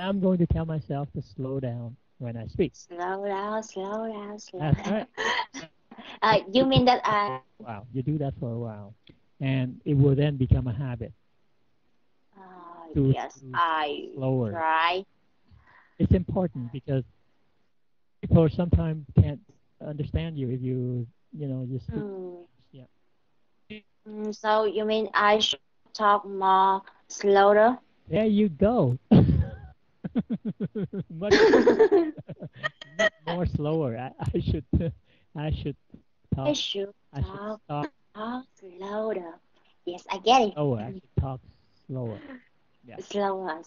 I'm going to tell myself to slow down when I speak. Slow down, slow down, slow That's Right. uh, you mean that I. Wow, you do that for a while. And it will then become a habit. Ah, to, yes, to I slower. try. It's important because people sometimes can't understand you if you, you know, you speak. Mm. Yeah. Hmm, so you mean I should talk more slower? There you go. much, more slower. I, I should I should talk. I should, I should talk, talk, louder. Yes, I get it. Oh, I should talk slower. Yeah. Slower.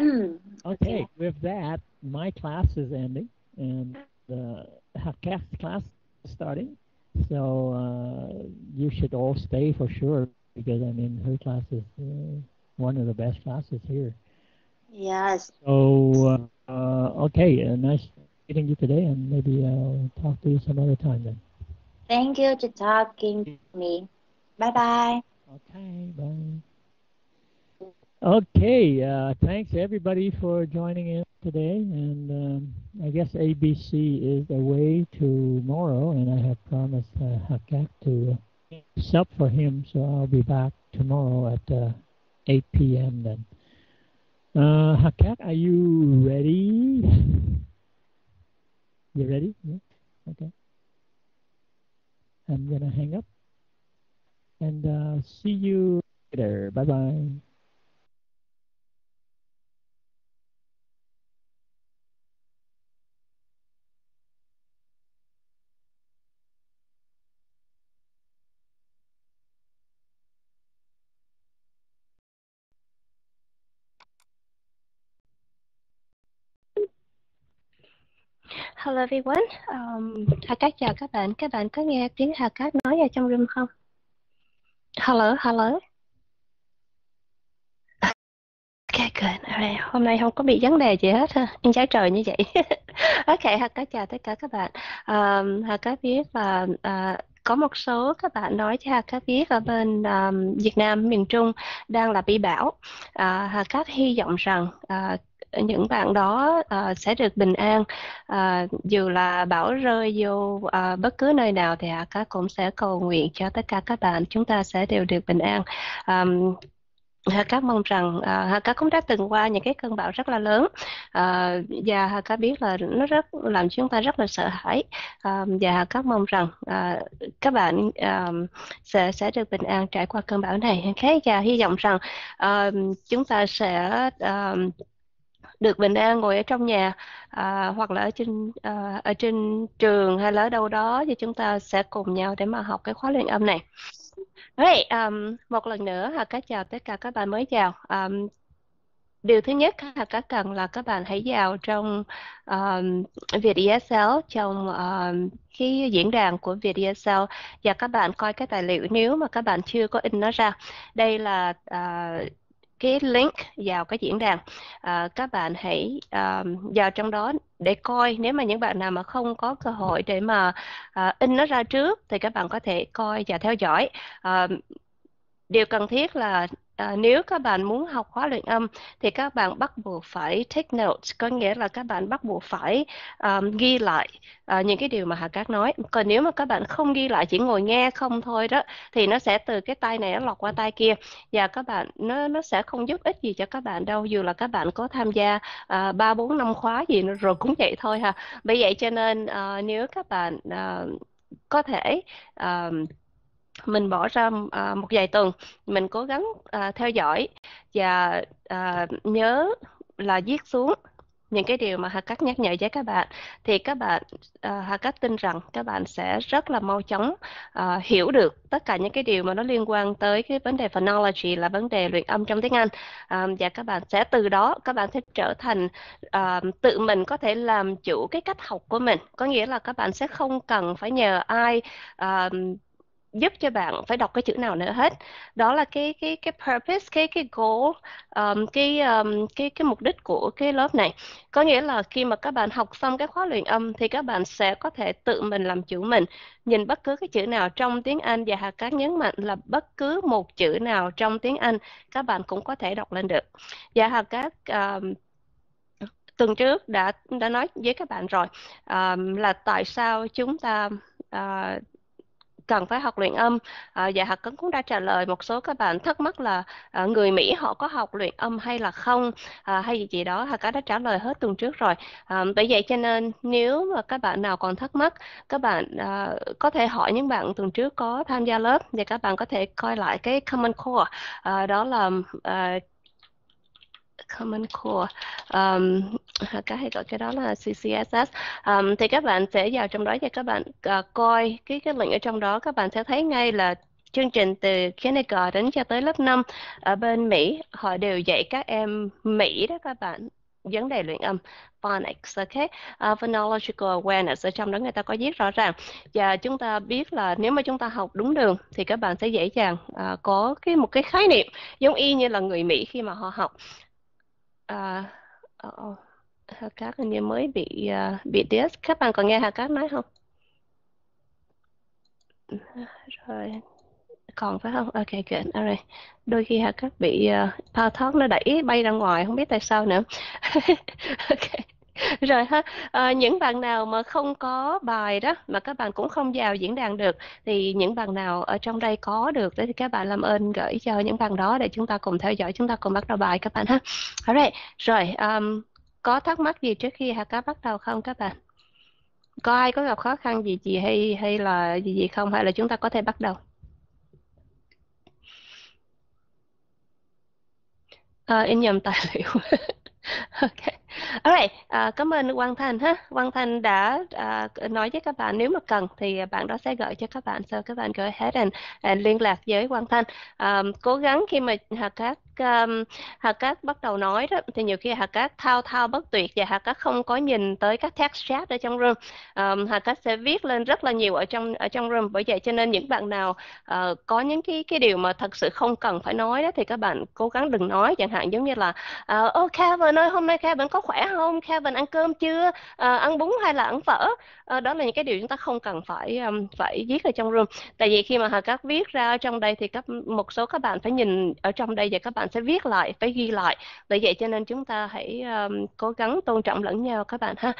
Mm, okay. okay, with that, my class is ending and the class class is starting. So uh, you should all stay for sure because I mean her class is uh, one of the best classes here. Yes. So, uh, okay, uh, nice meeting you today, and maybe I'll talk to you some other time then. Thank you for talking to me. Bye bye. Okay, bye. Okay, uh, thanks everybody for joining in today. And um, I guess ABC is away tomorrow, and I have promised uh, Hakak to sup sub for him, so I'll be back tomorrow at uh, 8 p.m. then. Uh, Hakat, are you ready? You ready? Yeah? Okay. I'm going to hang up and uh, see you later. Bye bye. Hello everyone. Um, Akash chào các bạn. Các bạn có nghe tiếng Akash nói ở trong room không? Hello, hello. Ok, good. Alright. Hôm nay không có bị vấn đề gì hết ha. Em trái trời như vậy. ok, Akash chào tất cả các bạn. Um, Akash biết là uh, có một số các bạn nói cho Hà Cát biết ở bên um, Việt Nam miền Trung đang là bị bão. À, Hà Cát hy vọng rằng à, những bạn đó uh, sẽ được bình an uh, dù là bão rơi vô uh, bất cứ nơi nào thì hạ uh, các cũng sẽ cầu nguyện cho tất cả các bạn chúng ta sẽ đều được bình an um, Hà Cát mong rằng à, Hà Cát cũng đã từng qua những cái cơn bão rất là lớn à, và Hà Cát biết là nó rất làm chúng ta rất là sợ hãi à, và Hà Cát mong rằng à, các bạn à, sẽ sẽ được bình an trải qua cơn bão này. Okay? Và hy vọng rằng à, chúng ta sẽ à, được bình an ngồi ở trong nhà à, hoặc là ở trên à, ở trên trường hay là ở đâu đó thì chúng ta sẽ cùng nhau để mà học cái khóa luyện âm này. Right, um, một lần nữa Hà Cá chào tất cả các bạn mới chào. Um, điều thứ nhất Hà Cá cần là các bạn hãy vào trong um, Việt ESL trong um, cái diễn đàn của Việt ESL và các bạn coi cái tài liệu nếu mà các bạn chưa có in nó ra. Đây là uh, cái link vào cái diễn đàn à, các bạn hãy à, vào trong đó để coi nếu mà những bạn nào mà không có cơ hội để mà à, in nó ra trước thì các bạn có thể coi và theo dõi à, điều cần thiết là à, nếu các bạn muốn học khóa luyện âm thì các bạn bắt buộc phải take notes có nghĩa là các bạn bắt buộc phải um, ghi lại uh, những cái điều mà Hà Cát nói còn nếu mà các bạn không ghi lại chỉ ngồi nghe không thôi đó thì nó sẽ từ cái tay này nó lọt qua tay kia và các bạn nó nó sẽ không giúp ích gì cho các bạn đâu dù là các bạn có tham gia à, ba bốn năm khóa gì nữa rồi cũng vậy thôi ha bởi vậy cho nên uh, nếu các bạn uh, có thể uh, mình bỏ ra à, một vài tuần mình cố gắng à, theo dõi và à, nhớ là viết xuống những cái điều mà Hà Cát nhắc nhở với các bạn thì các bạn à, Hà Cát tin rằng các bạn sẽ rất là mau chóng à, hiểu được tất cả những cái điều mà nó liên quan tới cái vấn đề phonology là vấn đề luyện âm trong tiếng Anh à, và các bạn sẽ từ đó các bạn sẽ trở thành à, tự mình có thể làm chủ cái cách học của mình có nghĩa là các bạn sẽ không cần phải nhờ ai à, giúp cho bạn phải đọc cái chữ nào nữa hết đó là cái cái cái purpose cái cái goal um, cái um, cái cái mục đích của cái lớp này có nghĩa là khi mà các bạn học xong cái khóa luyện âm thì các bạn sẽ có thể tự mình làm chủ mình nhìn bất cứ cái chữ nào trong tiếng Anh và Hà Cát nhấn mạnh là bất cứ một chữ nào trong tiếng Anh các bạn cũng có thể đọc lên được và Hà Cát um, tuần trước đã đã nói với các bạn rồi um, là tại sao chúng ta uh, cần phải học luyện âm à, và Hạc Cấn cũng đã trả lời một số các bạn thắc mắc là à, người Mỹ họ có học luyện âm hay là không à, hay gì gì đó Hạc đã trả lời hết tuần trước rồi à, bởi vậy cho nên nếu mà các bạn nào còn thắc mắc các bạn à, có thể hỏi những bạn tuần trước có tham gia lớp và các bạn có thể coi lại cái Common Core à, đó là à, Common Core um, cái hay gọi cái đó là CCSS um, thì các bạn sẽ vào trong đó và các bạn uh, coi cái cái link ở trong đó các bạn sẽ thấy ngay là chương trình từ kindergarten đến cho tới lớp 5 ở bên Mỹ họ đều dạy các em Mỹ đó các bạn vấn đề luyện âm phonics ok uh, phonological awareness ở trong đó người ta có viết rõ ràng và chúng ta biết là nếu mà chúng ta học đúng đường thì các bạn sẽ dễ dàng uh, có cái một cái khái niệm giống y như là người Mỹ khi mà họ học à, ờ, ờ, Hà Cát hình như mới bị uh, bị dis các bạn còn nghe Hà Cát nói không rồi còn phải không ok good alright đôi khi Hà Cát bị uh, thao thoát nó đẩy bay ra ngoài không biết tại sao nữa ok rồi ha à, những bạn nào mà không có bài đó mà các bạn cũng không vào diễn đàn được thì những bạn nào ở trong đây có được đó thì các bạn làm ơn gửi cho những bạn đó để chúng ta cùng theo dõi chúng ta cùng bắt đầu bài các bạn ha alright rồi um, có thắc mắc gì trước khi hạ cá bắt đầu không các bạn có ai có gặp khó khăn gì gì hay hay là gì gì không hay là chúng ta có thể bắt đầu uh, in nhầm tài liệu ok Alright, à, cảm ơn Quang Thành ha. Quang Thành đã à, nói với các bạn nếu mà cần thì bạn đó sẽ gửi cho các bạn, so các bạn go ahead and, and liên lạc với Quang Thanh. À, cố gắng khi mà Hà Cát um, Hà Cát bắt đầu nói đó thì nhiều khi Hà Cát thao thao bất tuyệt và Hà Cát không có nhìn tới các text chat ở trong room. Um, Hà Cát sẽ viết lên rất là nhiều ở trong ở trong room. Bởi vậy cho nên những bạn nào uh, có những cái cái điều mà thật sự không cần phải nói đó thì các bạn cố gắng đừng nói. Chẳng hạn giống như là uh, ô Kevin ơi hôm nay Kevin có có khỏe không Kevin ăn cơm chưa à, ăn bún hay là ăn phở à, đó là những cái điều chúng ta không cần phải um, phải viết ở trong room tại vì khi mà Hà Cát viết ra ở trong đây thì các một số các bạn phải nhìn ở trong đây và các bạn sẽ viết lại phải ghi lại bởi vậy cho nên chúng ta hãy um, cố gắng tôn trọng lẫn nhau các bạn ha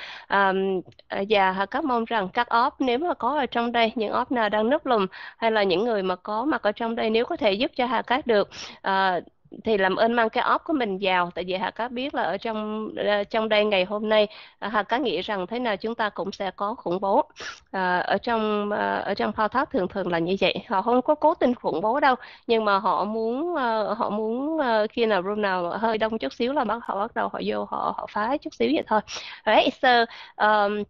um, và Hà Cát mong rằng các op nếu mà có ở trong đây những op nào đang núp lùm hay là những người mà có mặt ở trong đây nếu có thể giúp cho Hà Cát được uh, thì làm ơn mang cái óc của mình vào tại vì hà cá biết là ở trong ờ, trong đây ngày hôm nay ờ, hà cá nghĩ rằng thế nào chúng ta cũng sẽ có khủng bố à, ở trong ở trong thao tác thường thường là như vậy họ không có cố tình khủng bố đâu nhưng mà họ muốn họ muốn khi nào room nào hơi đông chút xíu là bắt họ bắt đầu họ vô họ họ phá chút xíu vậy thôi đấy so um,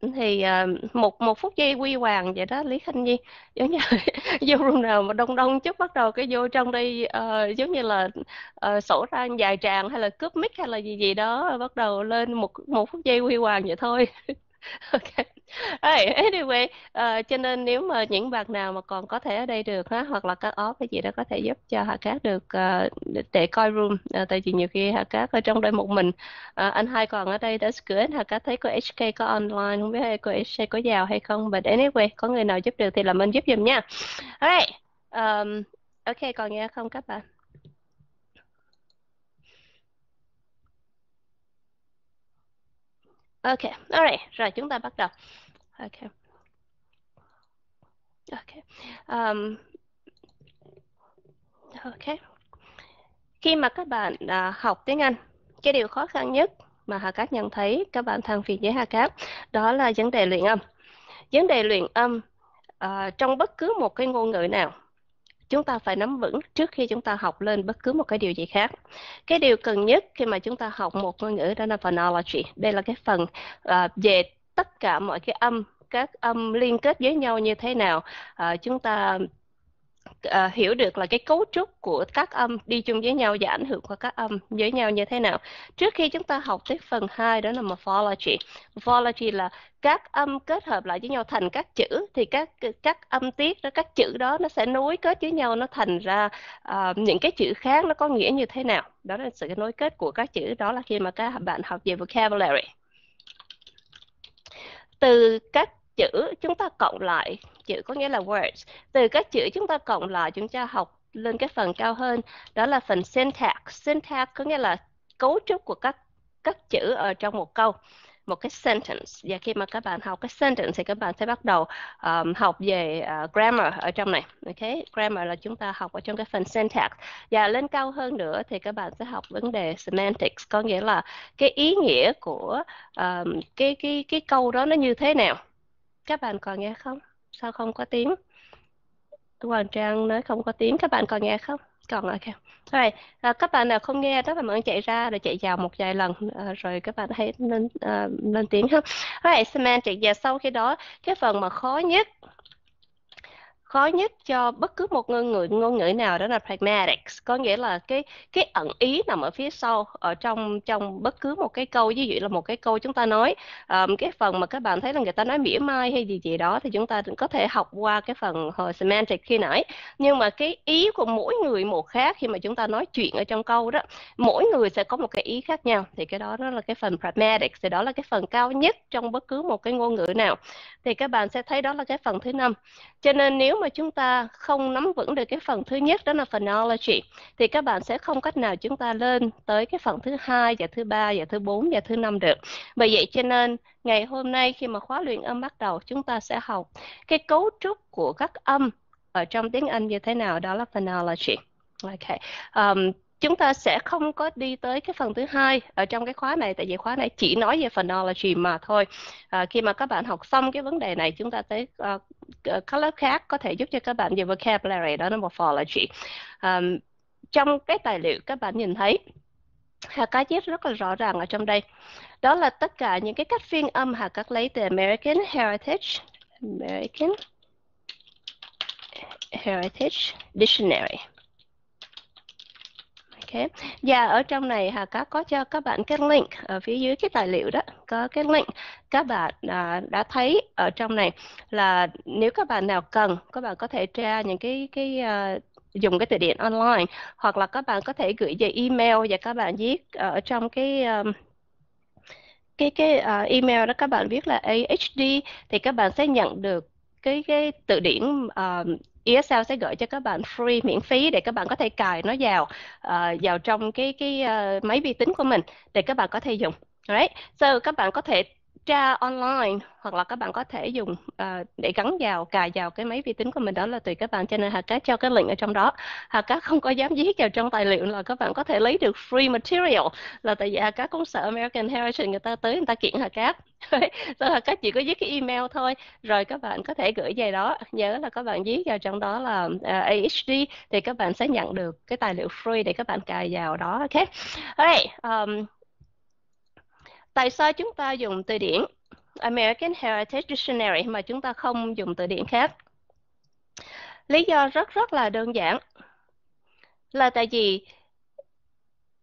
thì uh, một một phút giây quy hoàng vậy đó lý khanh nhi giống như vô room nào mà đông đông chút bắt đầu cái vô trong đây uh, ờ, giống như là uh, sổ ra dài tràng hay là cướp mic hay là gì gì đó bắt đầu lên một một phút giây quy hoàng vậy thôi ok right. anyway uh, cho nên nếu mà những bạn nào mà còn có thể ở đây được ha, hoặc là các off hay gì đó có thể giúp cho Hà Cát được uh, để coi room uh, tại vì nhiều khi Hà Cát ở trong đây một mình uh, anh hai còn ở đây that's good Hà Cát thấy cô HK có online không biết cô HK có giàu hay không but anyway có người nào giúp được thì làm anh giúp giùm nha alright um, ok còn nghe không các bạn Ok, alright, rồi chúng ta bắt đầu. Ok. Ok. Um, ok. Khi mà các bạn uh, học tiếng Anh, cái điều khó khăn nhất mà Hà Cát nhận thấy các bạn thân Việt với Hà Cát đó là vấn đề luyện âm. Vấn đề luyện âm uh, trong bất cứ một cái ngôn ngữ nào chúng ta phải nắm vững trước khi chúng ta học lên bất cứ một cái điều gì khác. Cái điều cần nhất khi mà chúng ta học một ngôn ngữ đó là phonology. Đây là cái phần uh, về tất cả mọi cái âm các âm liên kết với nhau như thế nào. Uh, chúng ta uh, hiểu được là cái cấu trúc của các âm đi chung với nhau và ảnh hưởng của các âm với nhau như thế nào. Trước khi chúng ta học tới phần 2 đó là morphology. Morphology là các âm kết hợp lại với nhau thành các chữ thì các các âm tiết đó các chữ đó nó sẽ nối kết với nhau nó thành ra uh, những cái chữ khác nó có nghĩa như thế nào. Đó là sự nối kết của các chữ đó là khi mà các bạn học về vocabulary. Từ các chữ chúng ta cộng lại chữ có nghĩa là words từ các chữ chúng ta cộng lại chúng ta học lên cái phần cao hơn đó là phần syntax syntax có nghĩa là cấu trúc của các các chữ ở trong một câu một cái sentence và khi mà các bạn học cái sentence thì các bạn sẽ bắt đầu um, học về uh, grammar ở trong này ok grammar là chúng ta học ở trong cái phần syntax và lên cao hơn nữa thì các bạn sẽ học vấn đề semantics có nghĩa là cái ý nghĩa của um, cái cái cái câu đó nó như thế nào các bạn còn nghe không sao không có tiếng Hoàng Trang nói không có tiếng các bạn còn nghe không còn lại okay. rồi à, các bạn nào không nghe đó các bạn chạy ra rồi chạy vào một vài lần à, rồi các bạn hãy lên à, lên tiếng ha rồi semantic và sau khi đó cái phần mà khó nhất khó nhất cho bất cứ một ngôn ngữ ngôn ngữ nào đó là pragmatics có nghĩa là cái cái ẩn ý nằm ở phía sau ở trong trong bất cứ một cái câu ví dụ là một cái câu chúng ta nói um, cái phần mà các bạn thấy là người ta nói mỉa mai hay gì gì đó thì chúng ta có thể học qua cái phần hồi semantic khi nãy nhưng mà cái ý của mỗi người một khác khi mà chúng ta nói chuyện ở trong câu đó mỗi người sẽ có một cái ý khác nhau thì cái đó đó là cái phần pragmatics thì đó là cái phần cao nhất trong bất cứ một cái ngôn ngữ nào thì các bạn sẽ thấy đó là cái phần thứ năm cho nên nếu mà mà chúng ta không nắm vững được cái phần thứ nhất đó là phonology thì các bạn sẽ không cách nào chúng ta lên tới cái phần thứ hai và thứ ba và thứ bốn và thứ năm được bởi vậy cho nên ngày hôm nay khi mà khóa luyện âm bắt đầu chúng ta sẽ học cái cấu trúc của các âm ở trong tiếng Anh như thế nào đó là phonology okay um, chúng ta sẽ không có đi tới cái phần thứ hai ở trong cái khóa này tại vì khóa này chỉ nói về phonology mà thôi à, khi mà các bạn học xong cái vấn đề này chúng ta tới uh, các lớp khác có thể giúp cho các bạn về vocabulary đó là morphology à, trong cái tài liệu các bạn nhìn thấy Hà cá chép rất là rõ ràng ở trong đây đó là tất cả những cái cách phiên âm Hà các lấy từ American Heritage American Heritage Dictionary Ok. Và ở trong này Hà Cá có cho các bạn cái link ở phía dưới cái tài liệu đó có cái link các bạn à, đã thấy ở trong này là nếu các bạn nào cần các bạn có thể tra những cái cái à, dùng cái từ điển online hoặc là các bạn có thể gửi về email và các bạn viết ở trong cái um, cái cái uh, email đó các bạn viết là AHD thì các bạn sẽ nhận được cái cái từ điển uh, ESL sẽ gửi cho các bạn free miễn phí để các bạn có thể cài nó vào uh, vào trong cái cái uh, máy vi tính của mình để các bạn có thể dùng. Alright, so các bạn có thể tra online hoặc là các bạn có thể dùng uh, để gắn vào cài vào cái máy vi tính của mình đó là tùy các bạn cho nên hà cát cho cái link ở trong đó hà cát không có dám viết vào trong tài liệu là các bạn có thể lấy được free material là tại vì hà cát cũng sợ American Heritage người ta tới người ta kiện hà cát so hà cát chỉ có viết cái email thôi rồi các bạn có thể gửi về đó nhớ là các bạn viết vào trong đó là uh, ờ, AHD thì các bạn sẽ nhận được cái tài liệu free để các bạn cài vào đó ok alright um, tại sao chúng ta dùng từ điển American Heritage Dictionary mà chúng ta không dùng từ điển khác? Lý do rất rất là đơn giản là tại vì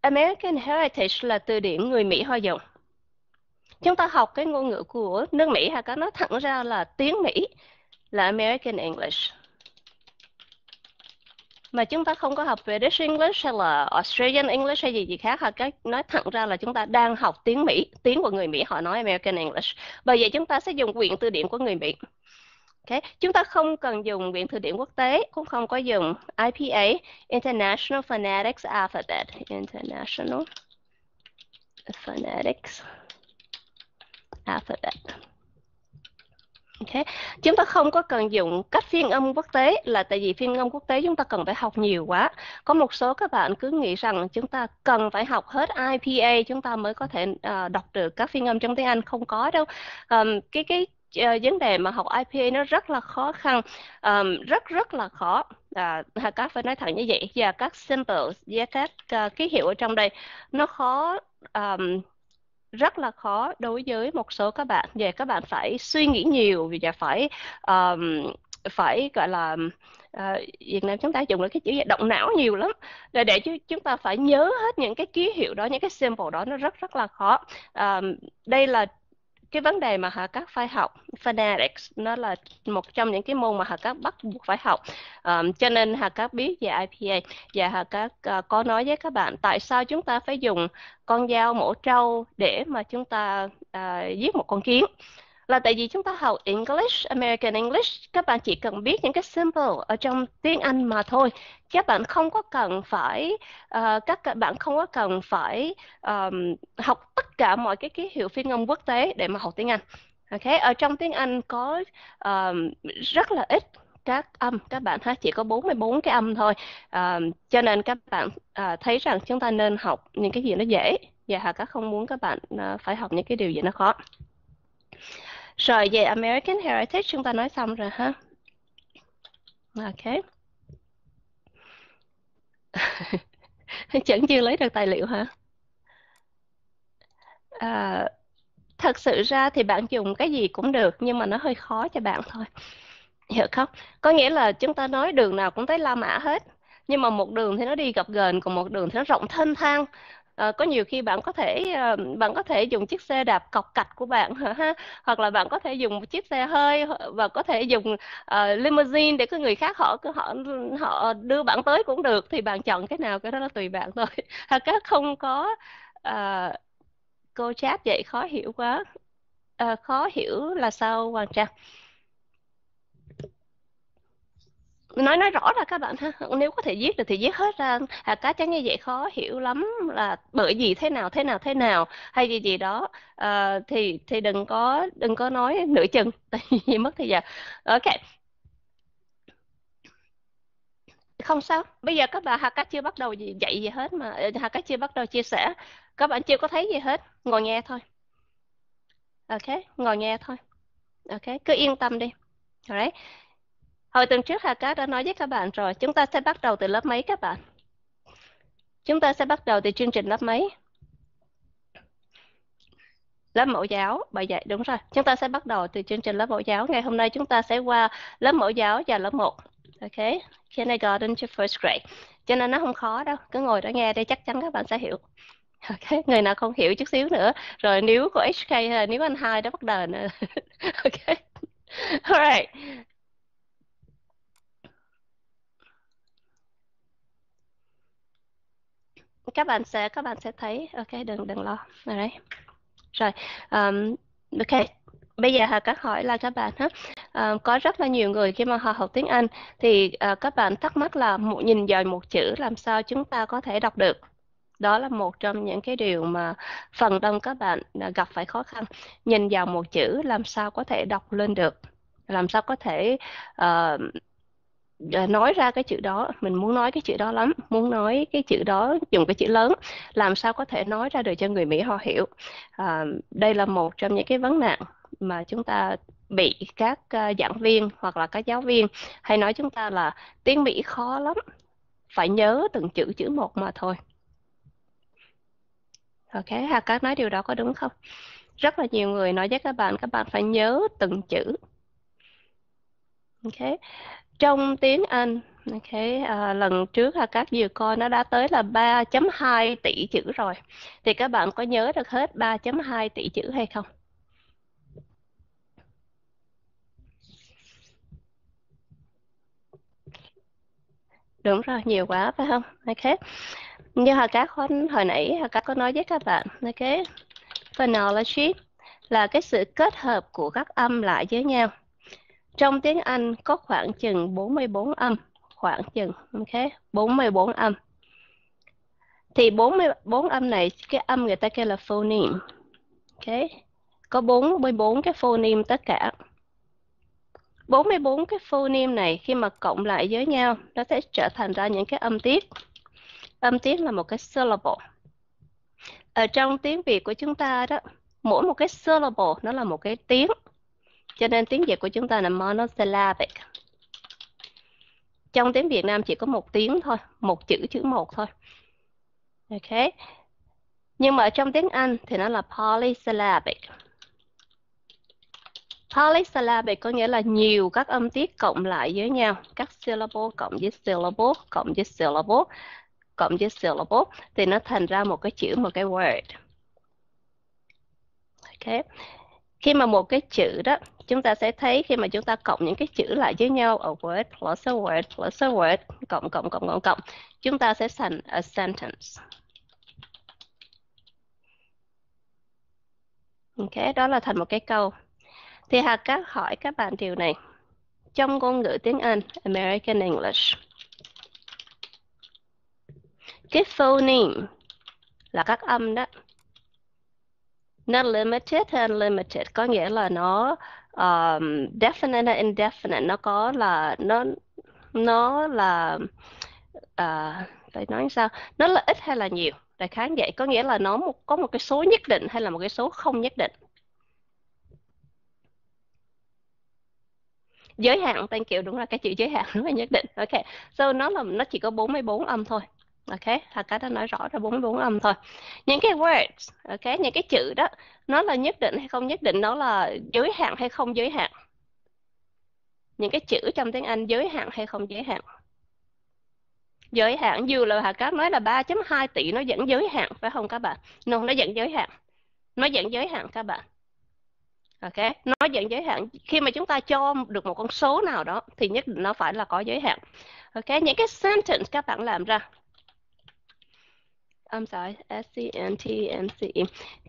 American Heritage là từ điển người Mỹ họ dùng. Chúng ta học cái ngôn ngữ của nước Mỹ hay có nói thẳng ra là tiếng Mỹ là American English mà chúng ta không có học về British English hay là Australian English hay gì gì khác ha cái nói thẳng ra là chúng ta đang học tiếng Mỹ tiếng của người Mỹ họ nói American English bởi vậy chúng ta sẽ dùng quyển từ điển của người Mỹ Okay. Chúng ta không cần dùng quyển từ điển quốc tế, cũng không có dùng IPA, International Phonetics Alphabet. International Phonetics Alphabet thế chúng ta không có cần dùng cách phiên âm quốc tế là tại vì phiên âm quốc tế chúng ta cần phải học nhiều quá có một số các bạn cứ nghĩ rằng chúng ta cần phải học hết IPA chúng ta mới có thể uh, đọc được các phiên âm trong tiếng Anh không có đâu um, cái cái uh, vấn đề mà học IPA nó rất là khó khăn um, rất rất là khó à, các phải nói thẳng như vậy và các symbols và các uh, ký hiệu ở trong đây nó khó um, rất là khó đối với một số các bạn và các bạn phải suy nghĩ nhiều và phải um, phải gọi là à, Việt Nam chúng ta dùng là cái chữ động não nhiều lắm để, để chúng ta phải nhớ hết những cái ký hiệu đó những cái symbol đó nó rất rất là khó à, đây là cái vấn đề mà họ các phải học fanatics nó là một trong những cái môn mà họ các bắt buộc phải học um, cho nên họ các biết về IPA và họ các uh, ờ, có nói với các bạn tại sao chúng ta phải dùng con dao mổ trâu để mà chúng ta uh, giết một con kiến là tại vì chúng ta học English, American English, các bạn chỉ cần biết những cái simple ở trong tiếng Anh mà thôi. Các bạn không có cần phải uh, các bạn không có cần phải um, học tất cả mọi cái ký hiệu phiên âm quốc tế để mà học tiếng Anh. Ok, ở trong tiếng Anh có um, rất là ít các âm các bạn ha chỉ có 44 cái âm thôi à, cho nên các bạn à, thấy rằng chúng ta nên học những cái gì nó dễ và dạ, Hà các không muốn các bạn à, phải học những cái điều gì nó khó rồi về American Heritage chúng ta nói xong rồi ha. Ok. Chẳng chưa lấy được tài liệu hả? À, thật sự ra thì bạn dùng cái gì cũng được nhưng mà nó hơi khó cho bạn thôi. Hiểu không? Có nghĩa là chúng ta nói đường nào cũng tới La Mã hết nhưng mà một đường thì nó đi gập gần còn một đường thì nó rộng thênh thang à, có nhiều khi bạn có thể à, bạn có thể dùng chiếc xe đạp cọc cạch của bạn ha? hoặc là bạn có thể dùng một chiếc xe hơi và có thể dùng à, limousine để cái người khác họ họ họ đưa bạn tới cũng được thì bạn chọn cái nào cái đó là tùy bạn thôi ha, các không có à, cô chat vậy khó hiểu quá à, khó hiểu là sao hoàng trang nói nói rõ ra các bạn ha nếu có thể viết được thì viết hết ra à, cá chắn như vậy khó hiểu lắm là bởi vì thế nào thế nào thế nào hay gì gì đó à, thì thì đừng có đừng có nói nửa chừng tại vì mất thời giờ ok không sao bây giờ các bạn hạt cá chưa bắt đầu gì dạy gì hết mà ờ, hạt cá chưa bắt đầu chia sẻ các bạn chưa có thấy gì hết ngồi nghe thôi ok ngồi nghe thôi ok cứ yên tâm đi Alright. Hồi tuần trước Hà Cát đã nói với các bạn rồi, chúng ta sẽ bắt đầu từ lớp mấy các bạn? Chúng ta sẽ bắt đầu từ chương trình lớp mấy? Lớp mẫu giáo, bài dạy đúng rồi. Chúng ta sẽ bắt đầu từ chương trình lớp mẫu giáo. Ngày hôm nay chúng ta sẽ qua lớp mẫu giáo và lớp 1. Ok, kindergarten to first grade. Cho nên nó không khó đâu, cứ ngồi đó nghe đây chắc chắn các bạn sẽ hiểu. Ok, người nào không hiểu chút xíu nữa. Rồi nếu của HK hay nếu anh hai đã bắt đầu nữa. ok. Alright. các bạn sẽ các bạn sẽ thấy ok đừng đừng lo rồi rồi um, ok bây giờ hà các hỏi là các bạn ha à, có rất là nhiều người khi mà họ học tiếng Anh thì à, các bạn thắc mắc là một nhìn dòi một chữ làm sao chúng ta có thể đọc được đó là một trong những cái điều mà phần đông các bạn ờ, gặp phải khó khăn nhìn vào một chữ làm sao có thể đọc lên được làm sao có thể uh, Ờ, nói ra cái chữ đó mình muốn nói cái chữ đó lắm muốn nói cái chữ đó dùng cái chữ lớn làm sao có thể nói ra được cho người mỹ họ hiểu à, đây là một trong những cái vấn nạn mà chúng ta bị các ờ, giảng viên hoặc là các giáo viên hay nói chúng ta là tiếng mỹ khó lắm phải nhớ từng chữ chữ một mà thôi ok hà các nói điều đó có đúng không rất là nhiều người nói với các bạn các bạn phải nhớ từng chữ ok trong tiếng Anh Okay. À, lần trước là các vừa coi nó đã tới là 3.2 tỷ chữ rồi thì các bạn có nhớ được hết 3.2 tỷ chữ hay không? Đúng rồi, nhiều quá phải không? Ok. Như Hà Cát hồi nãy Hà Cát có nói với các bạn, ok. Phonology là cái sự kết hợp của các âm lại với nhau trong tiếng Anh có khoảng chừng 44 âm, khoảng chừng ok, 44 âm. Thì 44 âm này cái âm người ta kêu là phoneme. Ok. Có 44 cái phoneme tất cả. 44 cái phoneme này khi mà cộng lại với nhau nó sẽ trở thành ra những cái âm tiết. Âm tiết là một cái syllable. Ở trong tiếng Việt của chúng ta đó, mỗi một cái syllable nó là một cái tiếng cho nên tiếng Việt của chúng ta là monosyllabic. Trong tiếng Việt Nam chỉ có một tiếng thôi, một chữ chữ một thôi. Ok. Nhưng mà ở trong tiếng Anh thì nó là polysyllabic. Polysyllabic có nghĩa là nhiều các âm tiết cộng lại với nhau, các syllable cộng với syllable cộng với syllable cộng với syllable thì nó thành ra một cái chữ một cái word. ok khi mà một cái chữ đó chúng ta sẽ thấy khi mà chúng ta cộng những cái chữ lại với nhau a word plus a word plus a word cộng cộng cộng cộng cộng chúng ta sẽ thành a sentence ok đó là thành một cái câu thì hà các hỏi các bạn điều này trong ngôn ngữ tiếng anh american english cái phoneme là các âm đó nó limited and limited có nghĩa là nó um, definite hay indefinite nó có là nó nó là uh, nói sao nó là ít hay là nhiều đại khái vậy có nghĩa là nó một, có một cái số nhất định hay là một cái số không nhất định giới hạn thank you đúng là cái chữ giới hạn rất là nhất định ok so nó là nó chỉ có 44 âm thôi ok là cái đã nói rõ ra 44 âm thôi những cái words ok những cái chữ đó nó là nhất định hay không nhất định nó là giới hạn hay không giới hạn những cái chữ trong tiếng Anh giới hạn hay không giới hạn giới hạn dù là Hà Cát nói là 3.2 tỷ nó vẫn giới hạn phải không các bạn no, nó vẫn giới hạn nó vẫn giới hạn các bạn ok nó vẫn giới hạn khi mà chúng ta cho được một con số nào đó thì nhất định nó phải là có giới hạn ok những cái sentence các bạn làm ra I'm sorry, SCNTMCE.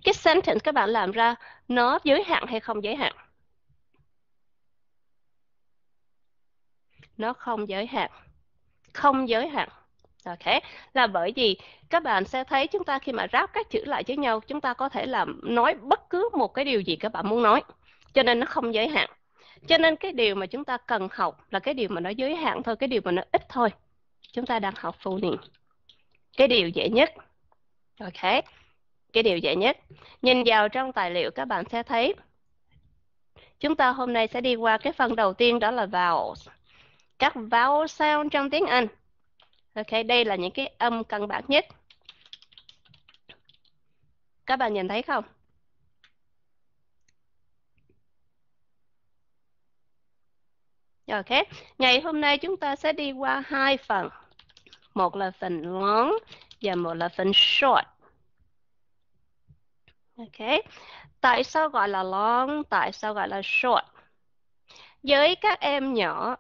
Cái sentence các bạn làm ra nó giới hạn hay không giới hạn? Nó không giới hạn. Không giới hạn. Ok, là bởi vì các bạn sẽ thấy chúng ta khi mà ráp các chữ lại với nhau, chúng ta có thể làm nói bất cứ một cái điều gì các bạn muốn nói. Cho nên nó không giới hạn. Cho nên cái điều mà chúng ta cần học là cái điều mà nó giới hạn thôi, cái điều mà nó ít thôi. Chúng ta đang học phụ niệm. Cái điều dễ nhất ok cái điều dễ nhất nhìn vào trong tài liệu các bạn sẽ thấy chúng ta hôm nay sẽ đi qua cái phần đầu tiên đó là vowels các vowel sound trong tiếng Anh ok đây là những cái âm căn bản nhất các bạn nhìn thấy không Ok, ngày hôm nay chúng ta sẽ đi qua hai phần. Một là phần long và dạ, một là phần short. Ok. Tại sao gọi là long, tại sao gọi là short? Với các em nhỏ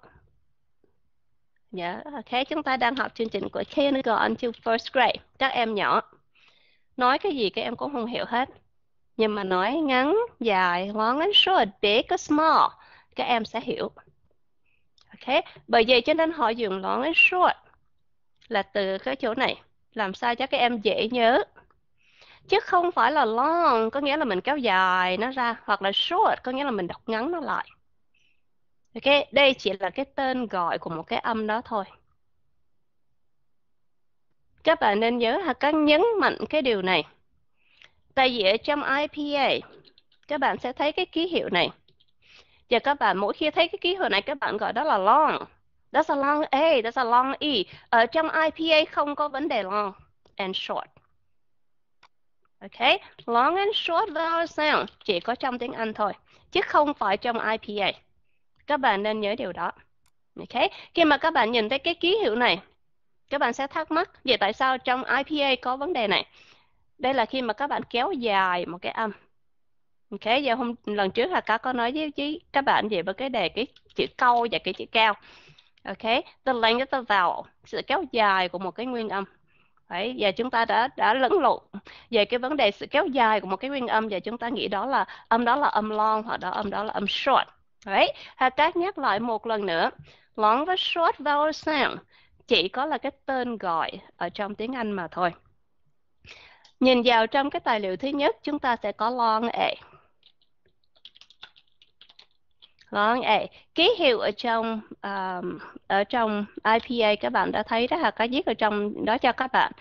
Yeah, dạ, ok, chúng ta đang học chương trình của Kindergarten to First Grade, các em nhỏ. Nói cái gì các em cũng không hiểu hết. Nhưng mà nói ngắn, dài, long and short, big or small, các em sẽ hiểu. Ok, bởi vậy cho nên họ dùng long and short là từ cái chỗ này làm sao cho các em dễ nhớ chứ không phải là long có nghĩa là mình kéo dài nó ra hoặc là short có nghĩa là mình đọc ngắn nó lại ok đây chỉ là cái tên gọi của một cái âm đó thôi các bạn nên nhớ là các nhấn mạnh cái điều này tại vì ở trong IPA các bạn sẽ thấy cái ký hiệu này và các bạn mỗi khi thấy cái ký hiệu này các bạn gọi đó là long That's a long A, that's a long E. Ở trong IPA không có vấn đề long and short. Ok, long and short vowel sound chỉ có trong tiếng Anh thôi, chứ không phải trong IPA. Các bạn nên nhớ điều đó. Ok, khi mà các bạn nhìn thấy cái ký hiệu này, các bạn sẽ thắc mắc vậy tại sao trong IPA có vấn đề này? Đây là khi mà các bạn kéo dài một cái âm. Ok, giờ hôm lần trước là cá có nói với, với các bạn về với cái đề cái chữ câu và cái chữ cao okay the length of the vowel sự kéo dài của một cái nguyên âm Đấy, giờ chúng ta đã đã lẫn lộn về cái vấn đề sự kéo dài của một cái nguyên âm và chúng ta nghĩ đó là âm đó là âm long hoặc đó âm đó là âm short Đấy, Hà Tác nhắc lại một lần nữa long và short vowel sound chỉ có là cái tên gọi ở trong tiếng Anh mà thôi nhìn vào trong cái tài liệu thứ nhất chúng ta sẽ có long a Vâng, à, ký hiệu ở trong um, ở trong IPA các bạn đã thấy đó là cái viết ở trong đó cho các bạn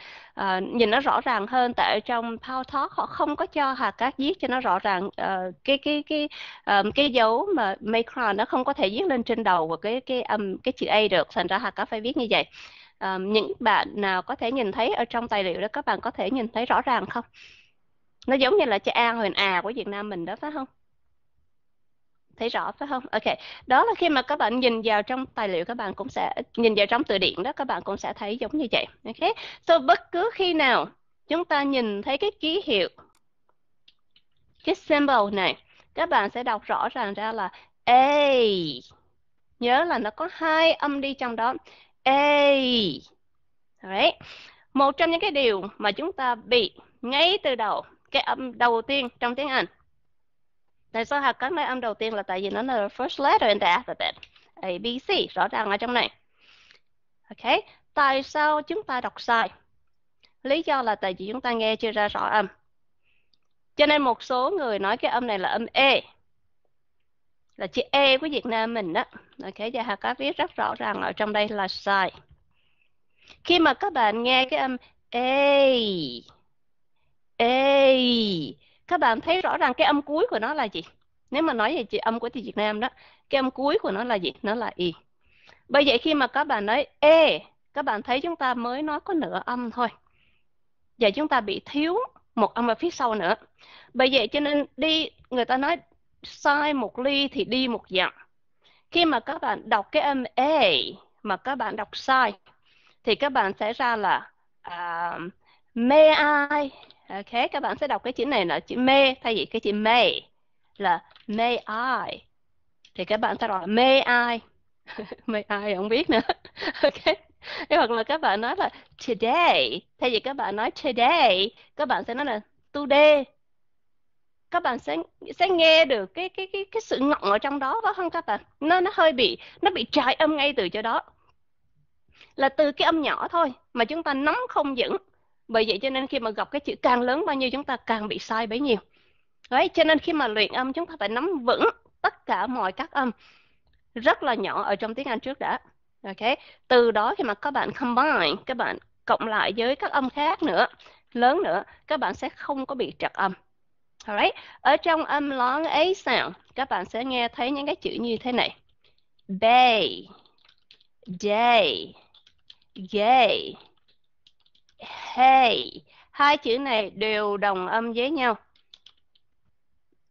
uh, nhìn nó rõ ràng hơn tại ở trong PowerTalk họ không có cho hà các viết cho nó rõ ràng uh, cái cái cái um, cái dấu mà micron nó không có thể viết lên trên đầu của cái cái um, cái chữ A được thành ra hà các phải viết như vậy. Um, những bạn nào có thể nhìn thấy ở trong tài liệu đó các bạn có thể nhìn thấy rõ ràng không? Nó giống như là chữ A huyền A của Việt Nam mình đó phải không? thấy rõ phải không? Ok, đó là khi mà các bạn nhìn vào trong tài liệu các bạn cũng sẽ nhìn vào trong từ điển đó các bạn cũng sẽ thấy giống như vậy. Ok, so bất cứ khi nào chúng ta nhìn thấy cái ký hiệu cái symbol này các bạn sẽ đọc rõ ràng ra là a nhớ là nó có hai âm đi trong đó a right. một trong những cái điều mà chúng ta bị ngay từ đầu cái âm đầu tiên trong tiếng Anh Tại sao hạt các này âm đầu tiên là tại vì nó là first letter in the alphabet. A, B, C, rõ ràng ở trong này. Ok, tại sao chúng ta đọc sai? Lý do là tại vì chúng ta nghe chưa ra rõ âm. Cho nên một số người nói cái âm này là âm E. Là chữ E của Việt Nam mình đó. Ok, và hạt các viết rất rõ ràng ở trong đây là sai. Khi mà các bạn nghe cái âm A, e, A, e, các bạn thấy rõ ràng cái âm cuối của nó là gì nếu mà nói về chị âm của từ Việt Nam đó cái âm cuối của nó là gì nó là y bây vậy khi mà các bạn nói e các bạn thấy chúng ta mới nói có nửa âm thôi và chúng ta bị thiếu một âm ở phía sau nữa bởi vậy cho nên đi người ta nói sai một ly thì đi một dặm khi mà các bạn đọc cái âm e mà các bạn đọc sai thì các bạn sẽ ra là uh, may I ok các bạn sẽ đọc cái chữ này là chữ mê thay vì cái chữ may là may I thì các bạn sẽ đọc là may I may I không biết nữa ok Thế hoặc là các bạn nói là today thay vì các bạn nói today các bạn sẽ nói là today các bạn sẽ sẽ nghe được cái cái cái cái sự ngọng ở trong đó phải không các bạn nó nó hơi bị nó bị trái âm ngay từ chỗ đó là từ cái âm nhỏ thôi mà chúng ta nắm không vững bởi vậy cho nên khi mà gặp cái chữ càng lớn bao nhiêu chúng ta càng bị sai bấy nhiêu. Đấy, cho nên khi mà luyện âm chúng ta phải nắm vững tất cả mọi các âm rất là nhỏ ở trong tiếng Anh trước đã. Ok, từ đó khi mà các bạn combine, các bạn cộng lại với các âm khác nữa, lớn nữa, các bạn sẽ không có bị trật âm. Alright, ở trong âm long A sound, các bạn sẽ nghe thấy những cái chữ như thế này. Bay, day, gay, hey hai chữ này đều đồng âm với nhau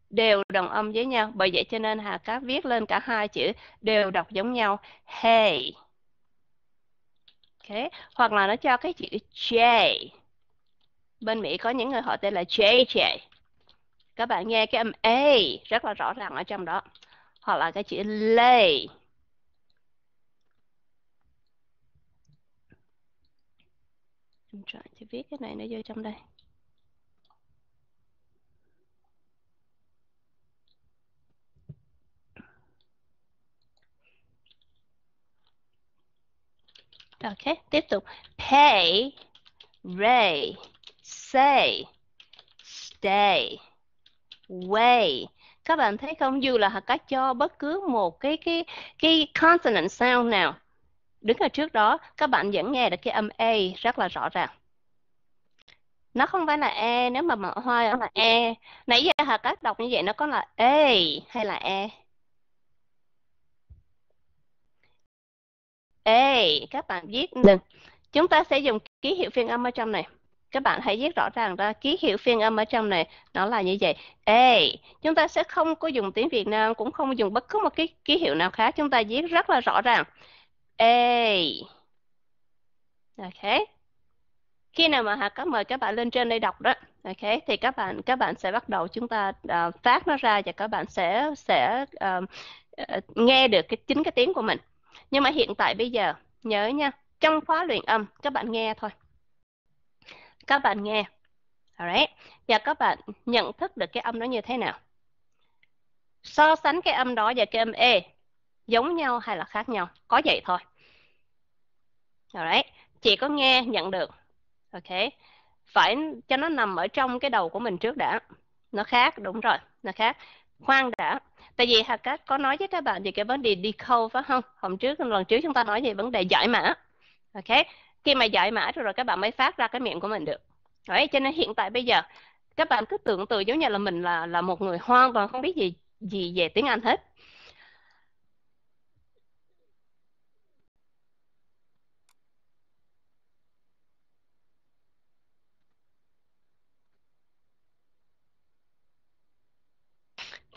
đều đồng âm với nhau bởi vậy cho nên hà cáp viết lên cả hai chữ đều đọc giống nhau hey ok hoặc là nó cho cái chữ j bên mỹ có những người họ tên là jj các bạn nghe cái âm a rất là rõ ràng ở trong đó hoặc là cái chữ lay mình chọn sẽ viết cái này nó vô trong đây Ok, tiếp tục. Pay, ray, say, stay, way. Các bạn thấy không? Dù là họ các cho bất cứ một cái cái cái consonant sound nào đứng ở trước đó các bạn vẫn nghe được cái âm e rất là rõ ràng nó không phải là e nếu mà mở hoa nó là e nãy giờ hà các đọc như vậy nó có là e hay là e e các bạn viết đừng chúng ta sẽ dùng ký hiệu phiên âm ở trong này các bạn hãy viết rõ ràng ra ký hiệu phiên âm ở trong này nó là như vậy e chúng ta sẽ không có dùng tiếng việt nam cũng không dùng bất cứ một cái ký hiệu nào khác chúng ta viết rất là rõ ràng A. Ok. Khi nào mà Hà có mời các bạn lên trên đây đọc đó, ok, thì các bạn các bạn sẽ bắt đầu chúng ta uh, phát nó ra và các bạn sẽ sẽ uh, nghe được cái chính cái tiếng của mình. Nhưng mà hiện tại bây giờ nhớ nha, trong khóa luyện âm các bạn nghe thôi. Các bạn nghe. Alright. Và các bạn nhận thức được cái âm đó như thế nào? So sánh cái âm đó và cái âm E giống nhau hay là khác nhau có vậy thôi đấy chị có nghe nhận được ok phải cho nó nằm ở trong cái đầu của mình trước đã nó khác đúng rồi nó khác khoan đã tại vì hạt các có nói với các bạn về cái vấn đề decode phải không hôm trước lần trước chúng ta nói về vấn đề giải mã ok khi mà giải mã rồi, rồi các bạn mới phát ra cái miệng của mình được đấy cho nên hiện tại bây giờ các bạn cứ tưởng tượng giống như là mình là là một người hoang toàn không biết gì gì về tiếng Anh hết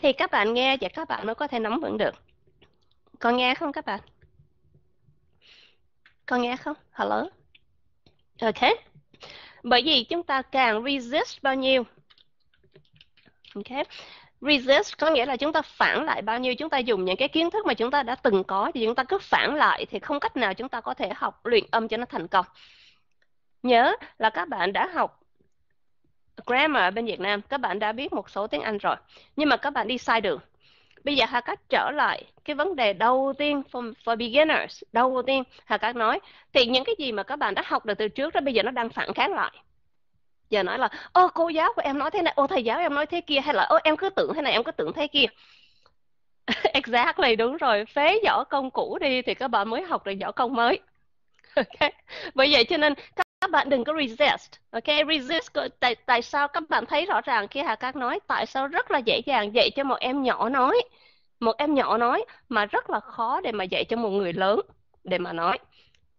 thì các bạn nghe và các bạn mới có thể nắm vững được còn nghe không các bạn còn nghe không hello ok bởi vì chúng ta càng resist bao nhiêu ok resist có nghĩa là chúng ta phản lại bao nhiêu chúng ta dùng những cái kiến thức mà chúng ta đã từng có thì chúng ta cứ phản lại thì không cách nào chúng ta có thể học luyện âm cho nó thành công nhớ là các bạn đã học grammar ở bên Việt Nam các bạn đã biết một số tiếng Anh rồi nhưng mà các bạn đi sai đường bây giờ Hà Cát trở lại cái vấn đề đầu tiên for, for beginners đầu tiên Hà Cát nói thì những cái gì mà các bạn đã học được từ trước đó bây giờ nó đang phản kháng lại giờ nói là ô cô giáo của em nói thế này ô thầy giáo em nói thế kia hay là ô em cứ tưởng thế này em cứ tưởng thế kia exactly đúng rồi phế võ công cũ đi thì các bạn mới học được võ công mới okay. bởi vậy cho nên các các bạn đừng có resist ok resist tại tại sao các bạn thấy rõ ràng khi hà cát nói tại sao rất là dễ dàng dạy cho một em nhỏ nói một em nhỏ nói mà rất là khó để mà dạy cho một người lớn để mà nói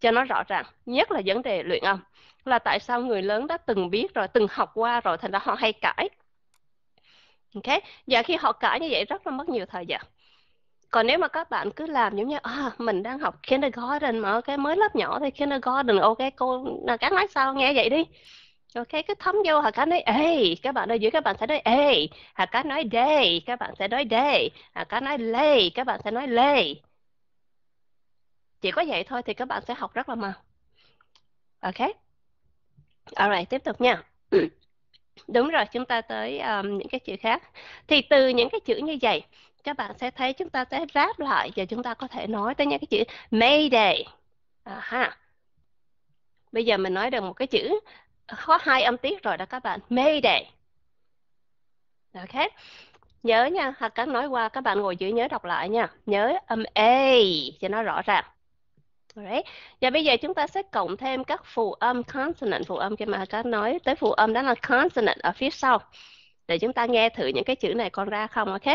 cho nó rõ ràng nhất là vấn đề luyện âm là tại sao người lớn đã từng biết rồi từng học qua rồi thành ra họ hay cãi ok và khi họ cãi như vậy rất là mất nhiều thời gian còn nếu mà các bạn cứ làm giống như à, mình đang học kindergarten mà cái mới lớp nhỏ thì kindergarten ok cô là cắn nói sau nghe vậy đi ok cứ thấm vô hà cá nói ê các bạn ở dưới các bạn sẽ nói ê hà cá nói day các bạn sẽ nói day hà cá nói lay các bạn sẽ nói lay chỉ có vậy thôi thì các bạn sẽ học rất là mau ok alright tiếp tục nha đúng rồi chúng ta tới um, những cái chữ khác thì từ những cái chữ như vậy các bạn sẽ thấy chúng ta sẽ ráp lại và chúng ta có thể nói tới những cái chữ Mayday. À, ha. Bây giờ mình nói được một cái chữ có hai âm tiết rồi đó các bạn. Mayday. Ok. Nhớ nha, Hạc Cát nói qua các bạn ngồi dưới nhớ đọc lại nha. Nhớ âm A cho nó rõ ràng. Alright. Và bây giờ chúng ta sẽ cộng thêm các phụ âm consonant, phụ âm kia mà Hạc Cát nói tới phụ âm đó là consonant ở phía sau. Để chúng ta nghe thử những cái chữ này còn ra không, ok?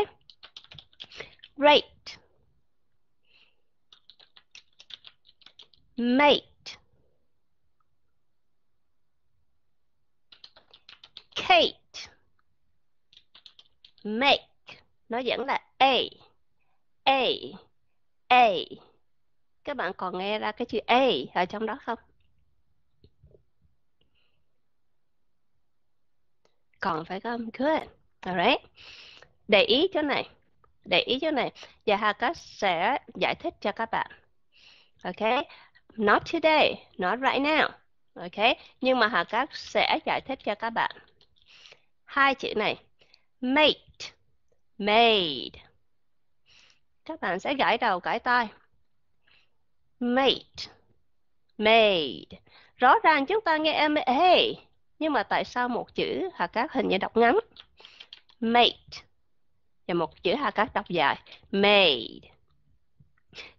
rate mate Kate make nó vẫn là a a a các bạn còn nghe ra cái chữ a ở trong đó không còn phải không good à. alright để ý chỗ này để ý chỗ này và dạ, Hakat sẽ giải thích cho các bạn ok not today not right now ok nhưng mà Hakat sẽ giải thích cho các bạn hai chữ này made made các bạn sẽ gãi đầu gãi tai made made rõ ràng chúng ta nghe em hey nhưng mà tại sao một chữ Hakat hình như đọc ngắn made là một chữ hạ cắt đọc dài made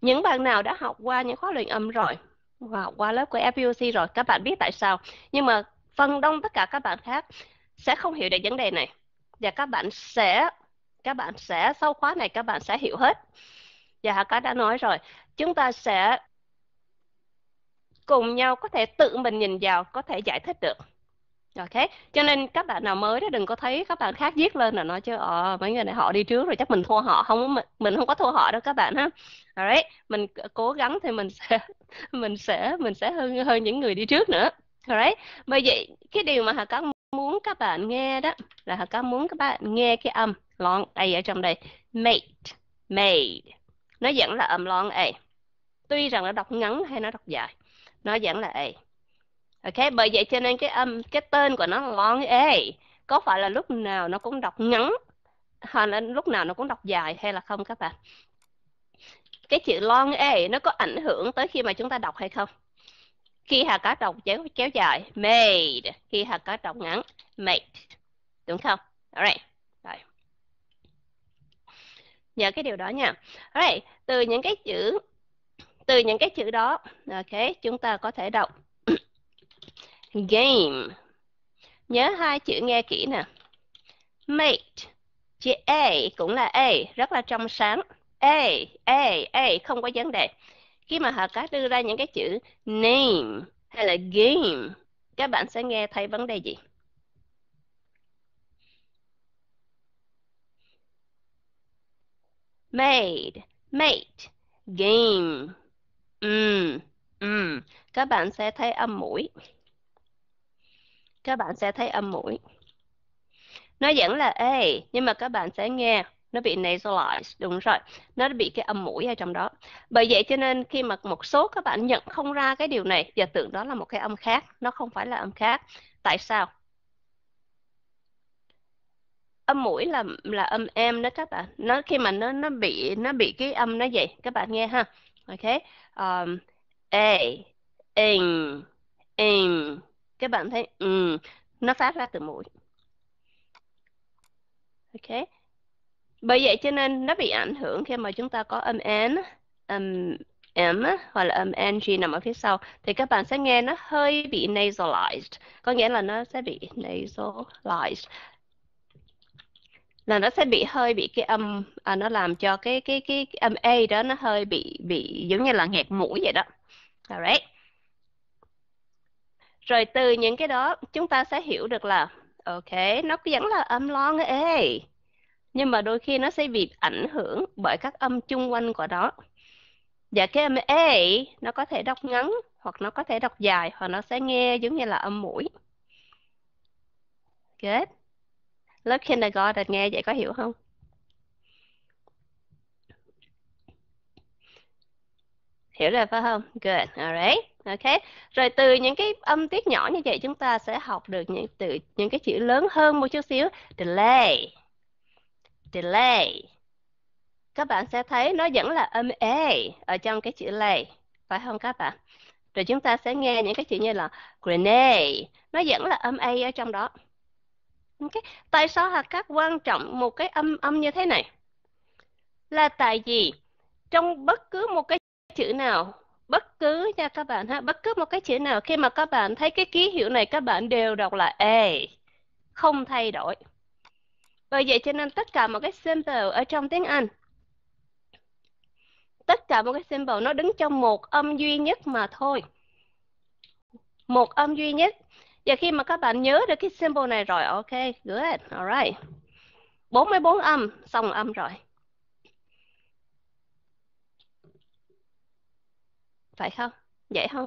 những bạn nào đã học qua những khóa luyện âm rồi và học qua lớp của FUC rồi các bạn biết tại sao nhưng mà phần đông tất cả các bạn khác sẽ không hiểu được vấn đề này và các bạn sẽ các bạn sẽ sau khóa này các bạn sẽ hiểu hết và hạ cát đã nói rồi chúng ta sẽ cùng nhau có thể tự mình nhìn vào có thể giải thích được Ok, cho nên các bạn nào mới đó đừng có thấy các bạn khác viết lên là nói chứ ờ, mấy người này họ đi trước rồi chắc mình thua họ không mình không có thua họ đâu các bạn ha. Alright, mình cố gắng thì mình sẽ mình sẽ mình sẽ hơn hơn những người đi trước nữa. Alright, bởi vậy cái điều mà Hà Cá muốn các bạn nghe đó là Hà Cá muốn các bạn nghe cái âm long a ở trong đây made made nó vẫn là âm long a. Tuy rằng nó đọc ngắn hay nó đọc dài, nó vẫn là a ok bởi vậy cho nên cái âm cái tên của nó là long a có phải là lúc nào nó cũng đọc ngắn hay là lúc nào nó cũng đọc dài hay là không các bạn cái chữ long a nó có ảnh hưởng tới khi mà chúng ta đọc hay không khi hà cá đọc kéo, kéo dài made khi hà cá đọc ngắn made đúng không alright Rồi. nhớ cái điều đó nha alright từ những cái chữ từ những cái chữ đó ok chúng ta có thể đọc game nhớ hai chữ nghe kỹ nè mate chữ a cũng là a rất là trong sáng a a a không có vấn đề khi mà họ có đưa ra những cái chữ name hay là game các bạn sẽ nghe thấy vấn đề gì made mate game mm, mm. các bạn sẽ thấy âm mũi các bạn sẽ thấy âm mũi. Nó vẫn là A, nhưng mà các bạn sẽ nghe nó bị nasalized, đúng rồi, nó bị cái âm mũi ở trong đó. Bởi vậy cho nên khi mà một số các bạn nhận không ra cái điều này và tưởng đó là một cái âm khác, nó không phải là âm khác. Tại sao? âm mũi là là âm em đó các bạn nó khi mà nó nó bị nó bị cái âm nó vậy các bạn nghe ha ok um, a in in các bạn thấy um, nó phát ra từ mũi ok bởi vậy cho nên nó bị ảnh hưởng khi mà chúng ta có âm n âm M hoặc là âm ng nằm ở phía sau thì các bạn sẽ nghe nó hơi bị nasalized có nghĩa là nó sẽ bị nasalized là nó sẽ bị hơi bị cái âm à, nó làm cho cái cái cái âm a đó nó hơi bị bị giống như là nghẹt mũi vậy đó alright rồi từ những cái đó chúng ta sẽ hiểu được là ok nó vẫn là âm long ê nhưng mà đôi khi nó sẽ bị ảnh hưởng bởi các âm chung quanh của nó và cái âm ê nó có thể đọc ngắn hoặc nó có thể đọc dài hoặc nó sẽ nghe giống như là âm mũi good lớp kindergarten nghe vậy có hiểu không hiểu rồi phải không good alright ok rồi từ những cái âm tiết nhỏ như vậy chúng ta sẽ học được những từ những cái chữ lớn hơn một chút xíu delay delay các bạn sẽ thấy nó vẫn là âm a ở trong cái chữ lay phải không các bạn rồi chúng ta sẽ nghe những cái chữ như là grenade nó vẫn là âm a ở trong đó OK. tại sao hạt cát quan trọng một cái âm âm như thế này là tại vì trong bất cứ một cái chữ nào cứ nha các bạn ha bất cứ một cái chữ nào khi mà các bạn thấy cái ký hiệu này các bạn đều đọc là a không thay đổi bởi vậy cho nên tất cả một cái symbol ở trong tiếng Anh tất cả một cái symbol nó đứng trong một âm duy nhất mà thôi một âm duy nhất và khi mà các bạn nhớ được cái symbol này rồi ok good alright 44 âm xong âm rồi phải không dễ không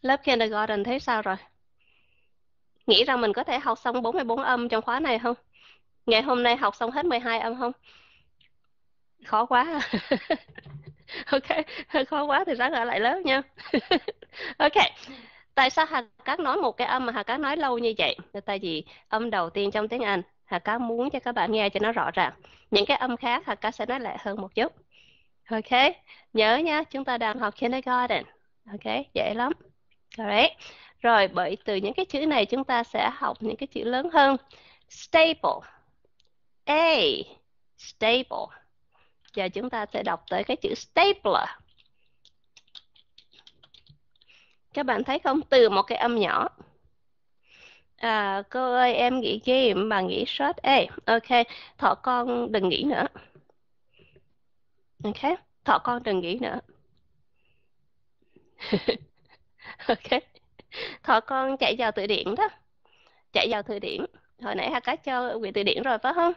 lớp kindergarten thấy sao rồi nghĩ rằng mình có thể học xong 44 âm trong khóa này không ngày hôm nay học xong hết 12 âm không khó quá à. ok khó quá thì ráng ở lại lớp nha ok tại sao hà cát nói một cái âm mà hà cát nói lâu như vậy tại vì âm đầu tiên trong tiếng anh hà cát muốn cho các bạn nghe cho nó rõ ràng những cái âm khác hà cát sẽ nói lại hơn một chút Ok, nhớ nha, chúng ta đang học kindergarten. Ok, dễ lắm. Alright. Rồi, bởi từ những cái chữ này chúng ta sẽ học những cái chữ lớn hơn. Stable. A. Stable. Giờ chúng ta sẽ đọc tới cái chữ stapler. Các bạn thấy không? Từ một cái âm nhỏ. À, cô ơi, em nghĩ game mà nghĩ short A. Ok, thọ con đừng nghĩ nữa ok thọ con đừng nghĩ nữa ok thọ con chạy vào từ điển đó chạy vào từ điển hồi nãy hà Cát cho quyền từ điển rồi phải không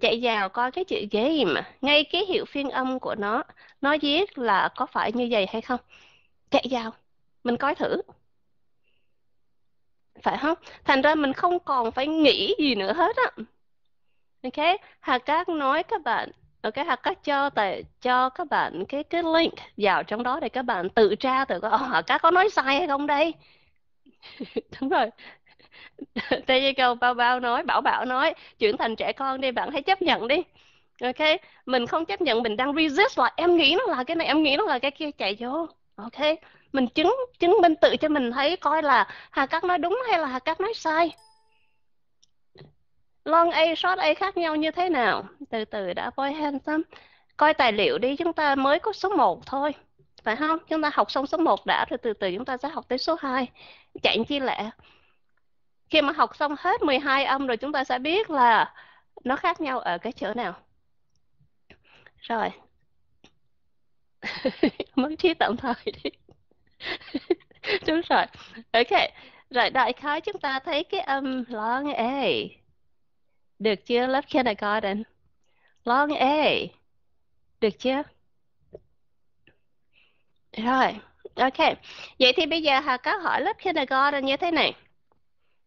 chạy vào coi cái chữ game ngay cái hiệu phiên âm của nó nó viết là có phải như vậy hay không chạy vào mình coi thử phải không thành ra mình không còn phải nghĩ gì nữa hết á ok hà cát nói các bạn Ok, ờ, hoặc các cho tại cho các bạn cái cái link vào trong đó để các bạn tự tra tự có oh, các có nói sai hay không đây. Đúng rồi. tay dây câu bao bao nói, bảo bảo nói, chuyển thành trẻ con đi bạn hãy chấp nhận đi. Ok, mình không chấp nhận mình đang resist là em nghĩ nó là cái này, em nghĩ nó là cái kia chạy vô. Ok, mình chứng chứng minh tự cho mình thấy coi là Hà Cát nói đúng hay là Hà Cát nói sai long A, short A khác nhau như thế nào? Từ từ đã boy handsome. Coi tài liệu đi, chúng ta mới có số 1 thôi. Phải không? Chúng ta học xong số 1 đã rồi từ từ chúng ta sẽ học tới số 2. Chạy chi lẹ. Khi mà học xong hết 12 âm rồi chúng ta sẽ biết là nó khác nhau ở cái chỗ nào. Rồi. Mất trí tạm thời đi. Đúng rồi. Ok. Rồi đại khái chúng ta thấy cái âm long A được chưa lớp kindergarten? Long A. Được chưa? Rồi, ok. Vậy thì bây giờ Hà có hỏi lớp kindergarten như thế này.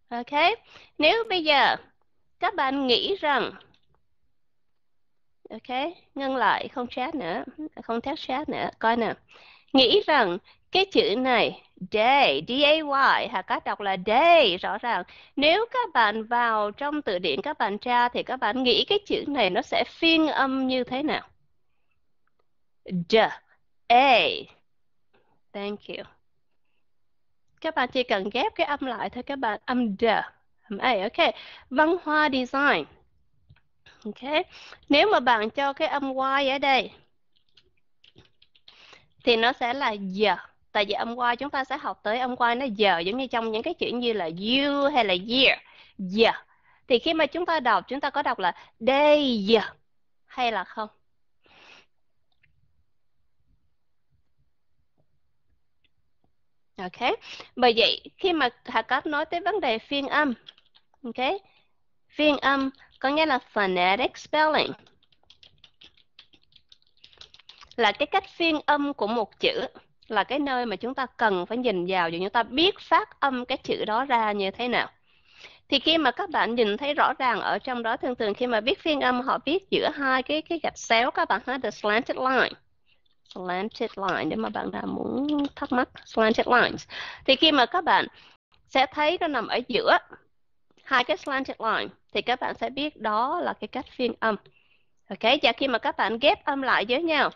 Ok, nếu bây giờ các bạn nghĩ rằng Ok, ngưng lại, không chat nữa, không test chat nữa, coi nè. Nghĩ rằng cái chữ này day day hà các đọc là day rõ ràng nếu các bạn vào trong từ điển các bạn tra thì các bạn nghĩ cái chữ này nó sẽ phiên âm như thế nào d a thank you các bạn chỉ cần ghép cái âm lại thôi các bạn âm d âm a ok văn hoa design ok nếu mà bạn cho cái âm y ở đây thì nó sẽ là giờ tại vì âm qua chúng ta sẽ học tới âm qua nó giờ giống như trong những cái chuyện như là you hay là year yeah thì khi mà chúng ta đọc chúng ta có đọc là day giờ hay là không ok bởi vậy khi mà hạ cấp nói tới vấn đề phiên âm ok phiên âm có nghĩa là phonetic spelling là cái cách phiên âm của một chữ là cái nơi mà chúng ta cần phải nhìn vào để chúng ta biết phát âm cái chữ đó ra như thế nào thì khi mà các bạn nhìn thấy rõ ràng ở trong đó thường thường khi mà viết phiên âm họ viết giữa hai cái cái gạch xéo các bạn ha the slanted line slanted line nếu mà bạn nào muốn thắc mắc slanted lines thì khi mà các bạn sẽ thấy nó nằm ở giữa hai cái slanted line thì các bạn sẽ biết đó là cái cách phiên âm ok và khi mà các bạn ghép âm lại với nhau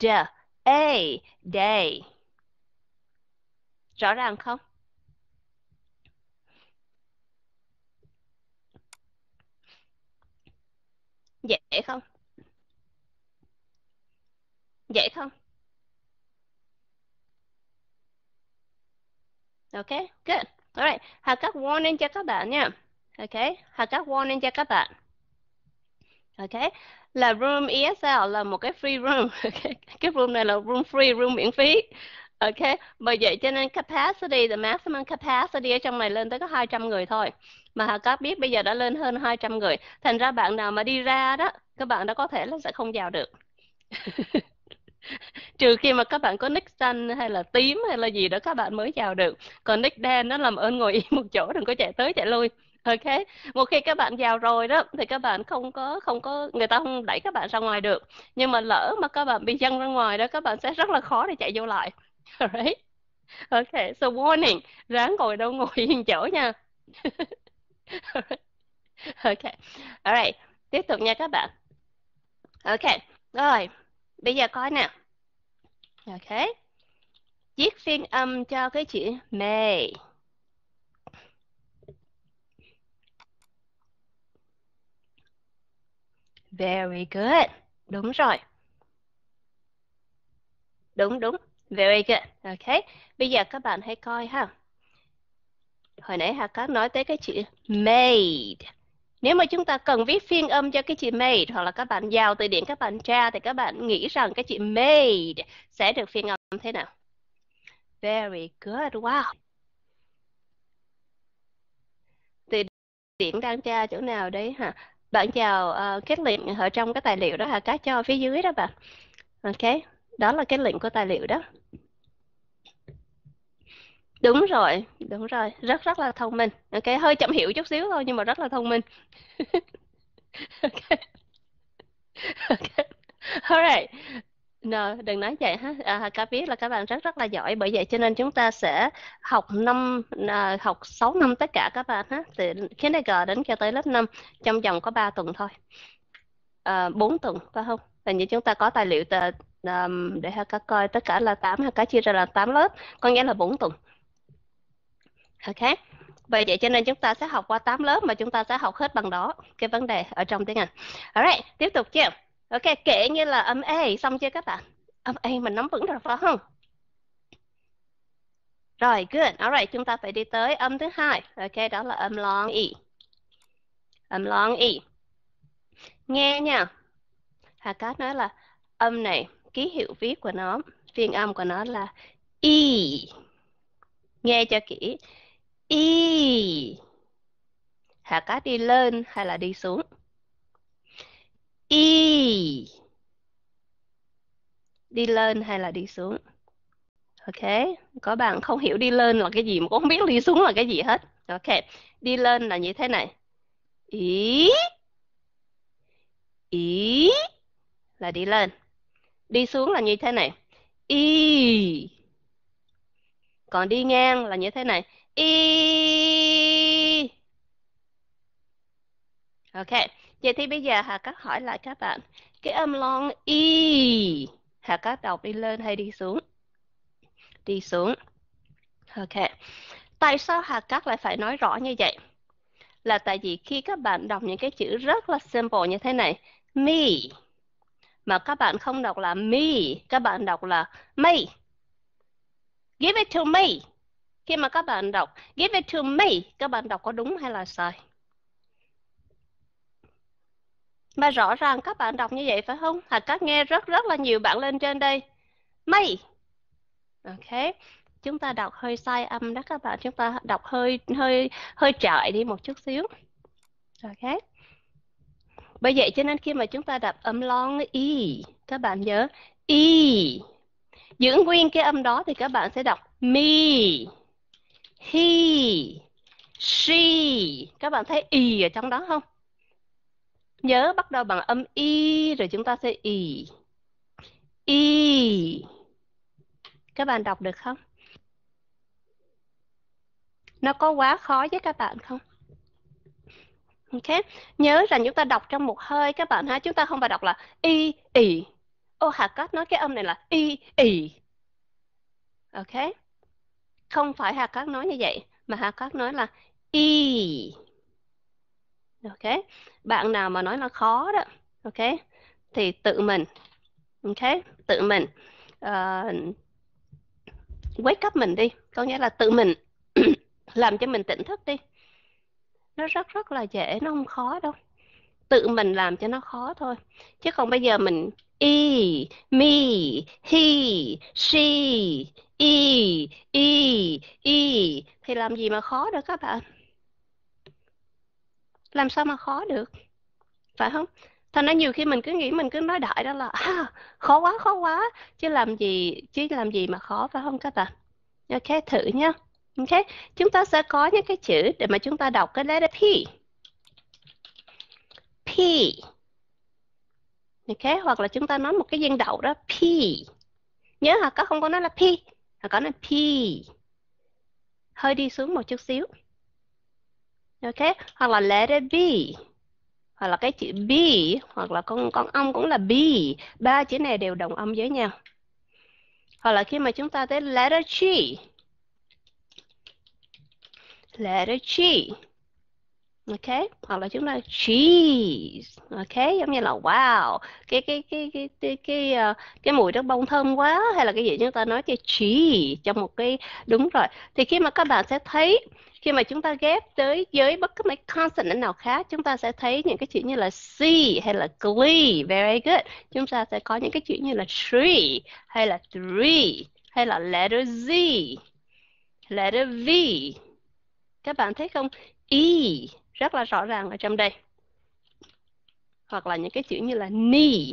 the a day rõ ràng không dễ không dễ không ok good alright hà các warning cho các bạn nha ok hà các warning cho các bạn ok là room ESL là một cái free room okay. cái room này là room free room miễn phí ok bởi vậy cho nên capacity the maximum capacity ở trong này lên tới có 200 người thôi mà Hà Cáp biết bây giờ đã lên hơn 200 người thành ra bạn nào mà đi ra đó các bạn đã có thể là sẽ không vào được trừ khi mà các bạn có nick xanh hay là tím hay là gì đó các bạn mới vào được còn nick đen nó làm ơn ngồi yên một chỗ đừng có chạy tới chạy lui ok một khi các bạn vào rồi đó thì các bạn không có không có người ta không đẩy các bạn ra ngoài được nhưng mà lỡ mà các bạn bị dâng ra ngoài đó các bạn sẽ rất là khó để chạy vô lại All right. Okay, so warning, ráng ngồi đâu ngồi yên chỗ nha. All Okay. All right, tiếp tục nha các bạn. Okay, rồi, bây giờ coi nè. Okay. Chiếc phiên âm cho cái chữ may. Very good. Đúng rồi. Đúng đúng. Very good. Ok. Bây giờ các bạn hãy coi ha. Hồi nãy Hà Cát nói tới cái chữ made. Nếu mà chúng ta cần viết phiên âm cho cái chữ made hoặc là các bạn giao từ điển các bạn tra thì các bạn nghĩ rằng cái chữ made sẽ được phiên âm thế nào? Very good. Wow. Từ điển đang tra chỗ nào đấy hả? Bạn chào uh, ờ, kết luyện ở trong cái tài liệu đó Hà Cát cho phía dưới đó bạn. Ok đó là cái link của tài liệu đó đúng rồi đúng rồi rất rất là thông minh ok hơi chậm hiểu chút xíu thôi nhưng mà rất là thông minh ok ok alright No, đừng nói vậy ha. À, Cá biết là các bạn rất rất là giỏi bởi vậy cho nên chúng ta sẽ học năm à, học 6 năm tất cả các bạn ha, từ kindergarten đến cho tới lớp 5 trong vòng có 3 tuần thôi. À, 4 tuần phải không? Hình như chúng ta có tài liệu um, để ha cá coi tất cả là 8 ha cá chia ra là 8 lớp có nghĩa là 4 tuần ok Vậy vậy cho nên chúng ta sẽ học qua 8 lớp mà chúng ta sẽ học hết bằng đó cái vấn đề ở trong tiếng Anh. Alright, tiếp tục chưa? Ok, kể như là âm A xong chưa các bạn? Âm A mình nắm vững rồi phải không? Rồi, good. Alright, chúng ta phải đi tới âm thứ hai. Ok, đó là âm long E. Âm long E. Nghe nha. Hà Cát nói là âm này ký hiệu viết của nó phiên âm của nó là y nghe cho kỹ y hạ cát đi lên hay là đi xuống y đi lên hay là đi xuống ok có bạn không hiểu đi lên là cái gì mà cũng không biết đi xuống là cái gì hết ok đi lên là như thế này ý ý là đi lên đi xuống là như thế này y còn đi ngang là như thế này y ok vậy thì bây giờ hà cắt hỏi lại các bạn cái âm long y hà cắt đọc đi lên hay đi xuống đi xuống ok tại sao hà cắt lại phải nói rõ như vậy là tại vì khi các bạn đọc những cái chữ rất là simple như thế này me mà các bạn không đọc là me, các bạn đọc là me. Give it to me. Khi mà các bạn đọc give it to me, các bạn đọc có đúng hay là sai? Mà rõ ràng các bạn đọc như vậy phải không? Hạt các nghe rất rất là nhiều bạn lên trên đây. Me. Ok. Chúng ta đọc hơi sai âm đó các bạn. Chúng ta đọc hơi hơi hơi trại đi một chút xíu. Ok. Bởi vậy cho nên khi mà chúng ta đọc âm long y, các bạn nhớ y. Giữ nguyên cái âm đó thì các bạn sẽ đọc mi, he, she. Các bạn thấy y ở trong đó không? Nhớ bắt đầu bằng âm y rồi chúng ta sẽ y. Y. Các bạn đọc được không? Nó có quá khó với các bạn không? Ok, nhớ rằng chúng ta đọc trong một hơi các bạn ha, chúng ta không phải đọc là y ỉ. Ô Hà Cát nói cái âm này là y ỉ. Ok. Không phải Hà Cát nói như vậy mà Hà Cát nói là y. Ok. Bạn nào mà nói là khó đó, ok? Thì tự mình. Ok, tự mình uh, wake up mình đi, có nghĩa là tự mình làm cho mình tỉnh thức đi nó rất rất là dễ nó không khó đâu tự mình làm cho nó khó thôi chứ còn bây giờ mình e me he she e e e thì làm gì mà khó được các bạn làm sao mà khó được phải không thành ra nhiều khi mình cứ nghĩ mình cứ nói đại đó là à, khó quá khó quá chứ làm gì chứ làm gì mà khó phải không các bạn ok thử nhé Ok, chúng ta sẽ có những cái chữ để mà chúng ta đọc cái letter P. P. Ok, hoặc là chúng ta nói một cái dân đậu đó P. Nhớ hả? Có không có nói là P. Hả có nói P. Hơi đi xuống một chút xíu. Ok, hoặc là letter B. Hoặc là cái chữ B, hoặc là con con âm cũng là B. Ba chữ này đều đồng âm với nhau. Hoặc là khi mà chúng ta tới letter G letter G. Ok, hoặc là chúng ta cheese. Ok, giống như là wow, cái cái cái cái cái cái, uh, cái mùi rất bông thơm quá hay là cái gì chúng ta nói cái cheese trong một cái đúng rồi. Thì khi mà các bạn sẽ thấy khi mà chúng ta ghép tới với bất cứ mấy consonant nào khác chúng ta sẽ thấy những cái chữ như là C, hay là glee very good chúng ta sẽ có những cái chữ như là tree hay là three hay là letter z letter v các bạn thấy không? E rất là rõ ràng ở trong đây. Hoặc là những cái chữ như là ni.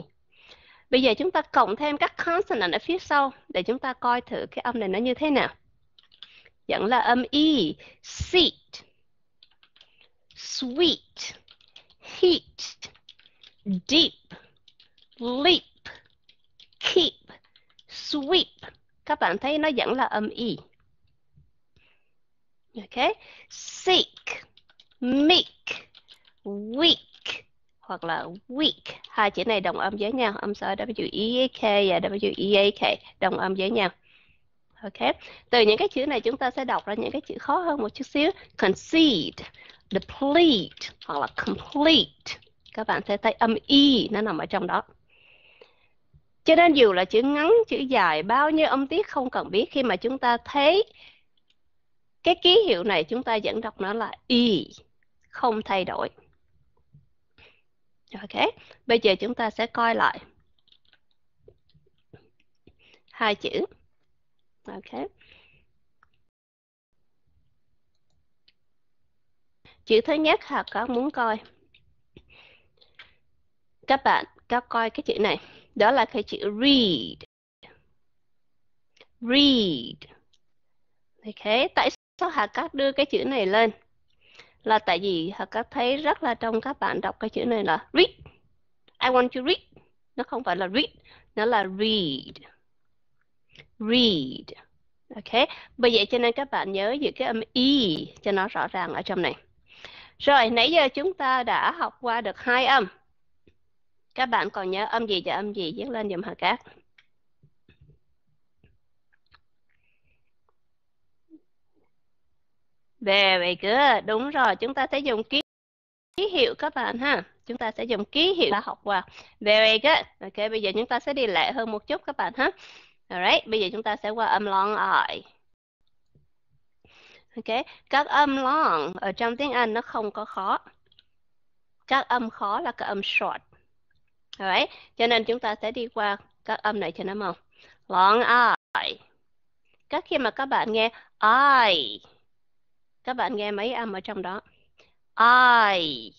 Bây giờ chúng ta cộng thêm các consonant ở phía sau để chúng ta coi thử cái âm này nó như thế nào. vẫn là âm E. Seat. Sweet. Heat. Deep. Leap. Keep. Sweep. Các bạn thấy nó vẫn là âm E. Okay. sick, meek, weak hoặc là weak. Hai chữ này đồng âm với nhau. Âm sở W E K và W E A K đồng âm với nhau. Ok. Từ những cái chữ này chúng ta sẽ đọc ra những cái chữ khó hơn một chút xíu. Concede, deplete hoặc là complete. Các bạn sẽ thấy âm E nó nằm ở trong đó. Cho nên dù là chữ ngắn, chữ dài, bao nhiêu âm tiết không cần biết khi mà chúng ta thấy cái ký hiệu này chúng ta vẫn đọc nó là y không thay đổi ok bây giờ chúng ta sẽ coi lại hai chữ ok chữ thứ nhất hà có muốn coi các bạn các coi cái chữ này đó là cái chữ read read ok tại Sao Hà Cát đưa cái chữ này lên? Là tại vì Hà Cát thấy rất là trong các bạn đọc cái chữ này là read. I want to read. Nó không phải là read, nó là read. Read. Ok, bởi vậy cho nên các bạn nhớ giữ cái âm i e cho nó rõ ràng ở trong này. Rồi, nãy giờ chúng ta đã học qua được hai âm. Các bạn còn nhớ âm gì và âm gì viết lên dùm Hà Cát. Very good. Đúng rồi, chúng ta sẽ dùng ký, ký hiệu các bạn ha. Chúng ta sẽ dùng ký hiệu ta học qua. Very good. Ok, bây giờ chúng ta sẽ đi lại hơn một chút các bạn ha. Alright, bây giờ chúng ta sẽ qua âm long I. Ok, các âm long ở trong tiếng Anh nó không có khó. Các âm khó là các âm short. Alright, cho nên chúng ta sẽ đi qua các âm này cho nó mong. Long I. Các khi mà các bạn nghe I các bạn nghe mấy âm ở trong đó. I.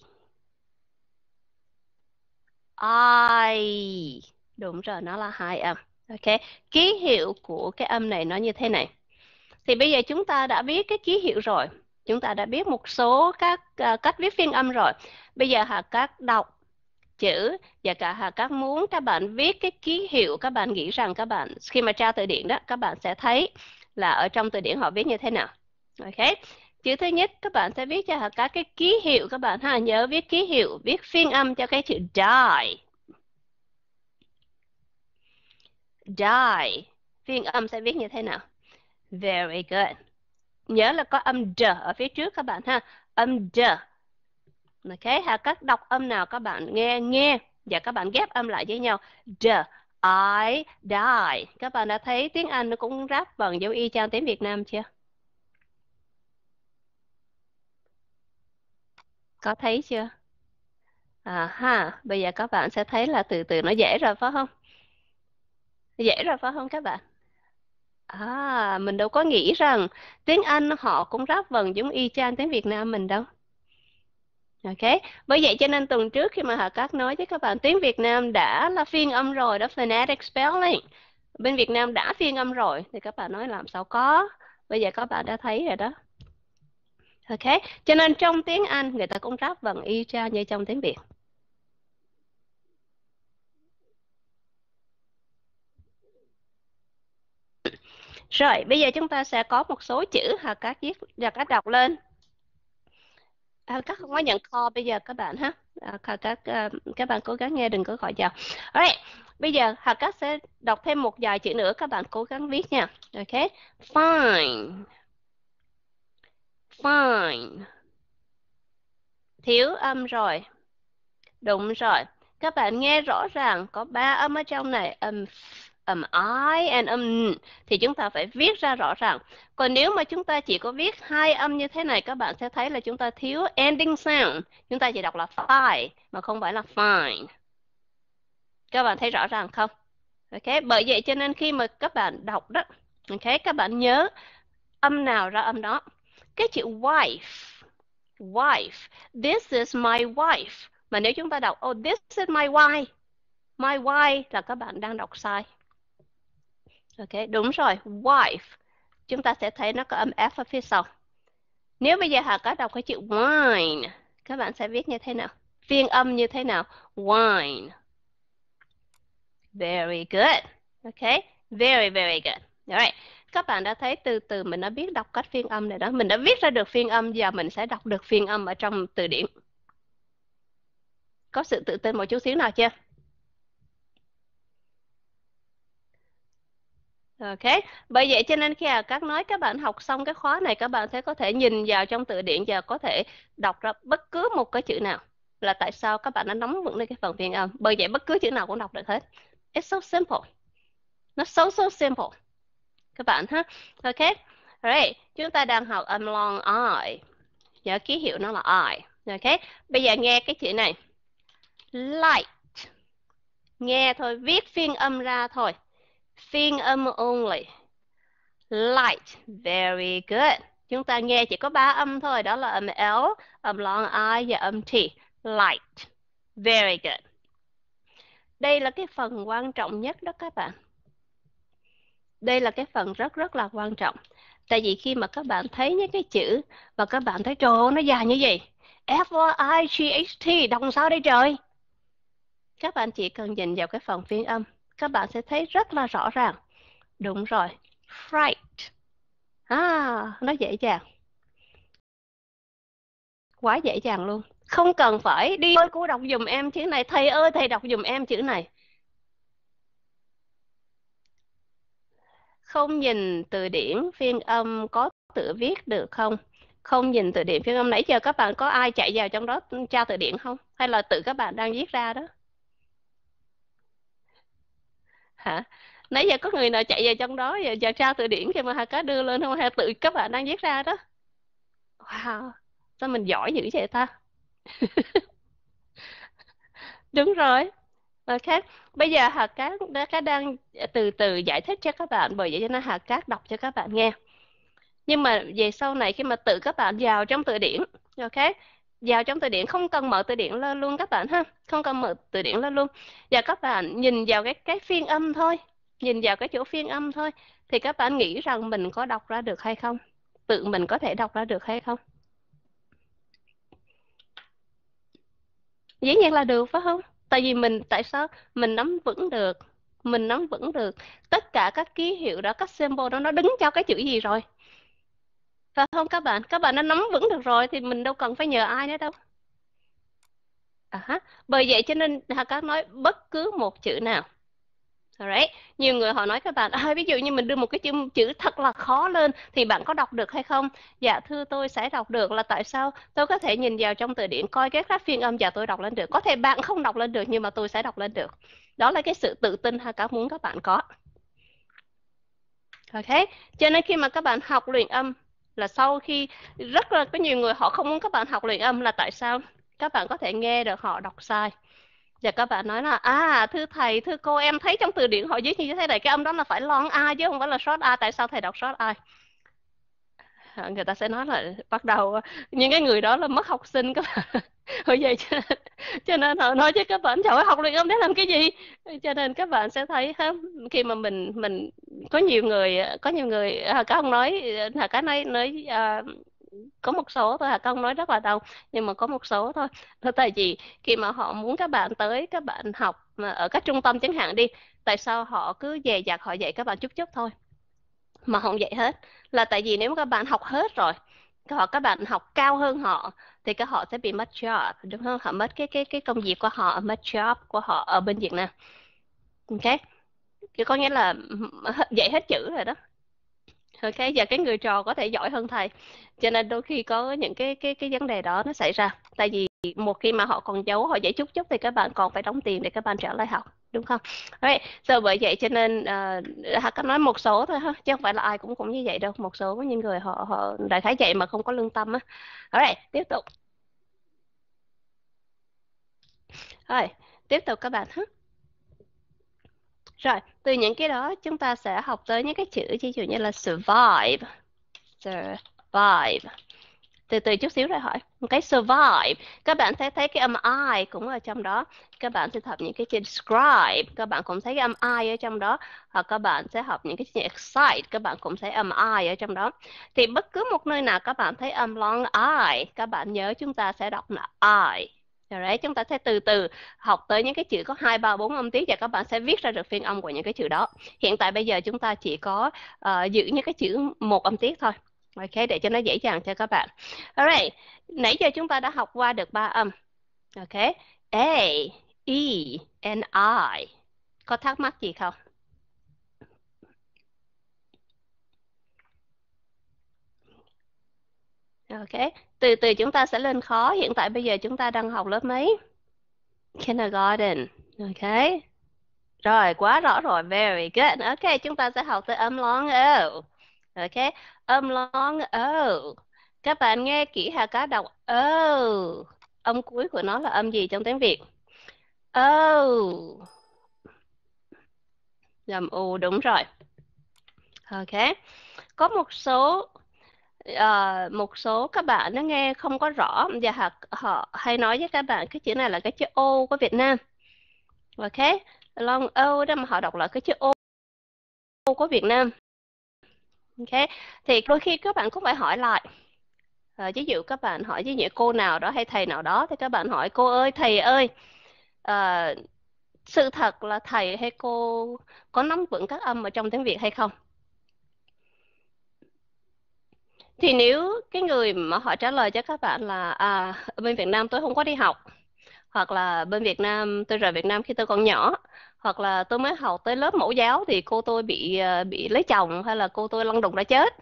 I. Đúng rồi, nó là hai âm. Ok, ký hiệu của cái âm này nó như thế này. Thì bây giờ chúng ta đã biết cái ký hiệu rồi. Chúng ta đã biết một số các uh, cách viết phiên âm rồi. Bây giờ Hà các đọc chữ và cả Hà các muốn các bạn viết cái ký hiệu các bạn nghĩ rằng các bạn khi mà tra từ điển đó các bạn sẽ thấy là ở trong từ điển họ viết như thế nào. Ok chữ thứ nhất các bạn sẽ viết cho họ các cái ký hiệu các bạn ha nhớ viết ký hiệu viết phiên âm cho cái chữ die die phiên âm sẽ viết như thế nào very good nhớ là có âm d ở phía trước các bạn ha âm d ok ha các đọc âm nào các bạn nghe nghe và các bạn ghép âm lại với nhau d I die các bạn đã thấy tiếng Anh nó cũng ráp bằng dấu y trong tiếng Việt Nam chưa có thấy chưa à ha bây giờ các bạn sẽ thấy là từ từ nó dễ rồi phải không dễ rồi phải không các bạn à mình đâu có nghĩ rằng tiếng Anh họ cũng ráp vần giống y chang tiếng Việt Nam mình đâu Ok, bởi vậy cho nên tuần trước khi mà họ Cát nói với các bạn tiếng Việt Nam đã là phiên âm rồi, đó phonetic spelling. Bên Việt Nam đã phiên âm rồi, thì các bạn nói làm sao có. Bây giờ các bạn đã thấy rồi đó ok cho nên trong tiếng Anh người ta cũng ráp vần y chang như trong tiếng Việt Rồi, bây giờ chúng ta sẽ có một số chữ Hà các viết và các đọc lên. À, các không có nhận kho bây giờ các bạn ha. À, các các ờ, bạn cố gắng nghe đừng có gọi chào. Alright. Bây giờ Hà các sẽ đọc thêm một vài chữ nữa các bạn cố gắng viết nha. Ok. Fine fine. Thiếu âm rồi. Đúng rồi. Các bạn nghe rõ ràng có ba âm ở trong này, âm âm I and âm N thì chúng ta phải viết ra rõ ràng. Còn nếu mà chúng ta chỉ có viết hai âm như thế này các bạn sẽ thấy là chúng ta thiếu ending sound. Chúng ta chỉ đọc là fine mà không phải là fine. Các bạn thấy rõ ràng không? Ok, bởi vậy cho nên khi mà các bạn đọc đó, ok, các bạn nhớ âm nào ra âm đó. Cái chữ wife, wife, this is my wife. Mà nếu chúng ta đọc, oh, this is my wife, my wife là các bạn đang đọc sai. Ok, đúng rồi, wife. Chúng ta sẽ thấy nó có âm F ở phía sau. Nếu bây giờ Hà có đọc cái chữ wine, các bạn sẽ viết như thế nào? Phiên âm như thế nào? Wine. Very good. ok very, very good. All right các bạn đã thấy từ từ mình đã biết đọc cách phiên âm này đó mình đã viết ra được phiên âm giờ mình sẽ đọc được phiên âm ở trong từ điển có sự tự tin một chút xíu nào chưa Ok, bởi vậy cho nên khi à các nói các bạn học xong cái khóa này các bạn sẽ có thể nhìn vào trong từ điển và có thể đọc ra bất cứ một cái chữ nào là tại sao các bạn đã nắm vững được cái phần phiên âm. Bởi vậy bất cứ chữ nào cũng đọc được hết. It's so simple. Nó so so simple các bạn ha ok right chúng ta đang học âm long i nhớ ký hiệu nó là i ok bây giờ nghe cái chữ này light nghe thôi viết phiên âm ra thôi phiên âm only light very good chúng ta nghe chỉ có ba âm thôi đó là âm l âm long i và âm t light very good đây là cái phần quan trọng nhất đó các bạn đây là cái phần rất rất là quan trọng tại vì khi mà các bạn thấy những cái chữ và các bạn thấy trời ơi nó dài như vậy F I G H T đồng sao đây trời các bạn chỉ cần nhìn vào cái phần phiên âm các bạn sẽ thấy rất là rõ ràng đúng rồi fright à nó dễ dàng quá dễ dàng luôn không cần phải đi ơi cô đọc dùm em chữ này thầy ơi thầy đọc dùm em chữ này Không nhìn từ điển phiên âm có tự viết được không? Không nhìn từ điển phiên âm nãy giờ các bạn có ai chạy vào trong đó tra từ điển không? Hay là tự các bạn đang viết ra đó? Hả? Nãy giờ có người nào chạy vào trong đó giờ, giờ tra từ điển khi mà Hà Cá đưa lên không? Hay tự các bạn đang viết ra đó? Wow, sao mình giỏi dữ vậy ta? Đúng rồi. Ok, ờ, bây giờ Hà Cát đã cá đang ờ, từ từ giải thích cho các bạn bởi vậy cho nên Hà Cát đọc cho các bạn nghe. Nhưng mà về sau này khi mà tự các bạn vào trong từ điển, ok, vào trong từ điển không cần mở từ điển lên luôn các bạn ha, không cần mở từ điển lên luôn. Và các bạn nhìn vào cái cái phiên âm thôi, nhìn vào cái chỗ phiên âm thôi thì các bạn nghĩ rằng mình có đọc ra được hay không? Tự mình có thể đọc ra được hay không? Dĩ nhiên là được phải không? tại vì mình tại sao mình nắm vững được mình nắm vững được tất cả các ký hiệu đó các symbol đó nó đứng cho cái chữ gì rồi phải không các bạn các bạn đã nắm vững được rồi thì mình đâu cần phải nhờ ai nữa đâu à, bởi vậy cho nên các nói bất cứ một chữ nào Alright. Nhiều người họ nói các bạn, à, ví dụ như mình đưa một cái chữ, chữ thật là khó lên thì bạn có đọc được hay không? Dạ thưa tôi sẽ đọc được là tại sao? Tôi có thể nhìn vào trong từ điển coi cái graph phiên âm và tôi đọc lên được. Có thể bạn không đọc lên được nhưng mà tôi sẽ đọc lên được. Đó là cái sự tự tin hay cá muốn các bạn có. Ok. Cho nên khi mà các bạn học luyện âm là sau khi rất là có nhiều người họ không muốn các bạn học luyện âm là tại sao? Các bạn có thể nghe được họ đọc sai và dạ, các bạn nói là à thưa thầy thưa cô em thấy trong từ điển họ viết như thế này cái âm đó là phải long a chứ không phải là short a tại sao thầy đọc short a ờ, người ta sẽ nói là bắt đầu những cái người đó là mất học sinh các bạn bởi vậy cho, cho nên họ nói với các bạn trời học luyện âm để làm cái gì cho nên các bạn sẽ thấy ha, khi mà mình mình có nhiều người có nhiều người à, các ông nói à, là cái nói nói à, có một số thôi hà công nói rất là đông nhưng mà có một số thôi đó tại vì khi mà họ muốn các bạn tới các bạn học mà ở các trung tâm chẳng hạn đi tại sao họ cứ dè dặt họ dạy các bạn chút chút thôi mà không dạy hết là tại vì nếu các bạn học hết rồi họ các bạn học cao hơn họ thì các họ sẽ bị mất job đúng không họ mất cái cái cái công việc của họ mất job của họ ở bên việt nam ok có nghĩa là ừ, dạy hết chữ rồi đó ok và cái người trò có thể giỏi hơn thầy cho nên đôi khi có những cái cái cái vấn đề đó nó xảy ra tại vì một khi mà họ còn giấu họ dạy chút chút thì các bạn còn phải đóng tiền để các bạn trở lại học đúng không right. so bởi vậy cho nên uh, ờ, có nói một số thôi ha chứ không phải là ai cũng cũng như vậy đâu một số có những người họ họ đại khái vậy mà không có lương tâm á right. tiếp tục rồi tiếp tục các bạn huh? Rồi, từ những cái đó chúng ta sẽ học tới những cái chữ ví dụ như là survive. Survive. Từ từ chút xíu rồi hỏi. Cái survive, các bạn sẽ thấy cái âm I cũng ở trong đó. Các bạn sẽ học những cái chữ describe, các bạn cũng thấy cái âm I ở trong đó. Hoặc các bạn sẽ học những cái chữ excite, các bạn cũng thấy âm I ở trong đó. Thì bất cứ một nơi nào các bạn thấy âm long I, các bạn nhớ chúng ta sẽ đọc là I rồi đấy chúng ta sẽ từ từ học tới những cái chữ có hai ba bốn âm tiết và các bạn sẽ viết ra được phiên âm của những cái chữ đó. Hiện tại bây giờ chúng ta chỉ có uh, giữ những cái chữ một âm tiết thôi. Ok để cho nó dễ dàng cho các bạn. Alright, nãy giờ chúng ta đã học qua được ba âm. Ok. A, E and I. Có thắc mắc gì không? Ok, từ từ chúng ta sẽ lên khó hiện tại bây giờ chúng ta đang học lớp mấy kindergarten ok rồi quá rõ rồi very good ok chúng ta sẽ học tới âm long o ok âm long o các bạn nghe kỹ hà cá đọc o âm cuối của nó là âm gì trong tiếng việt o Làm u đúng rồi ok có một số uh, một số các bạn nó nghe không có rõ và họ, họ hay nói với các bạn cái chữ này là cái chữ ô của Việt Nam ok long o đó mà họ đọc là cái chữ ô của Việt Nam ok thì đôi khi các bạn cũng phải hỏi lại à, ví dụ các bạn hỏi với những cô nào đó hay thầy nào đó thì các bạn hỏi cô ơi thầy ơi à, sự thật là thầy hay cô có nắm vững các âm ở trong tiếng Việt hay không thì nếu cái người mà họ trả lời cho các bạn là à bên Việt Nam tôi không có đi học hoặc là bên Việt Nam tôi rời Việt Nam khi tôi còn nhỏ hoặc là tôi mới học tới lớp mẫu giáo thì cô tôi bị ờ, bị lấy chồng hay là cô tôi lăn đùng đã chết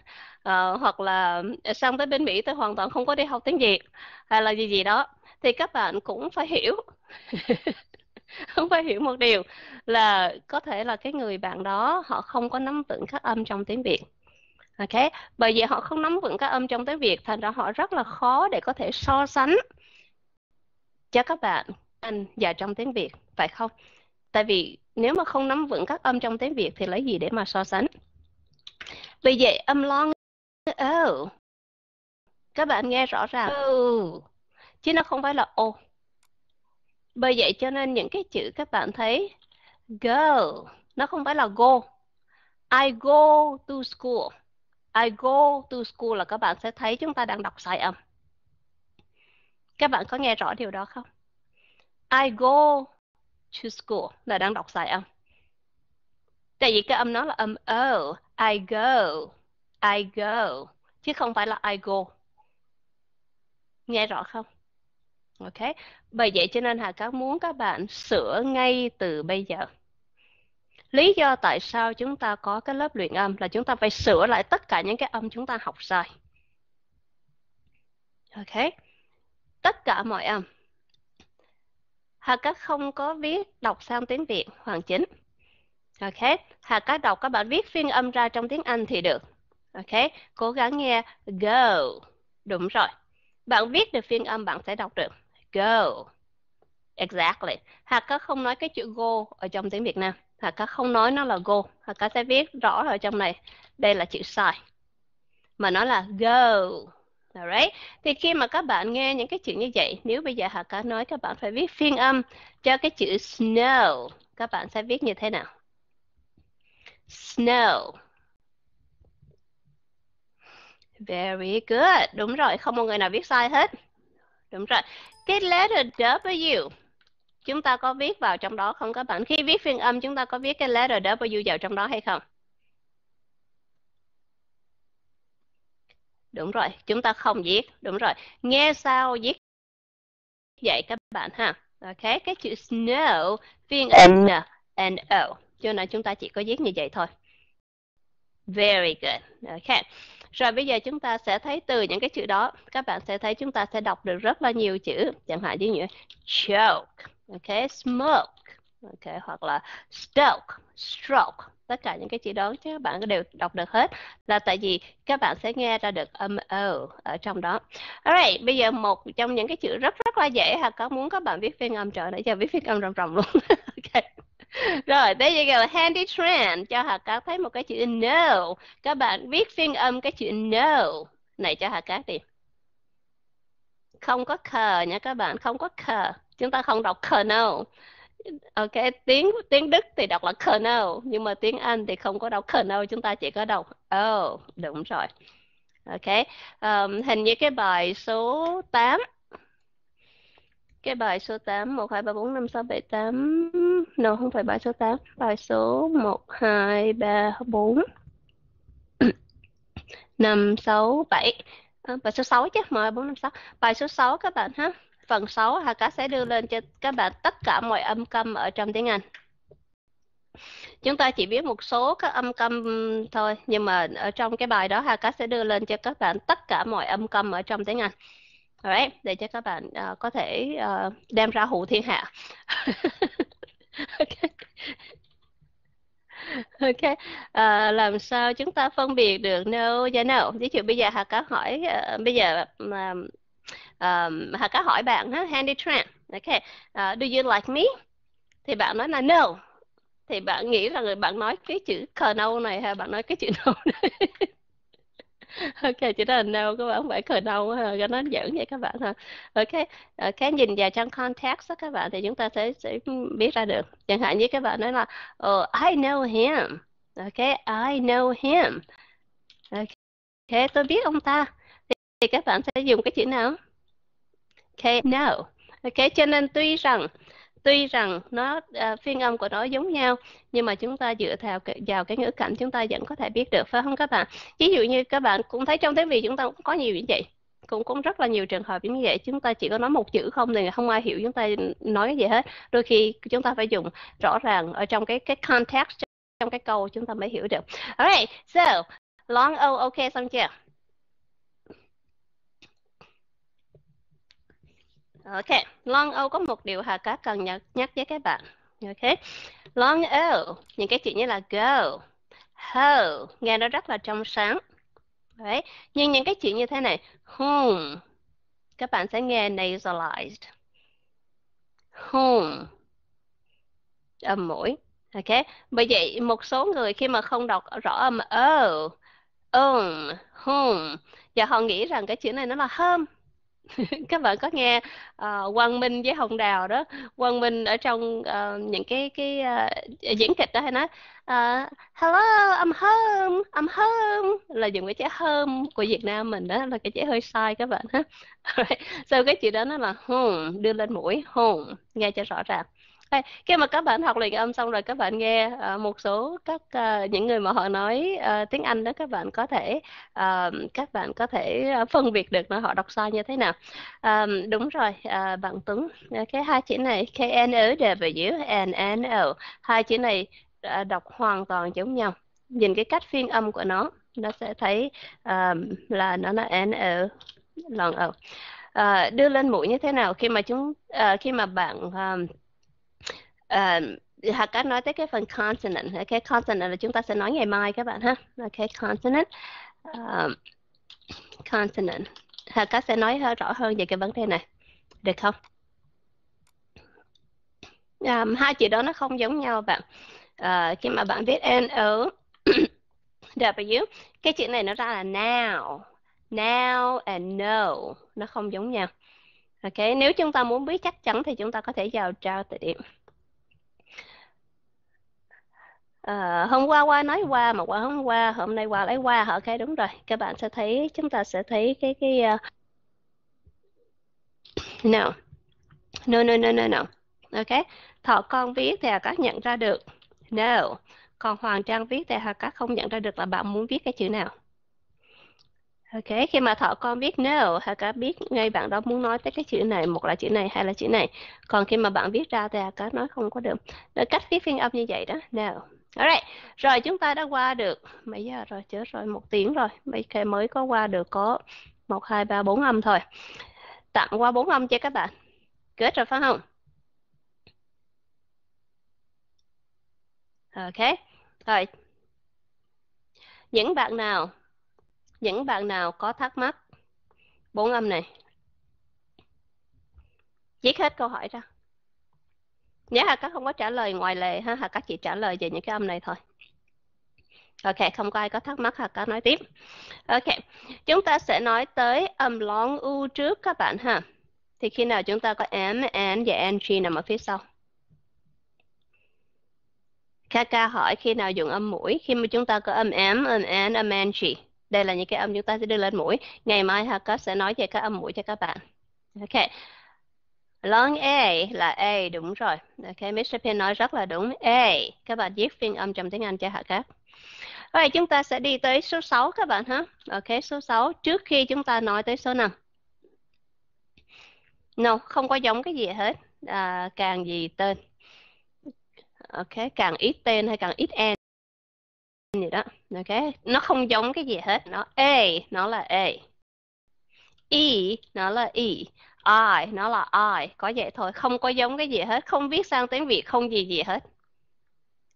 à, hoặc là ờ, sang tới bên Mỹ tôi hoàn toàn không có đi học tiếng Việt hay là gì gì đó thì các bạn cũng phải hiểu không phải hiểu một điều là có thể là cái người bạn đó họ không có nắm vững các âm trong tiếng Việt ok bởi vì họ không nắm vững các âm trong tiếng việt thành ra họ rất là khó để có thể so sánh cho các bạn anh và trong tiếng việt phải không tại vì nếu mà không nắm vững các âm trong tiếng việt thì lấy gì để mà so sánh vì vậy âm long oh các bạn nghe rõ ràng oh chứ nó không phải là o bởi vậy cho nên những cái chữ các bạn thấy go nó không phải là go I go to school I go to school là các bạn sẽ thấy chúng ta đang đọc sai âm. Các bạn có nghe rõ điều đó không? I go to school là đang đọc sai âm. Tại vì cái âm nó là âm O, I go, I go, chứ không phải là I go. Nghe rõ không? Ok, bởi vậy cho nên Hà Cát muốn các bạn sửa ngay từ bây giờ lý do tại sao chúng ta có cái lớp luyện âm là chúng ta phải sửa lại tất cả những cái âm chúng ta học sai ok tất cả mọi âm Hà các không có viết đọc sang tiếng Việt hoàn chỉnh. Ok, Hà các đọc các bạn viết phiên âm ra trong tiếng Anh thì được. Ok, cố gắng nghe go. Đúng rồi. Bạn viết được phiên âm bạn sẽ đọc được. Go. Exactly. Hà các không nói cái chữ go ở trong tiếng Việt Nam thả cá không nói nó là go thả cá sẽ viết rõ ở trong này đây là chữ sai mà nó là go Alright. Thì khi mà các bạn nghe những cái chữ như vậy, nếu bây giờ Hà Cá nói các bạn phải viết phiên âm cho cái chữ snow, các bạn sẽ viết như thế nào? Snow. Very good. Đúng rồi, không một người nào viết sai hết. Đúng rồi. Cái letter W chúng ta có viết vào trong đó không các bạn khi viết phiên âm chúng ta có viết cái letter W vào trong đó hay không đúng rồi chúng ta không viết đúng rồi nghe sao viết vậy các bạn ha ok cái chữ snow phiên âm n and o cho nên chúng ta chỉ có viết như vậy thôi very good ok rồi bây giờ chúng ta sẽ thấy từ những cái chữ đó các bạn sẽ thấy chúng ta sẽ đọc được rất là nhiều chữ chẳng hạn như như joke ok smoke ok hoặc là stroke stroke tất cả những cái chữ đó các bạn đều đọc được hết là tại vì các bạn sẽ nghe ra được âm o ở trong đó alright bây giờ một trong những cái chữ rất rất là dễ hà có muốn các bạn viết phiên âm trở nãy giờ viết phiên âm rầm rầm luôn ok rồi bây giờ là handy trend cho hà cát thấy một cái chữ no các bạn viết phiên âm cái chữ no này cho hà cát đi không có khờ nha các bạn không có khờ chúng ta không đọc kernel ok tiếng tiếng đức thì đọc là kernel nhưng mà tiếng anh thì không có đọc kernel chúng ta chỉ có đọc oh đúng rồi ok um, hình như cái bài số 8 cái bài số 8 1 2 3 4 5 6 7 8 no không phải bài số 8 bài số 1 2 3 4 5 6 7 Ờ, bài số 6 chứ, M456. Bài số 6 các bạn ha. Phần 6 Hà Cá sẽ đưa lên cho các bạn tất cả mọi âm câm ở trong tiếng Anh. Chúng ta chỉ biết một số các âm câm thôi, nhưng mà ở trong cái bài đó Hà Cá sẽ đưa lên cho các bạn tất cả mọi âm câm ở trong tiếng Anh. Alright, để cho các bạn uh, có thể uh, đem ra hữu thiên hạ. okay ok à, làm sao chúng ta phân biệt được no và no ví dụ bây giờ hà cá hỏi uh, bây giờ mà um, hà cá hỏi bạn ha handy tran ok uh, do you like me thì bạn nói là no thì bạn nghĩ là người bạn nói cái chữ no này hay bạn nói cái chữ no này ok chị rất là nâu các bạn phải cười nâu cho nó giỡn vậy các bạn hả? ok ờ, cái nhìn vào trong context đó các bạn thì chúng ta sẽ sẽ biết ra được chẳng hạn như các bạn nói là oh, I know him ok I know him ok, okay tôi biết ông ta thì, thì các bạn sẽ dùng cái chữ nào ok no ok cho nên tuy rằng tuy rằng nó à, phiên âm của nó giống nhau nhưng mà chúng ta dựa vào vào cái ngữ cảnh chúng ta vẫn có thể biết được phải không các bạn ví dụ như các bạn cũng thấy trong tiếng việt chúng ta cũng có nhiều như vậy cũng cũng rất là nhiều trường hợp như vậy chúng ta chỉ có nói một chữ không thì không ai hiểu chúng ta nói gì hết đôi khi chúng ta phải dùng rõ ràng ở trong cái cái context trong cái câu chúng ta mới hiểu được alright so long o oh, ok xong chưa Ok, Long O có một điều Hà Cát cần nhắc, nhắc với các bạn. Ok, Long O, những cái chữ như là go, ho, nghe nó rất là trong sáng. Đấy. Nhưng những cái chữ như thế này, home, các bạn sẽ nghe nasalized. Home, âm mũi. Ok, bởi vậy một số người khi mà không đọc rõ âm O, um, home, và họ nghĩ rằng cái chữ này nó là home các bạn có nghe uh, Quang Minh với Hồng Đào đó Quang Minh ở trong uh, những cái cái uh, diễn kịch đó hay nói uh, hello I'm home I'm home là dùng cái chữ home của Việt Nam mình đó là cái chữ hơi sai các bạn ha sau cái chữ đó nó là home đưa lên mũi home nghe cho rõ ràng đây, khi mà các bạn học luyện âm xong rồi các bạn nghe uh, một số các uh, những người mà họ nói uh, tiếng Anh đó các bạn có thể uh, các bạn có thể phân biệt được là họ đọc sai như thế nào. Um, đúng rồi, uh, bạn Tuấn, cái hai chữ này n n ở về n NNO, hai chữ này uh, đọc hoàn toàn giống nhau. Nhìn cái cách phiên âm của nó, nó sẽ thấy um, là nó là n NO lần ở. Uh, đưa lên mũi như thế nào khi mà chúng uh, khi mà bạn uh, um, Hà Cát nói tới cái phần consonant, cái okay, continent là chúng ta sẽ nói ngày mai các bạn ha ok consonant, um, continent Hà Cát sẽ nói rõ hơn về cái vấn đề này được không um, hai chữ đó nó không giống nhau bạn uh, khi mà bạn viết n o w cái chữ này nó ra là now now and no nó không giống nhau ok nếu chúng ta muốn biết chắc chắn thì chúng ta có thể vào trao từ điểm À, hôm qua qua nói qua mà qua hôm qua hôm nay qua lấy qua hả okay, đúng rồi các bạn sẽ thấy chúng ta sẽ thấy cái cái uh... Ờ, no no no no no no ok thọ con viết thì các nhận ra được no còn hoàng trang viết thì các không nhận ra được là bạn muốn viết cái chữ nào ok khi mà thọ con viết no hà các biết ngay bạn đó muốn nói tới cái chữ này một là chữ này hay là chữ này còn khi mà bạn viết ra thì các nói không có được Để cách viết phiên âm như vậy đó no Alright, rồi chúng ta đã qua được mấy giờ rồi chết rồi một tiếng rồi mấy cái mới có qua được có một hai ba bốn âm thôi tặng qua bốn âm cho các bạn kết rồi phải không ok rồi những bạn nào những bạn nào có thắc mắc bốn âm này viết hết câu hỏi ra Nhé dạ, Hà các không có trả lời ngoài lề ha, Hà các chỉ trả lời về những cái âm này thôi. Ok, không có ai có thắc mắc Hà các nói tiếp. Ok, chúng ta sẽ nói tới âm long u trước các bạn ha. Thì khi nào chúng ta có m, n và ng nằm ở phía sau? Kaka hỏi khi nào dùng âm mũi, khi mà chúng ta có âm m, âm n, âm ng. Đây là những cái âm chúng ta sẽ đưa lên mũi. Ngày mai Hà các sẽ nói về các âm mũi cho các bạn. Ok. Long A là A, đúng rồi. Ok, Mr. Pin nói rất là đúng. A, các bạn viết phiên âm trong tiếng Anh cho hạ các. Vậy chúng ta sẽ đi tới số 6 các bạn ha. Ok, số 6 trước khi chúng ta nói tới số 5. No, không có giống cái gì hết. À, càng gì tên. Ok, càng ít tên hay càng ít n gì đó. Ok, nó không giống cái gì hết. Nó A, nó là A. E, nó là E. I nó là I có vậy thôi không có giống cái gì hết không viết sang tiếng Việt không gì gì hết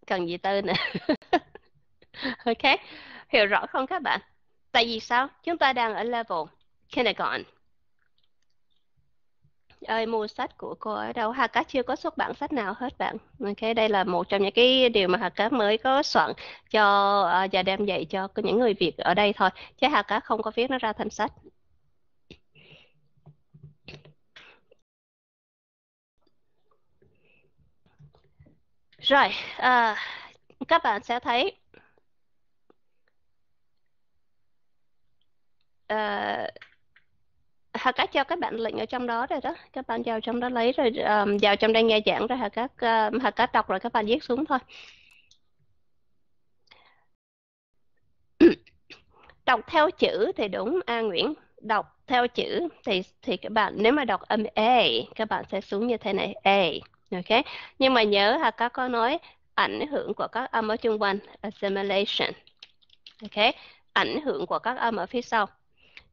cần gì tư nữa ok hiểu rõ không các bạn tại vì sao chúng ta đang ở level kindergarten ơi mua sách của cô ở đâu Hà Cá chưa có xuất bản sách nào hết bạn ok đây là một trong những cái điều mà Hà Cá mới có soạn cho uh, và đem dạy cho những người Việt ở đây thôi chứ Hà Cá không có viết nó ra thành sách Rồi, à, các bạn sẽ thấy à, Hà Cát cho các bạn lệnh ở trong đó rồi đó các bạn vào trong đó lấy rồi um, vào trong đây nghe giảng rồi Hà Cát uh, Hà Cát đọc rồi các bạn viết xuống thôi đọc theo chữ thì đúng A Nguyễn đọc theo chữ thì thì các bạn nếu mà đọc âm A các bạn sẽ xuống như thế này A ok nhưng mà nhớ là các con nói ảnh hưởng của các âm ở chung quanh assimilation ok ảnh hưởng của các âm ở phía sau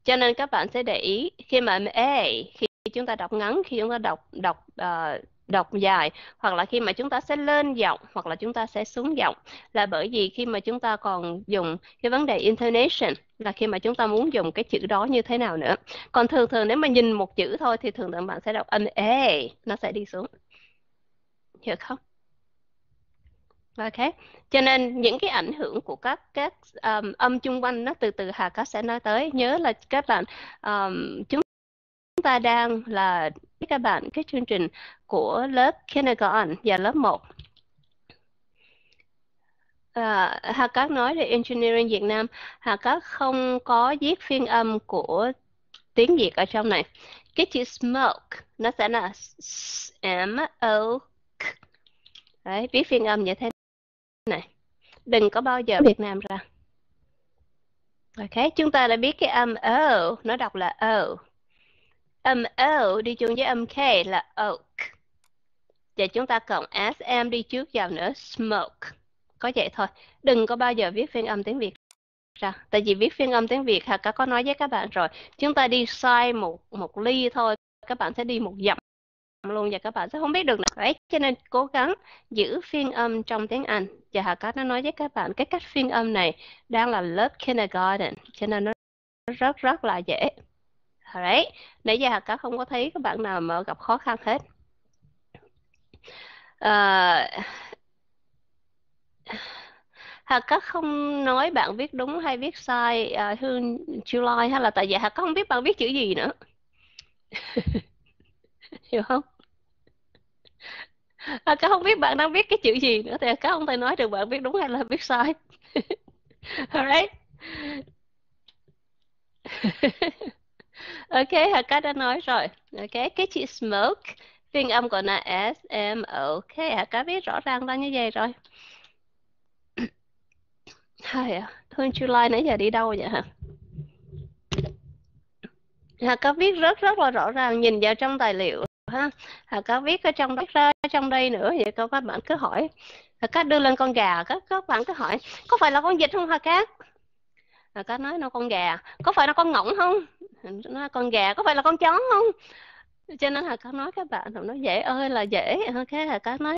cho nên các bạn sẽ để ý khi mà a khi chúng ta đọc ngắn khi chúng ta đọc đọc uh, đọc dài hoặc là khi mà chúng ta sẽ lên giọng hoặc là chúng ta sẽ xuống giọng là bởi vì khi mà chúng ta còn dùng cái vấn đề intonation là khi mà chúng ta muốn dùng cái chữ đó như thế nào nữa còn thường thường nếu mà nhìn một chữ thôi thì thường thường bạn sẽ đọc âm e nó sẽ đi xuống hiểu không ok cho nên những cái ảnh hưởng của các các um, âm chung quanh nó từ từ hà các sẽ nói tới nhớ là các bạn um, chúng ta đang là các bạn cái chương trình của lớp kindergarten và lớp 1 À, Hà Cát nói là Engineering Việt Nam, Hà Cát không có viết phiên âm của tiếng Việt ở trong này. Cái chữ smoke nó sẽ là S-M-O Đấy, viết phiên âm như thế này. Đừng có bao giờ Việt Nam ra. Ok, chúng ta đã biết cái âm O, nó đọc là O. Âm O đi chung với âm K là oak. Và chúng ta cộng SM đi trước vào nữa, smoke. Có vậy thôi, đừng có bao giờ viết phiên âm tiếng Việt ra. Tại vì viết phiên âm tiếng Việt, Hà có nói với các bạn rồi, chúng ta đi sai một một ly thôi, các bạn sẽ đi một dặm luôn và các bạn sẽ không biết được đấy cho nên cố gắng giữ phiên âm trong tiếng Anh và Hà Cát nó nói với các bạn cái cách phiên âm này đang là lớp kindergarten cho nên nó rất rất là dễ đấy nãy giờ Hà Cát không có thấy các bạn nào mà gặp khó khăn hết à, Hà Cát không nói bạn viết đúng hay viết sai à, Hương July hay là tại vì Hà Cát không biết bạn viết chữ gì nữa hiểu không à, các không biết bạn đang viết cái chữ gì nữa thì các không thể nói được bạn viết đúng hay là viết sai alright ok Hà ca đã nói rồi ok cái chữ smoke phiên âm của nó s m o k hả cá viết rõ ràng ra như vậy rồi hay à, thương July nãy giờ đi đâu vậy hả Hà ca viết rất rất là rõ ràng nhìn vào trong tài liệu ha à, có viết ở trong đó, trong đây nữa vậy các bạn cứ hỏi à, các đưa lên con gà các các bạn cứ hỏi có phải là con vịt không hả các à, các nói nó con gà có phải là con ngỗng không nó con gà có phải là con chó không cho nên là các nói các bạn nó dễ ơi là dễ cái là các nói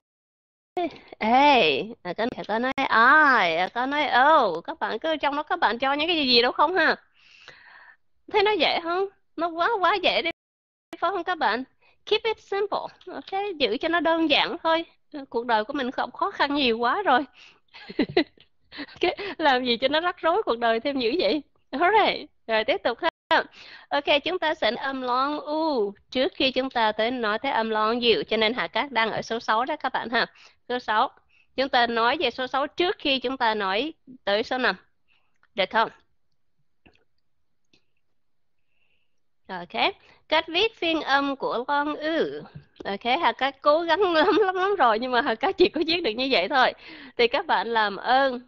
ê cái này có nói ai có nói ô các bạn cứ trong đó các bạn cho những cái gì gì đâu không ha thấy nó dễ không nó quá quá dễ đi phải không các bạn keep it simple ok giữ cho nó đơn giản thôi cuộc đời của mình không khó khăn nhiều quá rồi okay. làm gì cho nó rắc rối cuộc đời thêm dữ vậy alright rồi tiếp tục ha Ok, chúng ta sẽ âm long u trước khi chúng ta tới nói tới âm long dịu cho nên Hạ Cát đang ở số 6 đó các bạn ha. Số 6. Chúng ta nói về số 6 trước khi chúng ta nói tới số 5. Được không? Ok cách viết phiên âm của con ư ok hà cá cố gắng lắm lắm lắm rồi nhưng mà hà cá chỉ có viết được như vậy thôi thì các bạn làm ơn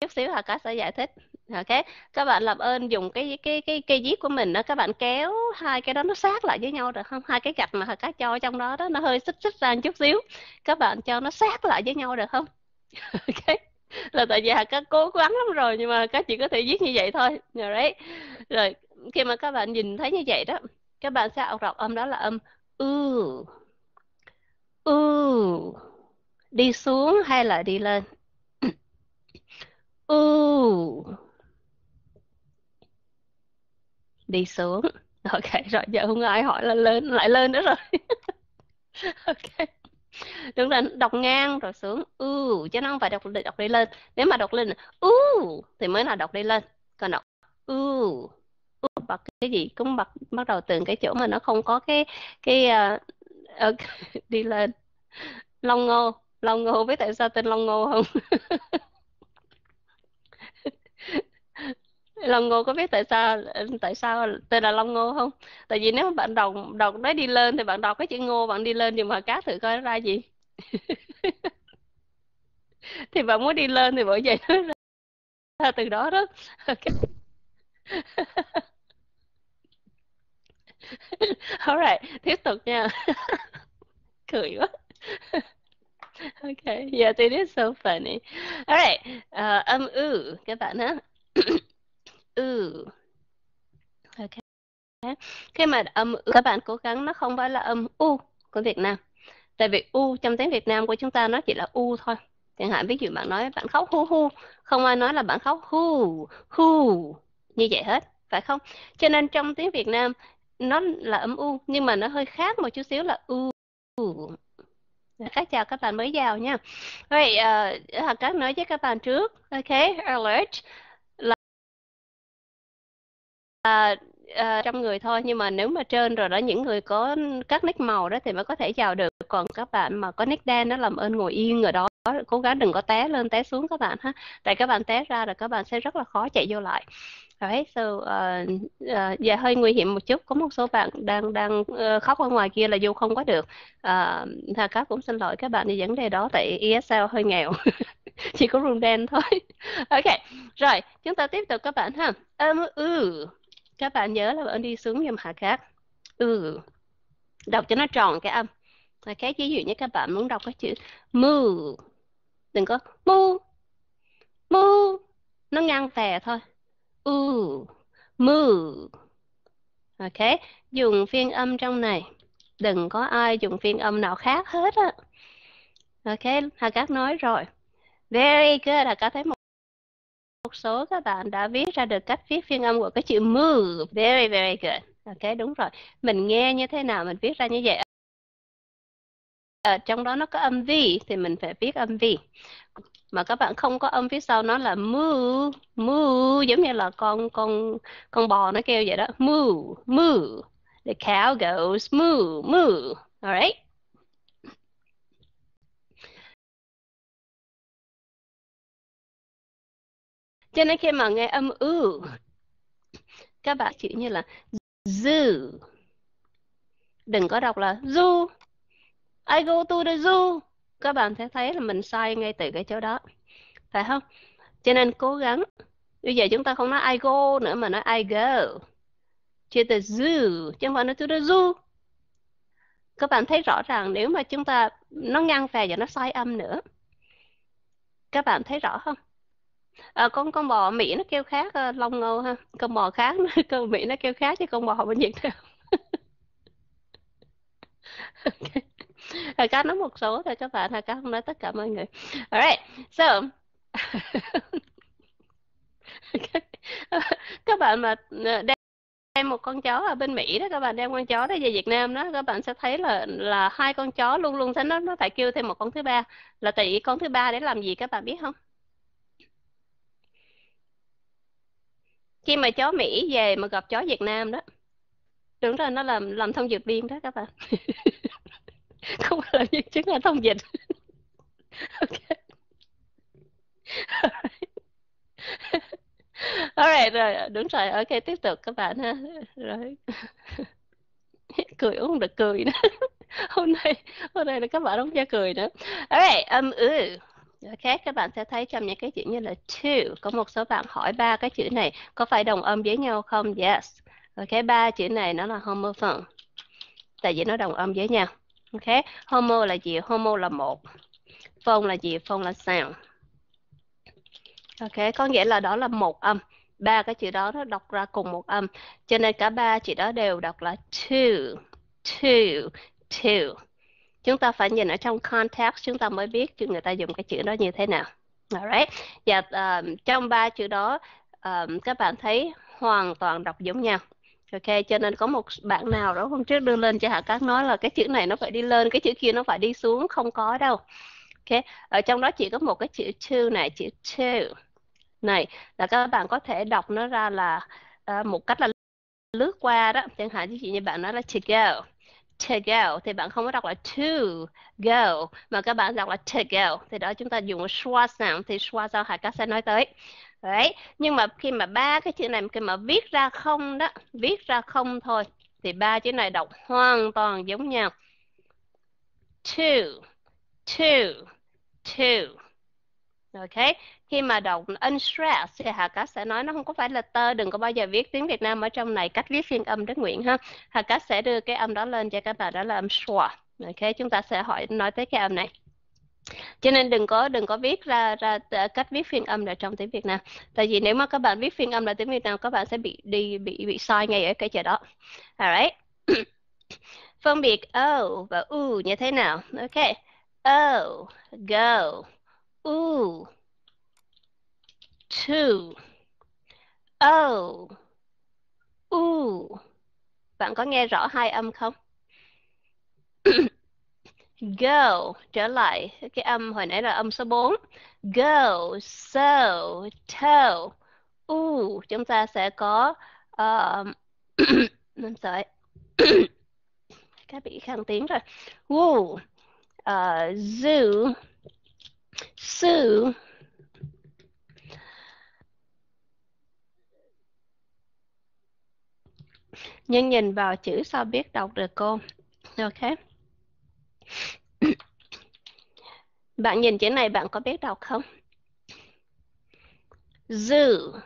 chút, xíu hà cá sẽ giải thích ok các bạn làm ơn dùng cái cái cái cây viết của mình đó các bạn kéo hai cái đó nó sát lại với nhau được không hai cái gạch mà cá cho trong đó đó nó hơi xích xích ra chút xíu các bạn cho nó sát lại với nhau được không ok là tại vì hà cá cố gắng lắm rồi nhưng mà cá chỉ có thể viết như vậy thôi rồi đấy rồi khi mà các bạn nhìn thấy như vậy đó các bạn sẽ học đọc âm đó là âm ư ư đi xuống hay là đi lên ư đi xuống ok rồi giờ không ai hỏi là lên lại lên nữa rồi ok đúng là đọc ngang rồi xuống ư chứ nó không phải đọc đọc đi lên nếu mà đọc lên ư thì mới là đọc đi lên còn đọc ư mà bật cái gì cũng bật bắt đầu từ cái chỗ mà nó không có cái cái uh, uh, đi lên long ngô long ngô biết tại sao tên long ngô không Long Ngô có biết tại sao tại sao tên là Long Ngô không? Tại vì nếu mà bạn đọc đọc nói đi lên thì bạn đọc cái chữ Ngô bạn đi lên nhưng mà cá thử coi nó ra gì. thì bạn muốn đi lên thì bởi vậy nó ra từ đó đó. Okay. Alright, tiếp tục nha. Cười quá. okay, yeah, it is so funny. Alright, uh, âm ư các bạn ha. ư. okay. Khi mà âm ư các bạn cố gắng nó không phải là âm u của Việt Nam. Tại vì u trong tiếng Việt Nam của chúng ta nó chỉ là u thôi. Chẳng hạn ví dụ bạn nói bạn khóc hu hu, không ai nói là bạn khóc hu hu như vậy hết phải không? Cho nên trong tiếng Việt Nam nó là âm u nhưng mà nó hơi khác một chút xíu là u các dạ, chào các bạn mới vào nha vậy uh, các nói với các bạn trước ok alert là, uh, trong người thôi nhưng mà nếu mà trên rồi đó những người có các nick màu đó thì mới có thể vào được còn các bạn mà có nick đen đó làm ơn ngồi yên ở đó cố gắng đừng có té lên té xuống các bạn ha tại các bạn té ra là các bạn sẽ rất là khó chạy vô lại rồi hết sự uh, uh, dạ hơi nguy hiểm một chút có một số bạn đang đang uh, khóc ở ngoài kia là dù không có được uh, Hà Cáp cũng xin lỗi các bạn về vấn đề đó tại ESL hơi nghèo chỉ có room đen thôi ok rồi chúng ta tiếp tục các bạn ha um, ừ các bạn nhớ là bạn đi xuống giùm hạ Cáp ừ đọc cho nó tròn cái âm ok ví dụ như các bạn muốn đọc cái chữ mu đừng có mu mu nó ngang tè thôi u mu ok dùng phiên âm trong này đừng có ai dùng phiên âm nào khác hết á ok hà các nói rồi very good hà các thấy một một số các bạn đã viết ra được cách viết phiên âm của cái chữ move very very good ok đúng rồi mình nghe như thế nào mình viết ra như vậy ở ờ, trong đó nó có âm vi thì mình phải viết âm vi mà các bạn không có âm phía sau nó là moo moo giống như là con con con bò nó kêu vậy đó moo moo the cow goes moo moo alright cho nên khi mà nghe âm u các bạn chỉ như là zoo đừng có đọc là zoo I go to the zoo các bạn sẽ thấy là mình sai ngay từ cái chỗ đó phải không cho nên cố gắng bây giờ chúng ta không nói I go nữa mà nói I go to the zoo chứ không phải nói to the zoo các bạn thấy rõ ràng nếu mà chúng ta nó ngang về và nó sai âm nữa các bạn thấy rõ không à, con con bò mỹ nó kêu khác ờ, long ngâu ha con bò khác con mỹ nó kêu khác chứ con bò bên việt nam okay. Thầy Cát nói một số thôi các bạn, Thầy Cát không nói tất cả mọi người. Alright, so các bạn mà ờ, đem một con chó ở bên Mỹ đó các bạn đem con chó đó về Việt Nam đó các bạn sẽ thấy là là hai con chó luôn luôn thấy nó nó phải kêu thêm một con thứ ba là tại vì con thứ ba để làm gì các bạn biết không khi mà chó Mỹ về mà gặp chó Việt Nam đó tưởng rồi nó làm làm thông dược viên đó các bạn không là di chứng là thông dịch ok Alright rồi, đúng rồi, ok tiếp tục các bạn ha. Rồi. cười uống được cười nữa. hôm nay hôm nay là các bạn không ra cười nữa. Alright, um ừ. Ok, các bạn sẽ thấy trong những cái chữ như là to, có một số bạn hỏi ba cái chữ này có phải đồng âm với nhau không? Yes. Ok, ba chữ này nó là homophone. Tại vì nó đồng âm với nhau ok homo là gì homo là một phone là gì phone là sound ok có nghĩa là đó là một âm ba cái chữ đó nó đọc ra cùng một âm cho nên cả ba chữ đó đều đọc là two two two chúng ta phải nhìn ở trong context chúng ta mới biết người ta dùng cái chữ đó như thế nào alright và dạ, um, trong ba chữ đó um, các bạn thấy hoàn toàn đọc giống nhau ok cho nên có một bạn nào đó hôm trước đưa lên cho hạ các nói là cái chữ này nó phải đi lên cái chữ kia nó phải đi xuống không có đâu ok ở trong đó chỉ có một cái chữ to này chữ to này là các bạn có thể đọc nó ra là uh, một cách là lướt qua đó chẳng hạn như bạn nói là to go to go thì bạn không có đọc là to go mà các bạn đọc là to go thì đó chúng ta dùng schwa sound thì schwa sound hạt các sẽ nói tới đấy nhưng mà khi mà ba cái chữ này khi mà viết ra không đó viết ra không thôi thì ba chữ này đọc hoàn toàn giống nhau two two two ok khi mà đọc unstressed thì Hà Cát sẽ nói nó không có phải là tơ đừng có bao giờ viết tiếng Việt Nam ở trong này cách viết phiên âm Đức nguyện ha Hà Cát sẽ đưa cái âm đó lên cho các bạn đó là âm schwa ok chúng ta sẽ hỏi nói tới cái âm này cho nên đừng có đừng có viết ra ra à, cách viết phiên âm là trong tiếng Việt Nam tại vì nếu mà các bạn viết phiên âm là tiếng Việt Nam các bạn sẽ bị đi bị bị sai ngay ở cái chỗ đó alright phân biệt o và u như thế nào ok o go u to o u bạn có nghe rõ hai âm không Go, trở lại. Cái âm hồi nãy là âm số 4. Go, so, toe. U, chúng ta sẽ có... Um, I'm sorry. Cái bị khang tiếng rồi. Woo, uh, zoo, sue, Nhưng nhìn vào chữ sao biết đọc được cô. Ok bạn nhìn chữ này bạn có biết đọc không? Zoo.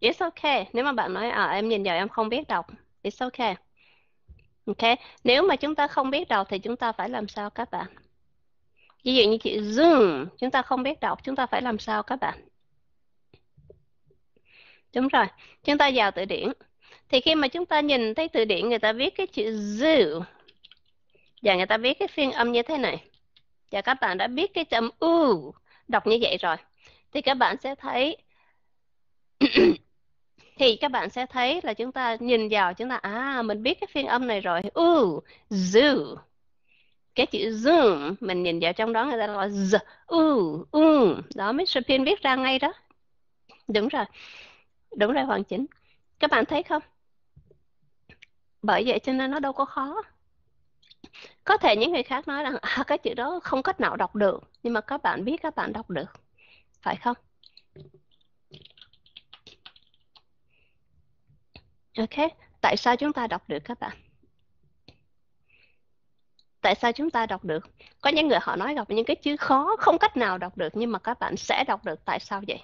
It's okay. Nếu mà bạn nói à em nhìn vào em không biết đọc, it's okay. Ok, nếu mà chúng ta không biết đọc thì chúng ta phải làm sao các bạn? Ví dụ như chữ zoom, chúng ta không biết đọc, chúng ta phải làm sao các bạn? Đúng rồi, chúng ta vào từ điển thì khi mà chúng ta nhìn thấy từ điển người ta viết cái chữ zoo và người ta viết cái phiên âm như thế này và các bạn đã biết cái chấm u đọc như vậy rồi thì các bạn sẽ thấy thì các bạn sẽ thấy là chúng ta nhìn vào chúng ta à mình biết cái phiên âm này rồi u zoo cái chữ zoom mình nhìn vào trong đó người ta gọi z u u đó Mr. phiên viết ra ngay đó đúng rồi đúng rồi hoàn chỉnh các bạn thấy không bởi vậy cho nên nó đâu có khó có thể những người khác nói rằng à, cái chữ đó không cách nào đọc được nhưng mà các bạn biết các bạn đọc được phải không ok tại sao chúng ta đọc được các bạn tại sao chúng ta đọc được có những người họ nói gặp những cái chữ khó không cách nào đọc được nhưng mà các bạn sẽ đọc được tại sao vậy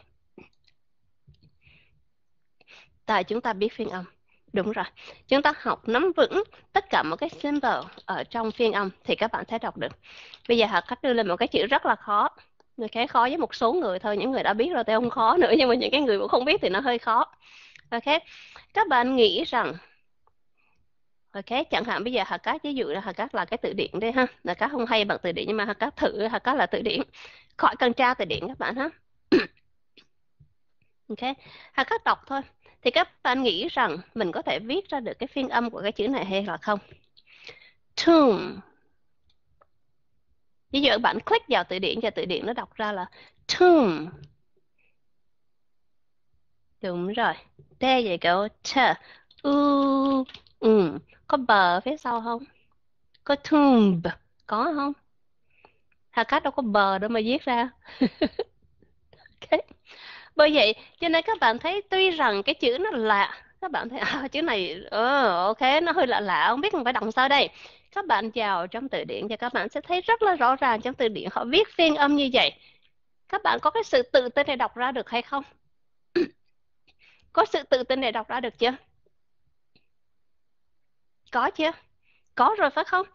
tại chúng ta biết phiên âm Đúng rồi, chúng ta học nắm vững tất cả một cái symbol ở trong phiên âm thì các bạn sẽ đọc được. Bây giờ học cách đưa lên một cái chữ rất là khó. Người khá khó với một số người thôi, những người đã biết rồi thì không khó nữa, nhưng mà những cái người cũng không biết thì nó hơi khó. Ok, các bạn nghĩ rằng Ok, chẳng hạn bây giờ Hà Cát ví dụ là Hà Cát là cái từ điển đi ha. Là Cát không hay bằng từ điển nhưng mà Hà Cát thử Hà Cát là từ điển. Khỏi cần tra từ điển các bạn ha. ok, Hà Cát đọc thôi thì các bạn nghĩ rằng mình có thể viết ra được cái phiên âm của cái chữ này hay là không? Tomb. ví dụ bạn click vào từ điển và từ điển nó đọc ra là tomb. Đúng rồi. There vậy kiểu T. U. Ừ. Có bờ phía sau không? Có tomb. Có không? Hà cát đâu có bờ đâu mà viết ra. okay bởi vậy cho nên các bạn thấy tuy rằng cái chữ nó lạ các bạn thấy à, chữ này ờ, ok nó hơi lạ lạ không biết phải đọc sao đây các bạn vào trong từ điển thì các bạn sẽ thấy rất là rõ ràng trong từ điển họ viết phiên âm như vậy các bạn có cái sự tự tin để đọc ra được hay không có sự tự tin để đọc ra được chưa có chưa có rồi phải không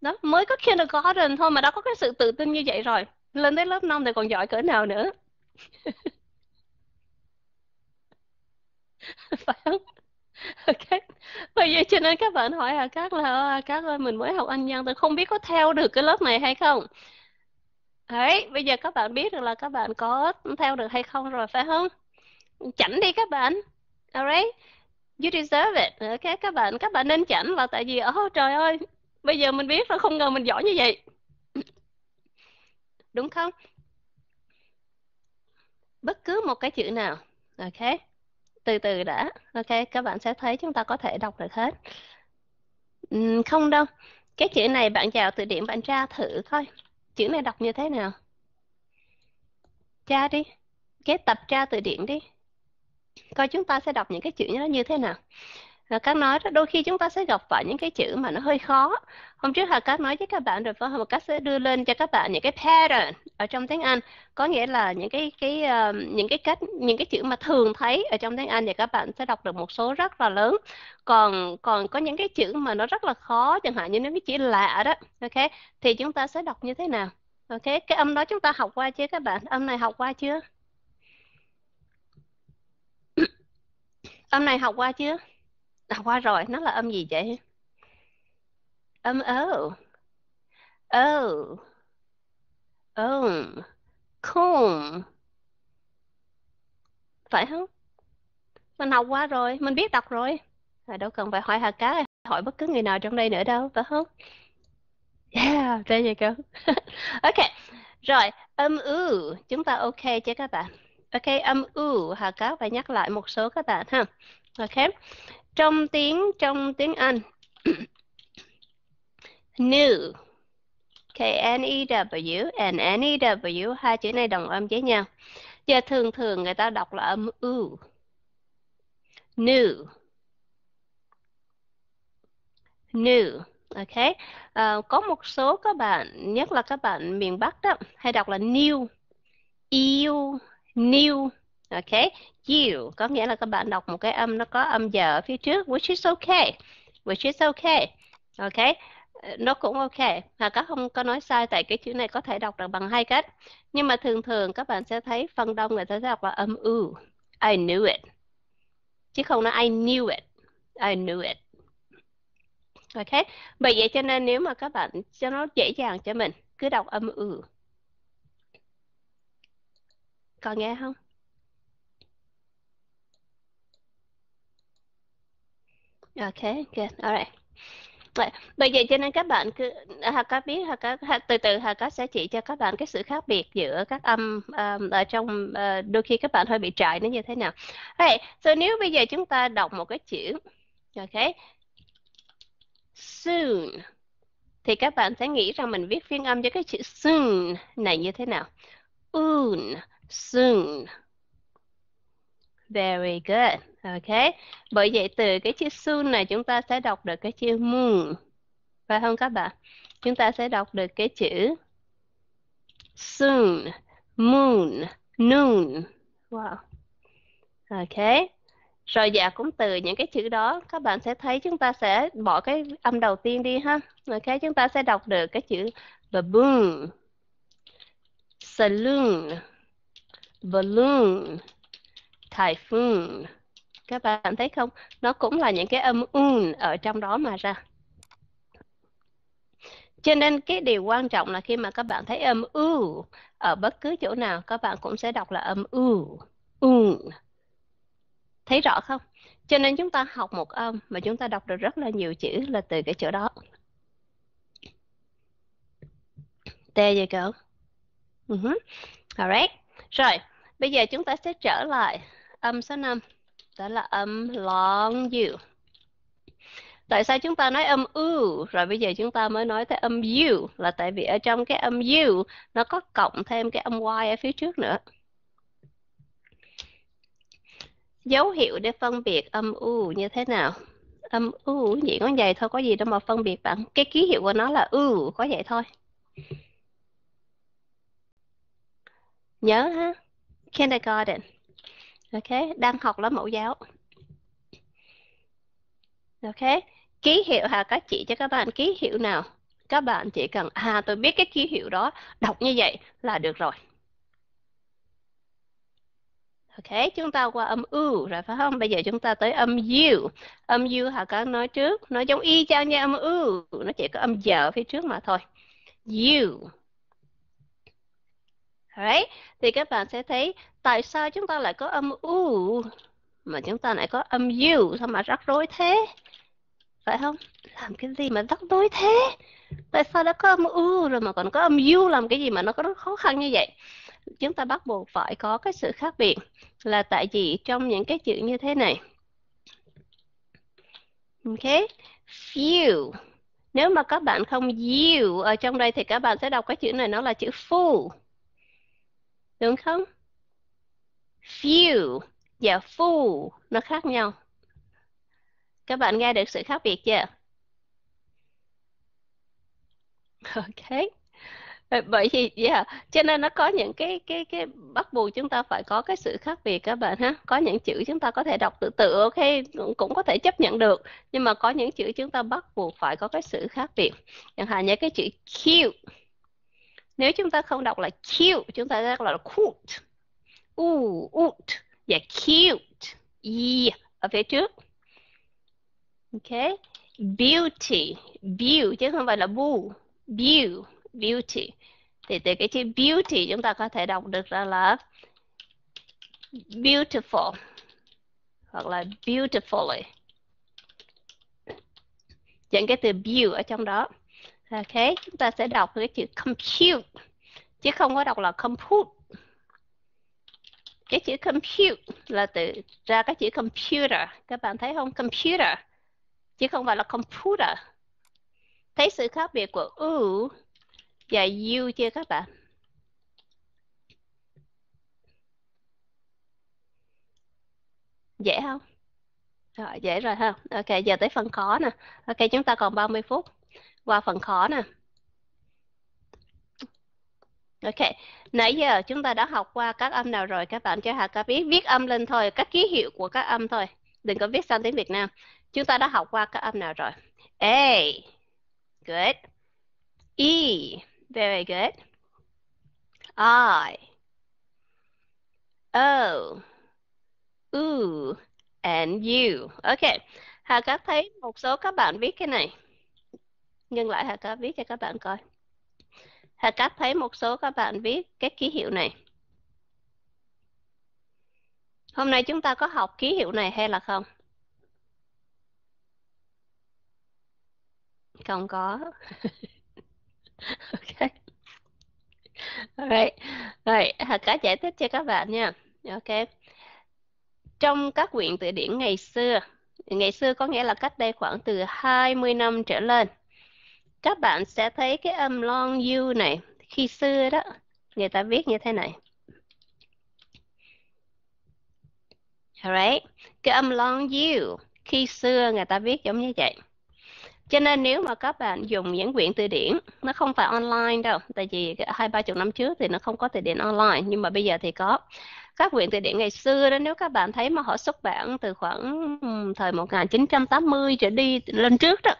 đó mới có kindergarten thôi mà đã có cái sự tự tin như vậy rồi lên tới lớp 5 thì còn giỏi cỡ nào nữa phải không ok bởi vậy cho nên các bạn hỏi à các là à, các ơi mình mới học anh văn tôi không biết có theo được cái lớp này hay không đấy bây giờ các bạn biết được là các bạn có theo được hay không rồi phải không chảnh đi các bạn alright you deserve it ok các bạn các bạn nên chảnh là tại vì oh trời ơi bây giờ mình biết rồi không ngờ mình giỏi như vậy đúng không bất cứ một cái chữ nào ok từ từ đã ok các bạn sẽ thấy chúng ta có thể đọc được hết không đâu cái chữ này bạn vào từ điển bạn tra thử thôi chữ này đọc như thế nào tra đi cái tập tra từ điển đi coi chúng ta sẽ đọc những cái chữ như nó như thế nào Hà Cát nói đó, đôi khi chúng ta sẽ gặp phải những cái chữ mà nó hơi khó. Hôm trước Hà Cát nói với các bạn rồi phải không? Cát sẽ đưa lên cho các bạn những cái pattern ở trong tiếng Anh, có nghĩa là những cái cái uh, những cái cách những cái chữ mà thường thấy ở trong tiếng Anh thì các bạn sẽ đọc được một số rất là lớn. Còn còn có những cái chữ mà nó rất là khó, chẳng hạn như những cái chữ lạ đó, ok? Thì chúng ta sẽ đọc như thế nào? Ok, cái âm đó chúng ta học qua chưa các bạn? Âm này học qua chưa? âm này học qua chưa? đọc qua rồi nó là âm gì vậy âm ơ ơ ôm comb phải không mình học qua rồi mình biết đọc rồi à, đâu cần phải hỏi hà cá hỏi bất cứ người nào trong đây nữa đâu phải không yeah there you go ok rồi âm ư chúng ta ok chứ các bạn ok âm ư hà cá phải nhắc lại một số các bạn ha ok trong tiếng trong tiếng Anh new K N E W and N E W hai chữ này đồng âm với nhau giờ thường thường người ta đọc là âm u new new ok à, có một số các bạn nhất là các bạn miền Bắc đó hay đọc là new yêu new ok you có nghĩa là các bạn đọc một cái âm nó có âm giờ ở phía trước which is okay which is okay ok nó cũng ok hà các không có nói sai tại cái chữ này có thể đọc được bằng hai cách nhưng mà thường thường các bạn sẽ thấy phần đông người ta sẽ đọc là âm u I knew it chứ không nói I knew it I knew it ok bởi vậy cho nên nếu mà các bạn cho nó dễ dàng cho mình cứ đọc âm u có nghe không Okay, good. All right. bây giờ cho nên các bạn cứ à, Hà có biết Hà có từ từ Hà có sẽ chỉ cho các bạn cái sự khác biệt giữa các âm um, ở trong uh, đôi khi các bạn hơi bị trại nó như thế nào. Right. So nếu bây giờ chúng ta đọc một cái chữ OK, Soon thì các bạn sẽ nghĩ rằng mình viết phiên âm cho cái chữ soon này như thế nào. Un, soon. Very good ok bởi vậy từ cái chữ soon này chúng ta sẽ đọc được cái chữ moon phải không các bạn chúng ta sẽ đọc được cái chữ soon moon noon wow ok rồi dạ cũng từ những cái chữ đó các bạn sẽ thấy chúng ta sẽ bỏ cái âm đầu tiên đi ha ok chúng ta sẽ đọc được cái chữ baboon saloon balloon typhoon các bạn thấy không nó cũng là những cái âm um ở trong đó mà ra cho nên cái điều quan trọng là khi mà các bạn thấy âm u ở bất cứ chỗ nào các bạn cũng sẽ đọc là âm u u thấy rõ không cho nên chúng ta học một âm mà chúng ta đọc được rất là nhiều chữ là từ cái chỗ đó t vậy cơ uh -huh. alright rồi bây giờ chúng ta sẽ trở lại âm số 5 đó là âm long u tại sao chúng ta nói âm u rồi bây giờ chúng ta mới nói tới âm u là tại vì ở trong cái âm u nó có cộng thêm cái âm y ở phía trước nữa dấu hiệu để phân biệt âm u như thế nào âm u chỉ có vậy thôi có gì đâu mà phân biệt bạn cái ký hiệu của nó là u có vậy thôi nhớ ha kindergarten ok đang học lớp mẫu giáo ok ký hiệu hà các chị cho các bạn ký hiệu nào các bạn chỉ cần à tôi biết cái ký hiệu đó đọc như vậy là được rồi ok chúng ta qua âm u rồi phải không bây giờ chúng ta tới âm u âm u hà các nói trước nó giống y chang như âm u nó chỉ có âm giờ phía trước mà thôi u Alright. Thì các bạn sẽ thấy tại sao chúng ta lại có âm u mà chúng ta lại có âm u sao mà rắc rối thế phải không làm cái gì mà rắc rối thế tại sao đã có âm u rồi mà còn có âm u làm cái gì mà nó có rất khó khăn như vậy chúng ta bắt buộc phải có cái sự khác biệt là tại vì trong những cái chữ như thế này ok few nếu mà các bạn không you ở trong đây thì các bạn sẽ đọc cái chữ này nó là chữ full đúng không few và dạ, full nó khác nhau. Các bạn nghe được sự khác biệt chưa? Ok. bởi vì yeah. Dạ, cho nên nó có những cái cái cái bắt buộc chúng ta phải có cái sự khác biệt các bạn ha. Có những chữ chúng ta có thể đọc tự tự ok cũng, cũng có thể chấp nhận được, nhưng mà có những chữ chúng ta bắt buộc phải có cái sự khác biệt. Chẳng hạn như cái chữ cute. Nếu chúng ta không đọc là cute, chúng ta đọc là cute Oot yeah cute e ở phía trước ok beauty view chứ không phải là bu view beauty thì từ cái chữ beauty chúng ta có thể đọc được ra là beautiful hoặc là beautifully dẫn cái từ view ở trong đó ok chúng ta sẽ đọc cái chữ compute chứ không có đọc là compute cái chữ compute là từ ra cái chữ computer các bạn thấy không computer chứ không phải là computer thấy sự khác biệt của u và u chưa các bạn dễ không rồi dễ rồi ha ok giờ tới phần khó nè ok chúng ta còn 30 phút qua phần khó nè Ok, nãy giờ chúng ta đã học qua các âm nào rồi các bạn cho Hà Cá biết viết âm lên thôi, các ký hiệu của các âm thôi. Đừng có viết sang tiếng Việt Nam. Chúng ta đã học qua các âm nào rồi. A. Good. E. Very good. I. O. U. And U. Ok, Hà Cá thấy một số các bạn viết cái này. nhưng lại Hà Cá viết cho các bạn coi. Hà cát thấy một số các bạn viết các ký hiệu này. Hôm nay chúng ta có học ký hiệu này hay là không? Không có. ok. Rồi, rồi Hà cát giải thích cho các bạn nha. Ok. Trong các quyển từ điển ngày xưa, ngày xưa có nghĩa là cách đây khoảng từ 20 năm trở lên các bạn sẽ thấy cái âm long u này khi xưa đó người ta viết như thế này Alright, cái âm long u khi xưa người ta viết giống như vậy. Cho nên nếu mà các bạn dùng những quyển từ điển, nó không phải online đâu, tại vì hai ba chục năm trước thì nó không có từ điển online, nhưng mà bây giờ thì có các quyển từ điển ngày xưa đó nếu các bạn thấy mà họ xuất bản từ khoảng thời 1980 trở đi lên trước đó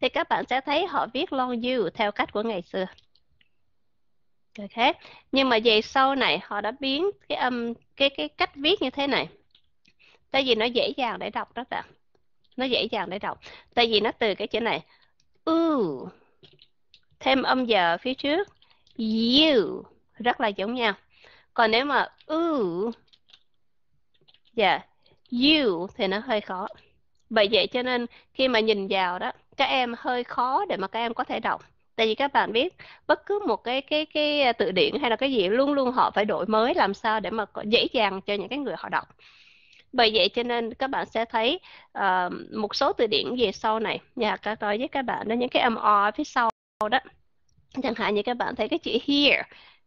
thì các bạn sẽ thấy họ viết long you theo cách của ngày xưa ok nhưng mà về sau này họ đã biến cái âm cái cái cách viết như thế này tại vì nó dễ dàng để đọc đó bạn nó dễ dàng để đọc tại vì nó từ cái chữ này u thêm âm giờ phía trước you rất là giống nhau còn nếu mà u ừ, yeah dạ, you thì nó hơi khó bởi vậy cho nên khi mà nhìn vào đó các em hơi khó để mà các em có thể đọc tại vì các bạn biết bất cứ một cái cái cái à, từ điển hay là cái gì luôn luôn họ phải đổi mới làm sao để mà dễ dàng cho những cái người họ đọc bởi vậy cho nên các bạn sẽ thấy uh, một số từ điển về sau này nhà các coi với các bạn đó những cái âm o phía sau đó chẳng hạn như các bạn thấy cái chữ here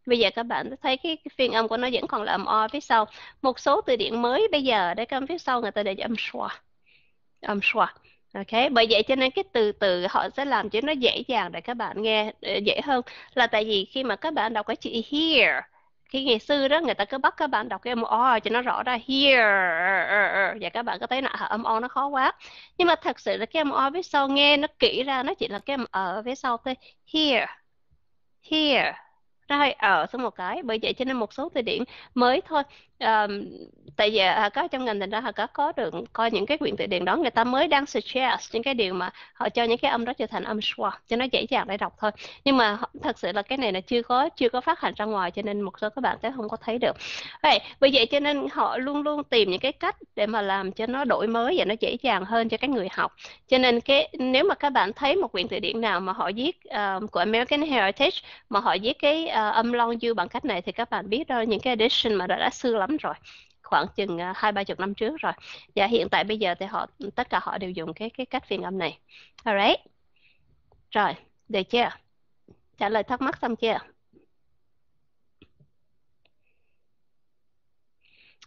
bây giờ các bạn thấy cái, phiên âm của nó vẫn còn là âm o phía sau một số từ điển mới bây giờ để các âm phía sau người ta để âm schwa âm schwa Ok, bởi vậy cho nên cái từ từ họ sẽ làm cho nó dễ dàng để các bạn nghe dễ hơn là tại vì khi mà các bạn đọc cái chữ here khi ngày xưa đó người ta cứ bắt các bạn đọc cái âm o cho nó rõ ra here và các bạn có thấy là à, âm o nó khó quá nhưng mà thật sự là cái âm o phía sau nghe nó kỹ ra nó chỉ là cái âm ở ờ phía sau thôi here here ra ở ờ, xong một cái bởi vậy cho nên một số từ điển mới thôi um, tại vì họ à, có trong ngành thành đó họ có có được coi những cái quyển từ điển đó người ta mới đang suggest những cái điều mà họ cho những cái âm đó trở thành âm schwa cho nó dễ dàng để đọc thôi nhưng mà thật sự là cái này là chưa có chưa có phát hành ra ngoài cho nên một số các bạn sẽ không có thấy được vậy vì vậy cho nên họ luôn luôn tìm những cái cách để mà làm cho nó đổi mới và nó dễ dàng hơn cho các người học cho nên cái nếu mà các bạn thấy một quyển từ điển nào mà họ viết uh, của American Heritage mà họ viết cái uh, âm long dư bằng cách này thì các bạn biết rồi những cái edition mà đã, đã xưa làm lắm rồi khoảng chừng à, hai ba chục năm trước rồi và dạ, hiện tại bây giờ thì họ tất cả họ đều dùng cái cái cách phiên âm này alright rồi được chưa trả lời thắc mắc xong chưa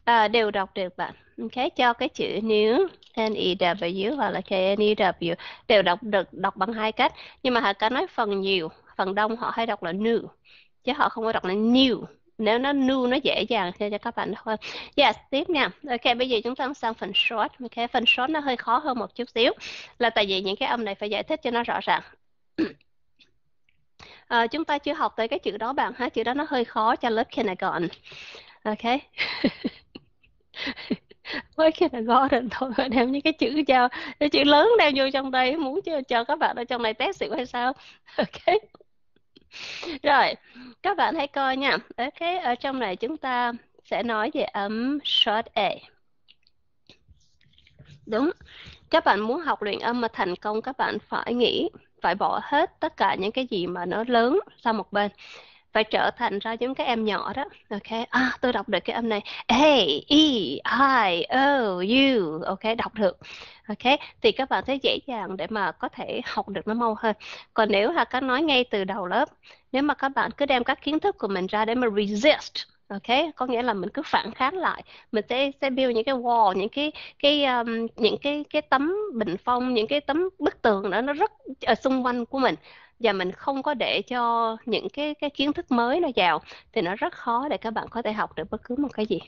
à, đều đọc được bạn ok cho cái chữ new n e w hoặc là k n e w đều đọc được đọc bằng hai cách nhưng mà họ có nói phần nhiều phần đông họ hay đọc là new chứ họ không có đọc là new nếu nó nu nó dễ dàng thêm cho các bạn thôi. yes tiếp nha ok bây giờ chúng ta sang phần short ok phần short nó hơi khó hơn một chút xíu là tại vì những cái âm này phải giải thích cho nó rõ ràng à, chúng ta chưa học tới cái chữ đó bạn ha chữ đó nó hơi khó cho lớp kindergarten ok khi là gõ kindergarten thôi mà đem những cái chữ cho cái chữ lớn đem vô trong đây muốn cho, cho các bạn ở trong này test xỉu hay sao ok rồi các bạn hãy coi nha ok ở trong này chúng ta sẽ nói về âm short a đúng các bạn muốn học luyện âm mà thành công các bạn phải nghĩ phải bỏ hết tất cả những cái gì mà nó lớn sang một bên phải trở thành ra giống các em nhỏ đó ok à, tôi đọc được cái âm này a e i o u ok đọc được ok thì các bạn thấy dễ dàng để mà có thể học được nó mau hơn còn nếu hà các nói ngay từ đầu lớp nếu mà các bạn cứ đem các kiến thức của mình ra để mà resist ok có nghĩa là mình cứ phản kháng lại mình sẽ sẽ build những cái wall những cái cái um, những cái cái tấm bình phong những cái tấm bức tường đó nó rất ở xung quanh của mình và mình không có để cho những cái cái kiến thức mới nó vào thì nó rất khó để các bạn có thể học được bất cứ một cái gì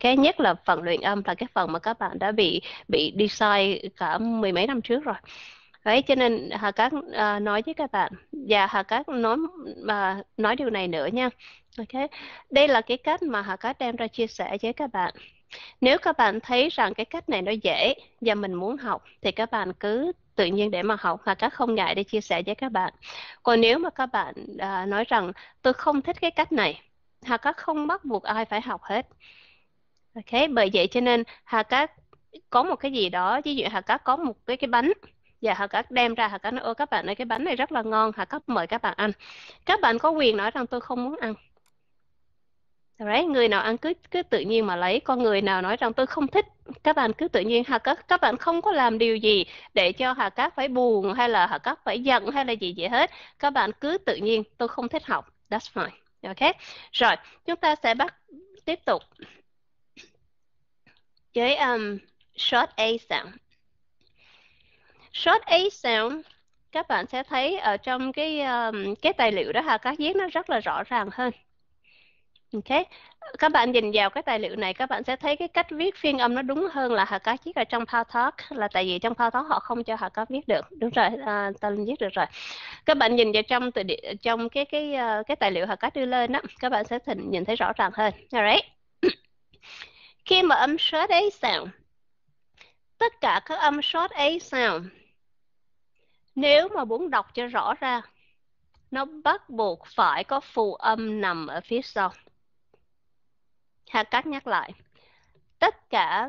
cái nhất là phần luyện âm là cái phần mà các bạn đã bị bị đi sai cả mười mấy năm trước rồi đấy cho nên hà các uh, à, nói với các bạn và hà các nói mà uh, nói điều này nữa nha ok đây là cái cách mà hà các đem ra chia sẻ với các bạn nếu các bạn thấy rằng cái cách này nó dễ và mình muốn học thì các bạn cứ tự nhiên để mà học và các không ngại để chia sẻ với các bạn còn nếu mà các bạn à, nói rằng tôi không thích cái cách này hà các không bắt buộc ai phải học hết ok bởi vậy cho nên hà các có một cái gì đó ví dụ hà các có một cái cái bánh và dạ, hà các đem ra hà các nói ô các bạn ơi cái bánh này rất là ngon hà các mời các bạn ăn các bạn có quyền nói rằng tôi không muốn ăn Đấy, người nào ăn cứ cứ tự nhiên mà lấy con người nào nói rằng tôi không thích các bạn cứ tự nhiên hà các các bạn không có làm điều gì để cho hà các phải buồn hay là hà các phải giận hay là gì gì hết các bạn cứ tự nhiên tôi không thích học that's fine ok rồi chúng ta sẽ bắt tiếp tục với um, short a sound short a sound các bạn sẽ thấy ở trong cái um, cái tài liệu đó hà các viết nó rất là rõ ràng hơn ok các bạn nhìn vào cái tài liệu này các bạn sẽ thấy cái cách viết phiên âm nó đúng hơn là họ có viết ở trong PowerTalk là tại vì trong PowerTalk họ không cho họ có viết được đúng rồi à, ta viết được rồi các bạn nhìn vào trong từ trong cái cái ờ, cái tài liệu họ có đưa lên đó các bạn sẽ thỉnh, nhìn thấy rõ ràng hơn alright khi mà âm short ấy sound tất cả các âm short ấy sound nếu mà muốn đọc cho rõ ra nó bắt buộc phải có phụ âm nằm ở phía sau ha nhắc lại tất cả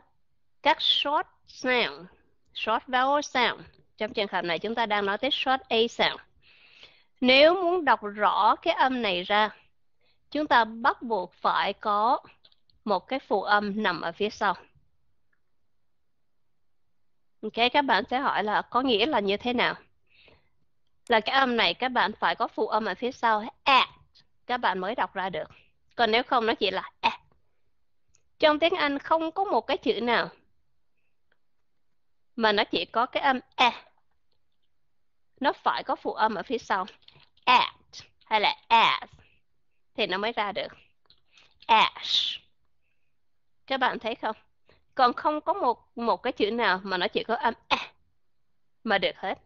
các short sound short vowel sound trong trường hợp này chúng ta đang nói tới short a sound nếu muốn đọc rõ cái âm này ra chúng ta bắt buộc phải có một cái phụ âm nằm ở phía sau ok các bạn sẽ hỏi là có nghĩa là như thế nào là cái âm này các bạn phải có phụ âm ở phía sau at các bạn mới đọc ra được còn nếu không nó chỉ là at trong tiếng Anh không có một cái chữ nào mà nó chỉ có cái âm e nó phải có phụ âm ở phía sau at hay là as thì nó mới ra được ash các bạn thấy không còn không có một một cái chữ nào mà nó chỉ có âm e mà được hết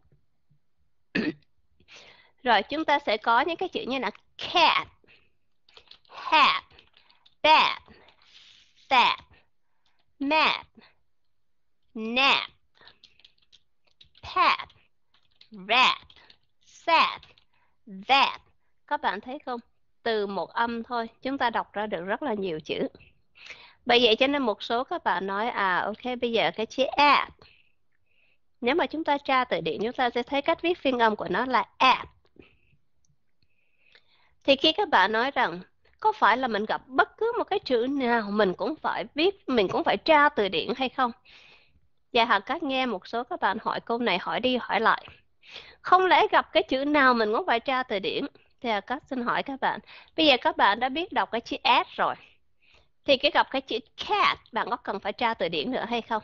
rồi chúng ta sẽ có những cái chữ như là cat hat bat fap, map, nap, pat, rap, sap, that. Các bạn thấy không? Từ một âm thôi, chúng ta đọc ra được rất là nhiều chữ. Bởi vậy cho nên một số các bạn nói à ok bây giờ cái chữ app. Nếu mà chúng ta tra từ điển chúng ta sẽ thấy cách viết phiên âm của nó là app. Thì khi các bạn nói rằng có phải là mình gặp bất cứ một cái chữ nào mình cũng phải viết mình cũng phải tra từ điển hay không Dạ hằng các nghe một số các bạn hỏi câu này hỏi đi hỏi lại không lẽ gặp cái chữ nào mình cũng phải tra từ điển thì các xin hỏi các bạn bây giờ các bạn đã biết đọc cái chữ s rồi thì cái gặp cái chữ cat bạn có cần phải tra từ điển nữa hay không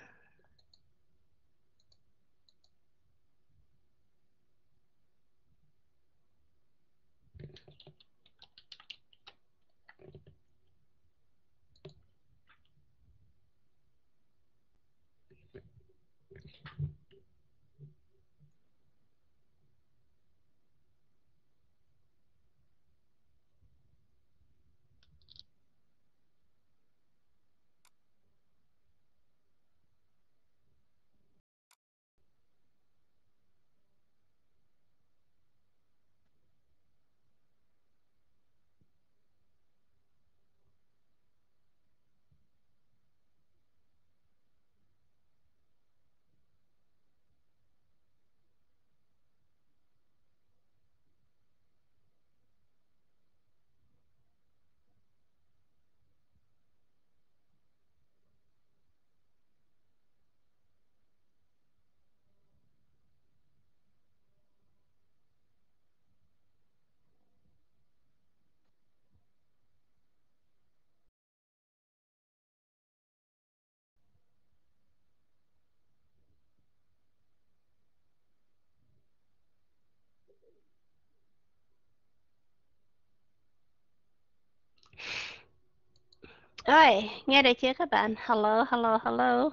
Rồi, nghe được chưa các bạn? Hello, hello, hello.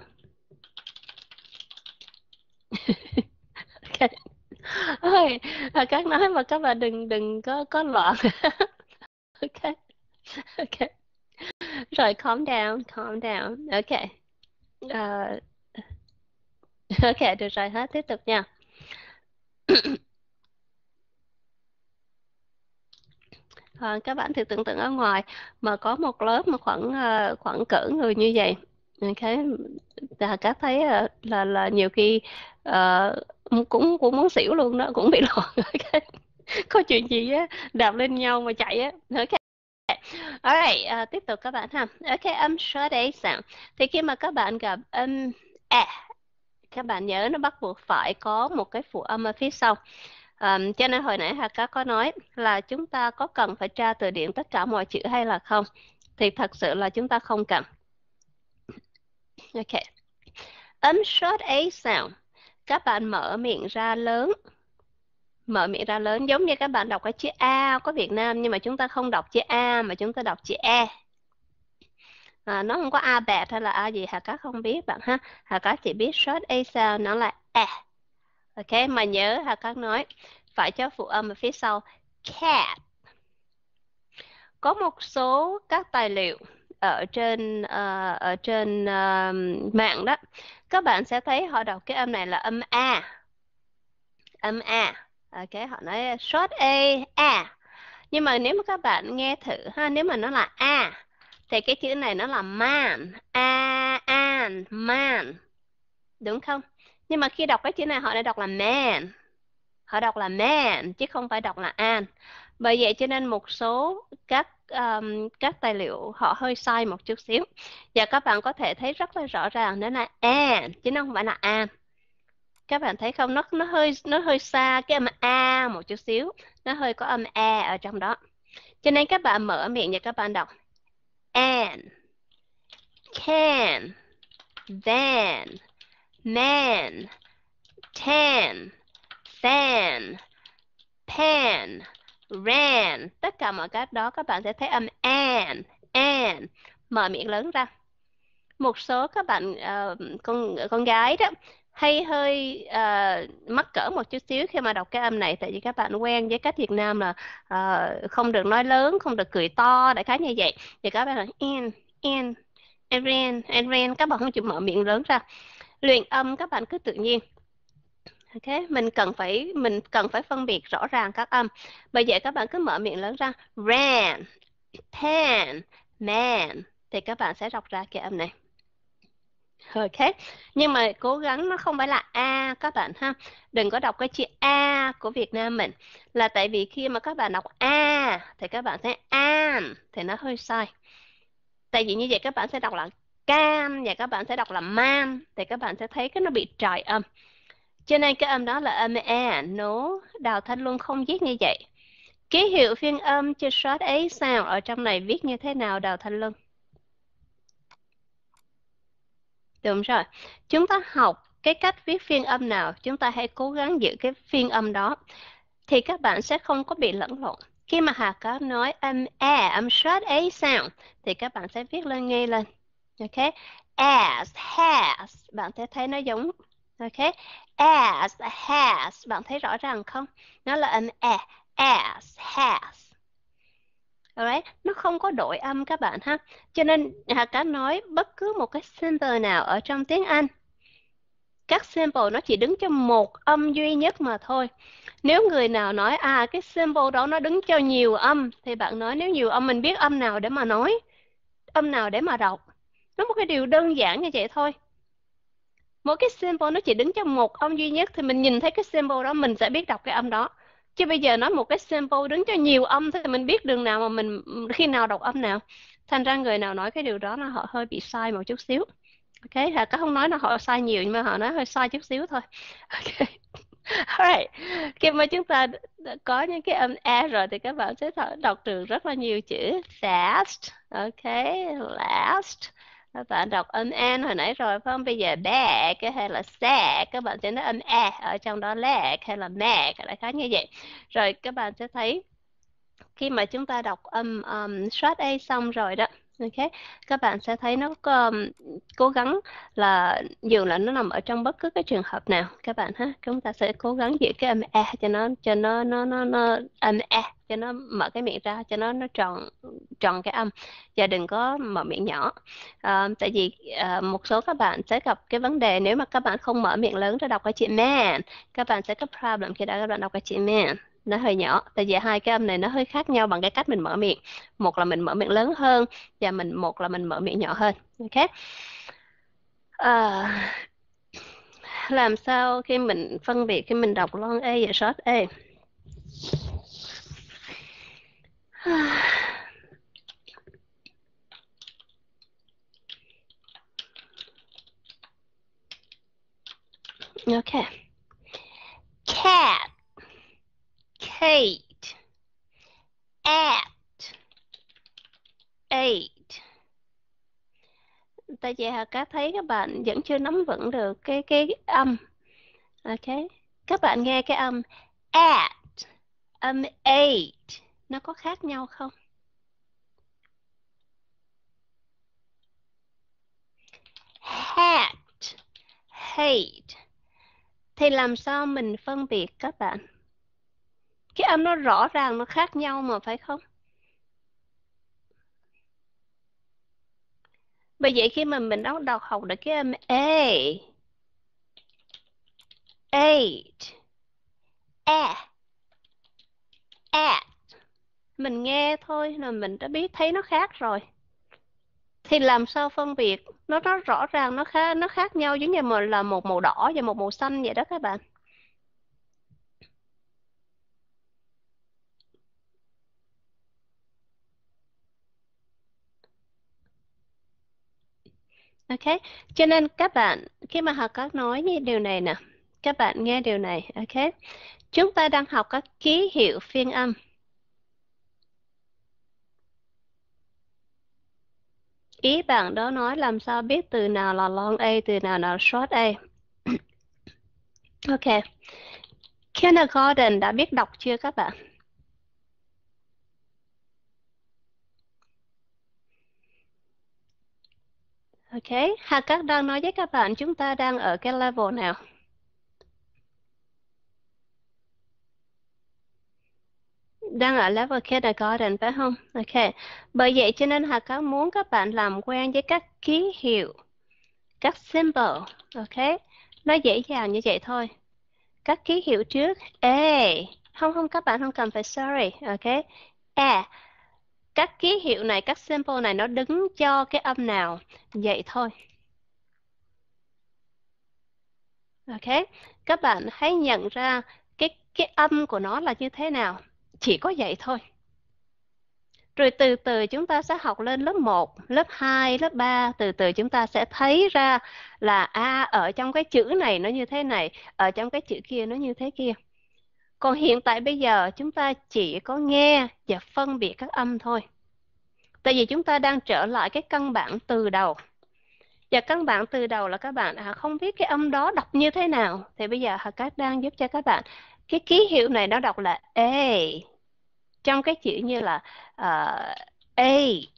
Ok. Ôi, à, các nói mà các bạn đừng đừng có có loạn. ok. Ok. Rồi calm down, calm down. Ok. Uh, ok, được rồi hết tiếp tục nha. À, các bạn thì tưởng tượng ở ngoài mà có một lớp mà khoảng ờ, khoảng cỡ người như vậy okay. là các thấy là, ờ, là là nhiều khi uh, cũng cũng muốn xỉu luôn đó cũng bị loạn okay. có chuyện gì á đạp lên nhau mà chạy á Alright, uh, tiếp tục các bạn ha. Ok, âm short A sẵn Thì khi mà các bạn gặp âm e, các bạn nhớ nó bắt buộc phải có một cái phụ âm ở phía sau. Um, cho nên hồi nãy Hà Cá có nói là chúng ta có cần phải tra từ điển tất cả mọi chữ hay là không? Thì thật sự là chúng ta không cần. Ok. Âm short A sound. Các bạn mở miệng ra lớn. Mở miệng ra lớn giống như các bạn đọc cái chữ A có Việt Nam nhưng mà chúng ta không đọc chữ A mà chúng ta đọc chữ E. À, nó không có A bẹt hay là A gì Hà Cá không biết bạn ha. Hà Cá chỉ biết short A sound nó là E ok mà nhớ hà các nói phải cho phụ âm ở phía sau cat có một số các tài liệu ở trên uh, ở trên uh, mạng đó các bạn sẽ thấy họ đọc cái âm này là âm a âm a ok họ nói short a a nhưng mà nếu mà các bạn nghe thử ha nếu mà nó là a thì cái chữ này nó là man a an man đúng không nhưng mà khi đọc cái chữ này họ lại đọc là man họ đọc là man chứ không phải đọc là an bởi vậy cho nên một số các um, các tài liệu họ hơi sai một chút xíu và các bạn có thể thấy rất là rõ ràng đó là an chứ nó không phải là an các bạn thấy không nó nó hơi nó hơi xa cái âm a một chút xíu nó hơi có âm e ở trong đó cho nên các bạn mở miệng và các bạn đọc an can van man, tan, fan, pan, ran. Tất cả mọi cái đó các bạn sẽ thấy âm an, an. Mở miệng lớn ra. Một số các bạn uh, con con gái đó hay hơi uh, mắc cỡ một chút xíu khi mà đọc cái âm này tại vì các bạn quen với cách Việt Nam là uh, không được nói lớn, không được cười to, đại khái như vậy. Thì các bạn là in, in, Eren, Eren, các bạn không chịu mở miệng lớn ra luyện âm các bạn cứ tự nhiên ok mình cần phải mình cần phải phân biệt rõ ràng các âm bởi vậy các bạn cứ mở miệng lớn ra ran pan man thì các bạn sẽ đọc ra cái âm này ok nhưng mà cố gắng nó không phải là a các bạn ha đừng có đọc cái chữ a của việt nam mình là tại vì khi mà các bạn đọc a thì các bạn sẽ an thì nó hơi sai tại vì như vậy các bạn sẽ đọc là cam và các bạn sẽ đọc là mam thì các bạn sẽ thấy cái nó bị tròi âm cho nên cái âm đó là âm e nố đào thanh luôn không viết như vậy ký hiệu phiên âm cho short ấy sao ở trong này viết như thế nào đào thanh luân đúng rồi chúng ta học cái cách viết phiên âm nào chúng ta hãy cố gắng giữ cái phiên âm đó thì các bạn sẽ không có bị lẫn lộn khi mà hà có nói âm e âm short ấy sao thì các bạn sẽ viết lên ngay lên ok as has bạn thấy thấy nó giống ok as has bạn thấy rõ ràng không nó là âm a e. as has Alright, nó không có đổi âm các bạn ha. Cho nên Hà Cá nói bất cứ một cái symbol nào ở trong tiếng Anh, các symbol nó chỉ đứng cho một âm duy nhất mà thôi. Nếu người nào nói à cái symbol đó nó đứng cho nhiều âm thì bạn nói nếu nhiều âm mình biết âm nào để mà nói, âm nào để mà đọc nó một cái điều đơn giản như vậy thôi mỗi cái symbol nó chỉ đứng cho một âm duy nhất thì mình nhìn thấy cái symbol đó mình sẽ biết đọc cái âm đó chứ bây giờ nói một cái symbol đứng cho nhiều âm thì mình biết đường nào mà mình khi nào đọc âm nào thành ra người nào nói cái điều đó là họ hơi bị sai một chút xíu ok là có không nói là họ sai nhiều nhưng mà họ nói hơi sai chút xíu thôi ok Alright. Khi mà chúng ta có những cái âm e rồi thì các bạn sẽ đọc được rất là nhiều chữ fast, ok, last, các bạn đọc âm an hồi nãy rồi phải không bây giờ back hay là sack các bạn sẽ nói âm a ở trong đó lack hay là mac lại khá như vậy rồi các bạn sẽ thấy khi mà chúng ta đọc âm um, short a xong rồi đó ok các bạn sẽ thấy nó có, um, cố gắng là dù là nó nằm ở trong bất cứ cái trường hợp nào các bạn ha chúng ta sẽ cố gắng giữ cái âm e cho nó cho nó nó nó nó âm e cho nó mở cái miệng ra cho nó nó tròn tròn cái âm và đừng có mở miệng nhỏ à, tại vì à, một số các bạn sẽ gặp cái vấn đề nếu mà các bạn không mở miệng lớn ra đọc cái chữ man các bạn sẽ có problem khi đã các bạn đọc cái chữ man nó hơi nhỏ tại vì hai cái âm này nó hơi khác nhau bằng cái cách mình mở miệng một là mình mở miệng lớn hơn và mình một là mình mở miệng nhỏ hơn ok à, làm sao khi mình phân biệt khi mình đọc long a và short a Okay. Cat. Eight, at eight tại vì các thấy các bạn vẫn chưa nắm vững được cái cái âm ok các bạn nghe cái âm at âm eight nó có khác nhau không hat hate thì làm sao mình phân biệt các bạn cái âm nó rõ ràng nó khác nhau mà phải không bởi vậy khi mà mình đọc đọc học được cái âm a eight a e, a e, mình nghe thôi là mình đã biết thấy nó khác rồi thì làm sao phân biệt nó nó rõ ràng nó khác nó khác nhau giống như là một màu đỏ và một màu xanh vậy đó các bạn Ok, cho nên các bạn khi mà học các nói như điều này nè, các bạn nghe điều này, ok? Chúng ta đang học các ký hiệu phiên âm. Ý bạn đó nói làm sao biết từ nào là long A, từ nào là short A. ok. Kindergarten đã biết đọc chưa các bạn? Ok, Hà Cát đang nói với các bạn chúng ta đang ở cái level nào? đang ở level kindergarten phải không? Ok. Bởi vậy cho nên Hà cát muốn các bạn làm quen với các ký hiệu, các symbol. Ok. Nó dễ dàng như vậy thôi. Các ký hiệu trước. A. Không, không, các bạn không cần phải sorry. Ok. A các ký hiệu này các symbol này nó đứng cho cái âm nào vậy thôi ok các bạn hãy nhận ra cái cái âm của nó là như thế nào chỉ có vậy thôi rồi từ từ chúng ta sẽ học lên lớp 1, lớp 2, lớp 3, từ từ chúng ta sẽ thấy ra là a à, ở trong cái chữ này nó như thế này, ở trong cái chữ kia nó như thế kia. Còn hiện tại bây giờ chúng ta chỉ có nghe và phân biệt các âm thôi. Tại vì chúng ta đang trở lại cái căn bản từ đầu. Và căn bản từ đầu là các bạn à, không biết cái âm đó đọc như thế nào. Thì bây giờ Hà Cát đang giúp cho các bạn. Cái ký hiệu này nó đọc là A. Trong cái chữ như là uh, eight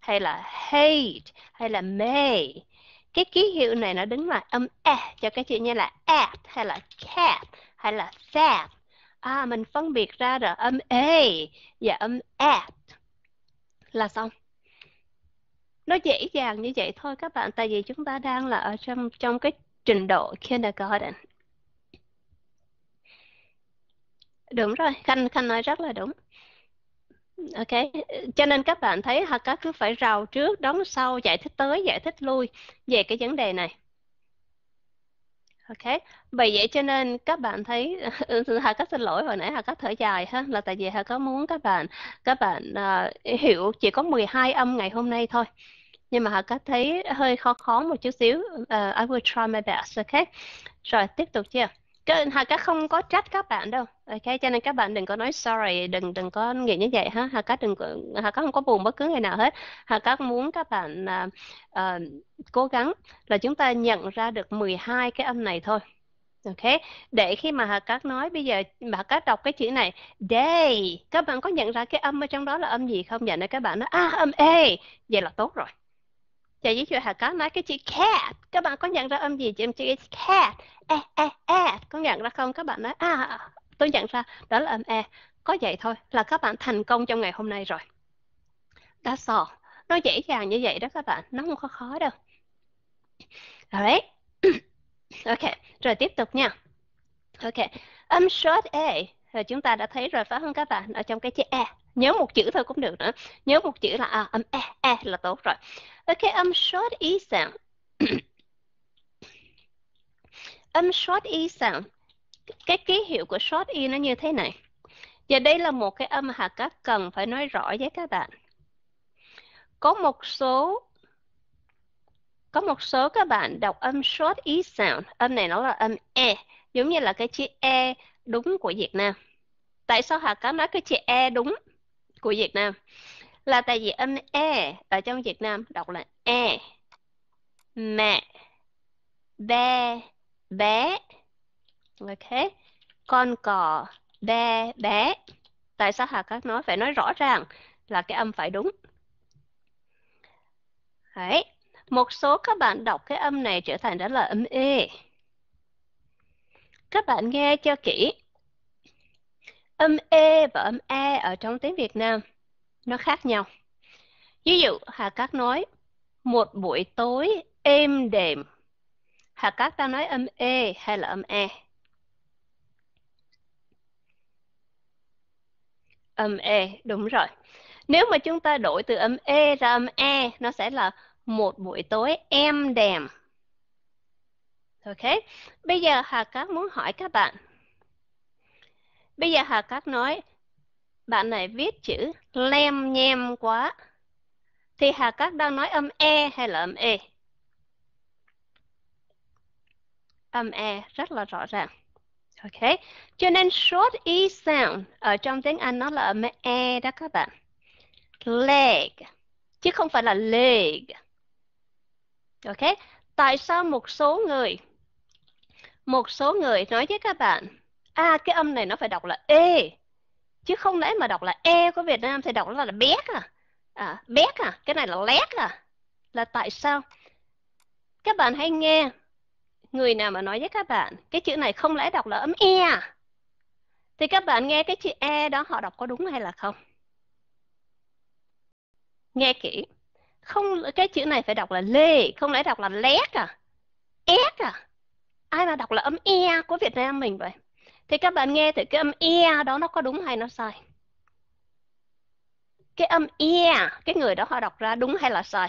hay là hate hay là may. Cái ký hiệu này nó đứng là âm A cho cái chữ như là at hay là cat hay là sad à mình phân biệt ra rồi âm a và âm at là xong nó dễ dàng như vậy thôi các bạn tại vì chúng ta đang là ở trong trong cái trình độ kindergarten đúng rồi khanh khanh nói rất là đúng ok cho nên các bạn thấy haka cứ phải rào trước đón sau giải thích tới giải thích lui về cái vấn đề này Ok, Bởi vậy cho nên các bạn thấy ừ, Hà có xin lỗi hồi nãy Hà có thở dài ha là tại vì Hà có muốn các bạn các bạn uh, hiểu chỉ có 12 âm ngày hôm nay thôi. Nhưng mà Hà có thấy hơi khó khó một chút xíu. Uh, I will try my best, ok? Rồi tiếp tục chưa? cái Haka không có trách các bạn đâu ok cho nên các bạn đừng có nói sorry đừng đừng có nghĩ như vậy ha Haka đừng có Haka không có buồn bất cứ ngày nào hết Haka muốn các bạn uh, uh, cố gắng là chúng ta nhận ra được 12 cái âm này thôi ok để khi mà Hà Cát nói bây giờ bà Cát đọc cái chữ này day các bạn có nhận ra cái âm ở trong đó là âm gì không nhận dạ, nên các bạn nói à âm a vậy là tốt rồi 자, dạ, nói cái chữ cat. Các bạn có nhận ra âm gì chị em chữ cat? E, e, e. Có nhận ra không? Các bạn nói, à, tôi nhận ra. Đó là âm e. Có vậy thôi là các bạn thành công trong ngày hôm nay rồi. That's all. Nó dễ dàng như vậy đó các bạn. Nó không có khó đâu. Alright. ok, rồi tiếp tục nha. Ok, âm short A. Rồi chúng ta đã thấy rồi phải không các bạn? Ở trong cái chữ E. Nhớ một chữ thôi cũng được nữa. Nhớ một chữ là à, âm E, E là tốt rồi. Okay, âm short e sound, âm short e sound cái ký hiệu của short e nó như thế này và đây là một cái âm hạ cát cần phải nói rõ với các bạn có một số có một số các bạn đọc âm short e sound âm này nó là âm e giống như là cái chữ e đúng của Việt Nam tại sao hạ cát nói cái chữ e đúng của Việt Nam là tại vì âm e ở trong Việt Nam đọc là e mẹ bé bé ok con cò bé bé tại sao hà các nói phải nói rõ ràng là cái âm phải đúng Đấy. một số các bạn đọc cái âm này trở thành đó là âm e các bạn nghe cho kỹ âm e và âm e ở trong tiếng việt nam nó khác nhau. Ví dụ Hà Cát nói một buổi tối êm đềm. Hà Cát ta nói âm e hay là âm e? Âm e, đúng rồi. Nếu mà chúng ta đổi từ âm e ra âm e, nó sẽ là một buổi tối êm đềm. Ok, bây giờ Hà Cát muốn hỏi các bạn. Bây giờ Hà Cát nói bạn này viết chữ lem nhem quá thì Hà Cát đang nói âm E hay là âm E? Âm E rất là rõ ràng. Ok, cho nên short E sound ở trong tiếng Anh nó là âm E đó các bạn. Leg, chứ không phải là leg. Ok, tại sao một số người, một số người nói với các bạn, à cái âm này nó phải đọc là E, chứ không lẽ mà đọc là e của Việt Nam thì đọc là, là béc à? à béc à cái này là lét à là tại sao các bạn hãy nghe người nào mà nói với các bạn cái chữ này không lẽ đọc là ấm e à thì các bạn nghe cái chữ e đó họ đọc có đúng hay là không nghe kỹ không cái chữ này phải đọc là lê không lẽ đọc là lét à ét à ai mà đọc là ấm e của việt nam mình vậy thì các bạn nghe thì cái âm e đó nó có đúng hay nó sai cái âm e cái người đó họ đọc ra đúng hay là sai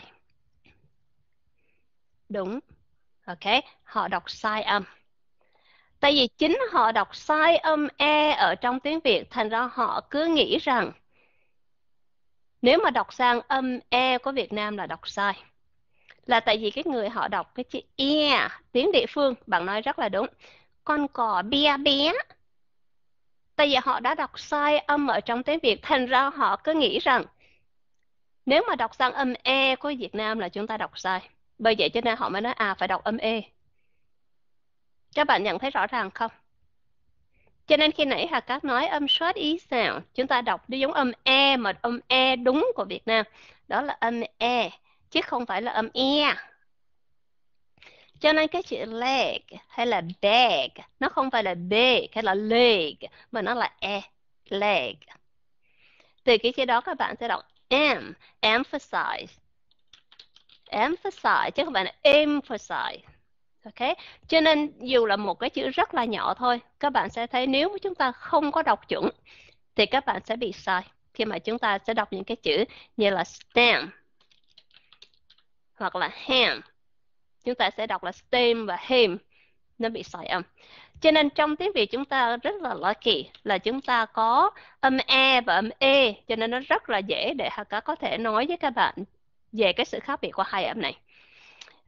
đúng ok họ đọc sai âm tại vì chính họ đọc sai âm e ở trong tiếng việt thành ra họ cứ nghĩ rằng nếu mà đọc sang âm e của việt nam là đọc sai là tại vì cái người họ đọc cái chữ e tiếng địa phương bạn nói rất là đúng con cò bia bé tại vì họ đã đọc sai âm ở trong tiếng Việt thành ra họ cứ nghĩ rằng nếu mà đọc sang âm e của Việt Nam là chúng ta đọc sai bởi vậy cho nên họ mới nói à phải đọc âm e các bạn nhận thấy rõ ràng không cho nên khi nãy Hà Cát nói âm short ý sound chúng ta đọc đi giống âm e mà âm e đúng của Việt Nam đó là âm e chứ không phải là âm e cho nên cái chữ leg hay là bag nó không phải là big hay là leg mà nó là e leg từ cái chữ đó các bạn sẽ đọc em emphasize emphasize chứ không phải là emphasize ok cho nên dù là một cái chữ rất là nhỏ thôi các bạn sẽ thấy nếu chúng ta không có đọc chuẩn thì các bạn sẽ bị sai khi mà chúng ta sẽ đọc những cái chữ như là stem hoặc là ham chúng ta sẽ đọc là steam và him nó bị sỏi âm cho nên trong tiếng việt chúng ta rất là lucky là chúng ta có âm e và âm e cho nên nó rất là dễ để cá có thể nói với các bạn về cái sự khác biệt của hai âm này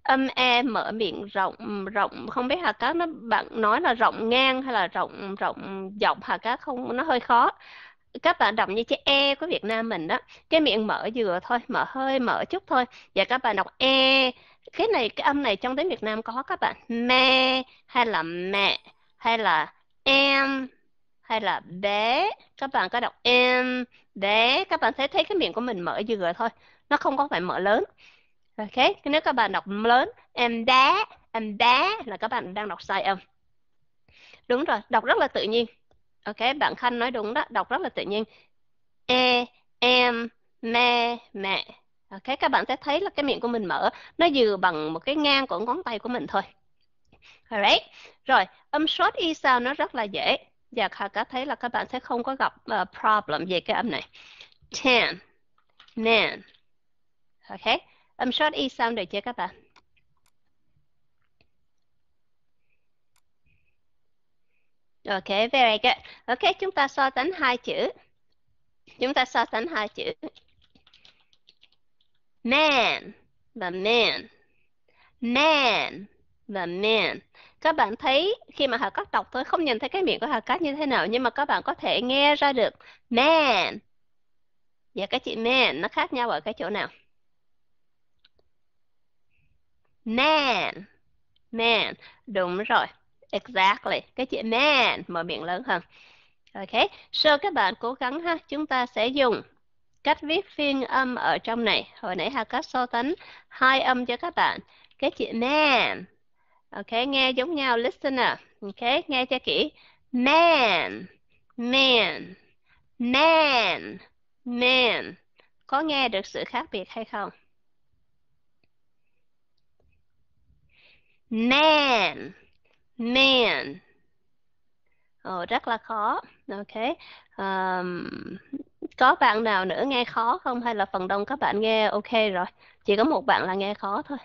âm e mở miệng rộng rộng không biết hà cá nó bạn nói là rộng ngang hay là rộng rộng dọc hà cá không nó hơi khó các bạn đọc như chữ e của Việt Nam mình đó cái miệng mở vừa thôi mở hơi mở chút thôi và các bạn đọc e cái này cái âm này trong tiếng Việt Nam có các bạn mẹ hay là mẹ hay là em hay là bé các bạn có đọc em bé các bạn thấy thấy cái miệng của mình mở vừa thôi nó không có phải mở lớn ok nếu các bạn đọc lớn em bé em bé là các bạn đang đọc sai âm đúng rồi đọc rất là tự nhiên ok bạn khanh nói đúng đó đọc rất là tự nhiên e em mẹ mẹ ok à, các bạn sẽ thấy là cái miệng của mình mở nó vừa bằng một cái ngang của ngón tay của mình thôi alright rồi âm short y sao nó rất là dễ và dạ, khả cả thấy là các bạn sẽ không có gặp uh, problem về cái âm này ten nan ok âm short y sound được chưa các bạn Ok, very good. Ok, chúng ta so sánh hai chữ. Chúng ta so sánh hai chữ man và man man và man các bạn thấy khi mà họ cắt đọc thôi không nhìn thấy cái miệng của họ cắt như thế nào nhưng mà các bạn có thể nghe ra được man và dạ, cái chữ man nó khác nhau ở cái chỗ nào man man đúng rồi exactly cái chữ man mở miệng lớn hơn ok so các bạn cố gắng ha chúng ta sẽ dùng cách viết phiên âm ở trong này hồi nãy hà cách so sánh hai âm cho các bạn cái chữ man ok nghe giống nhau listener ok nghe cho kỹ man man man man có nghe được sự khác biệt hay không man man Ồ, rất là khó ok um, có bạn nào nữa nghe khó không hay là phần đông các bạn nghe ok rồi chỉ có một bạn là nghe khó thôi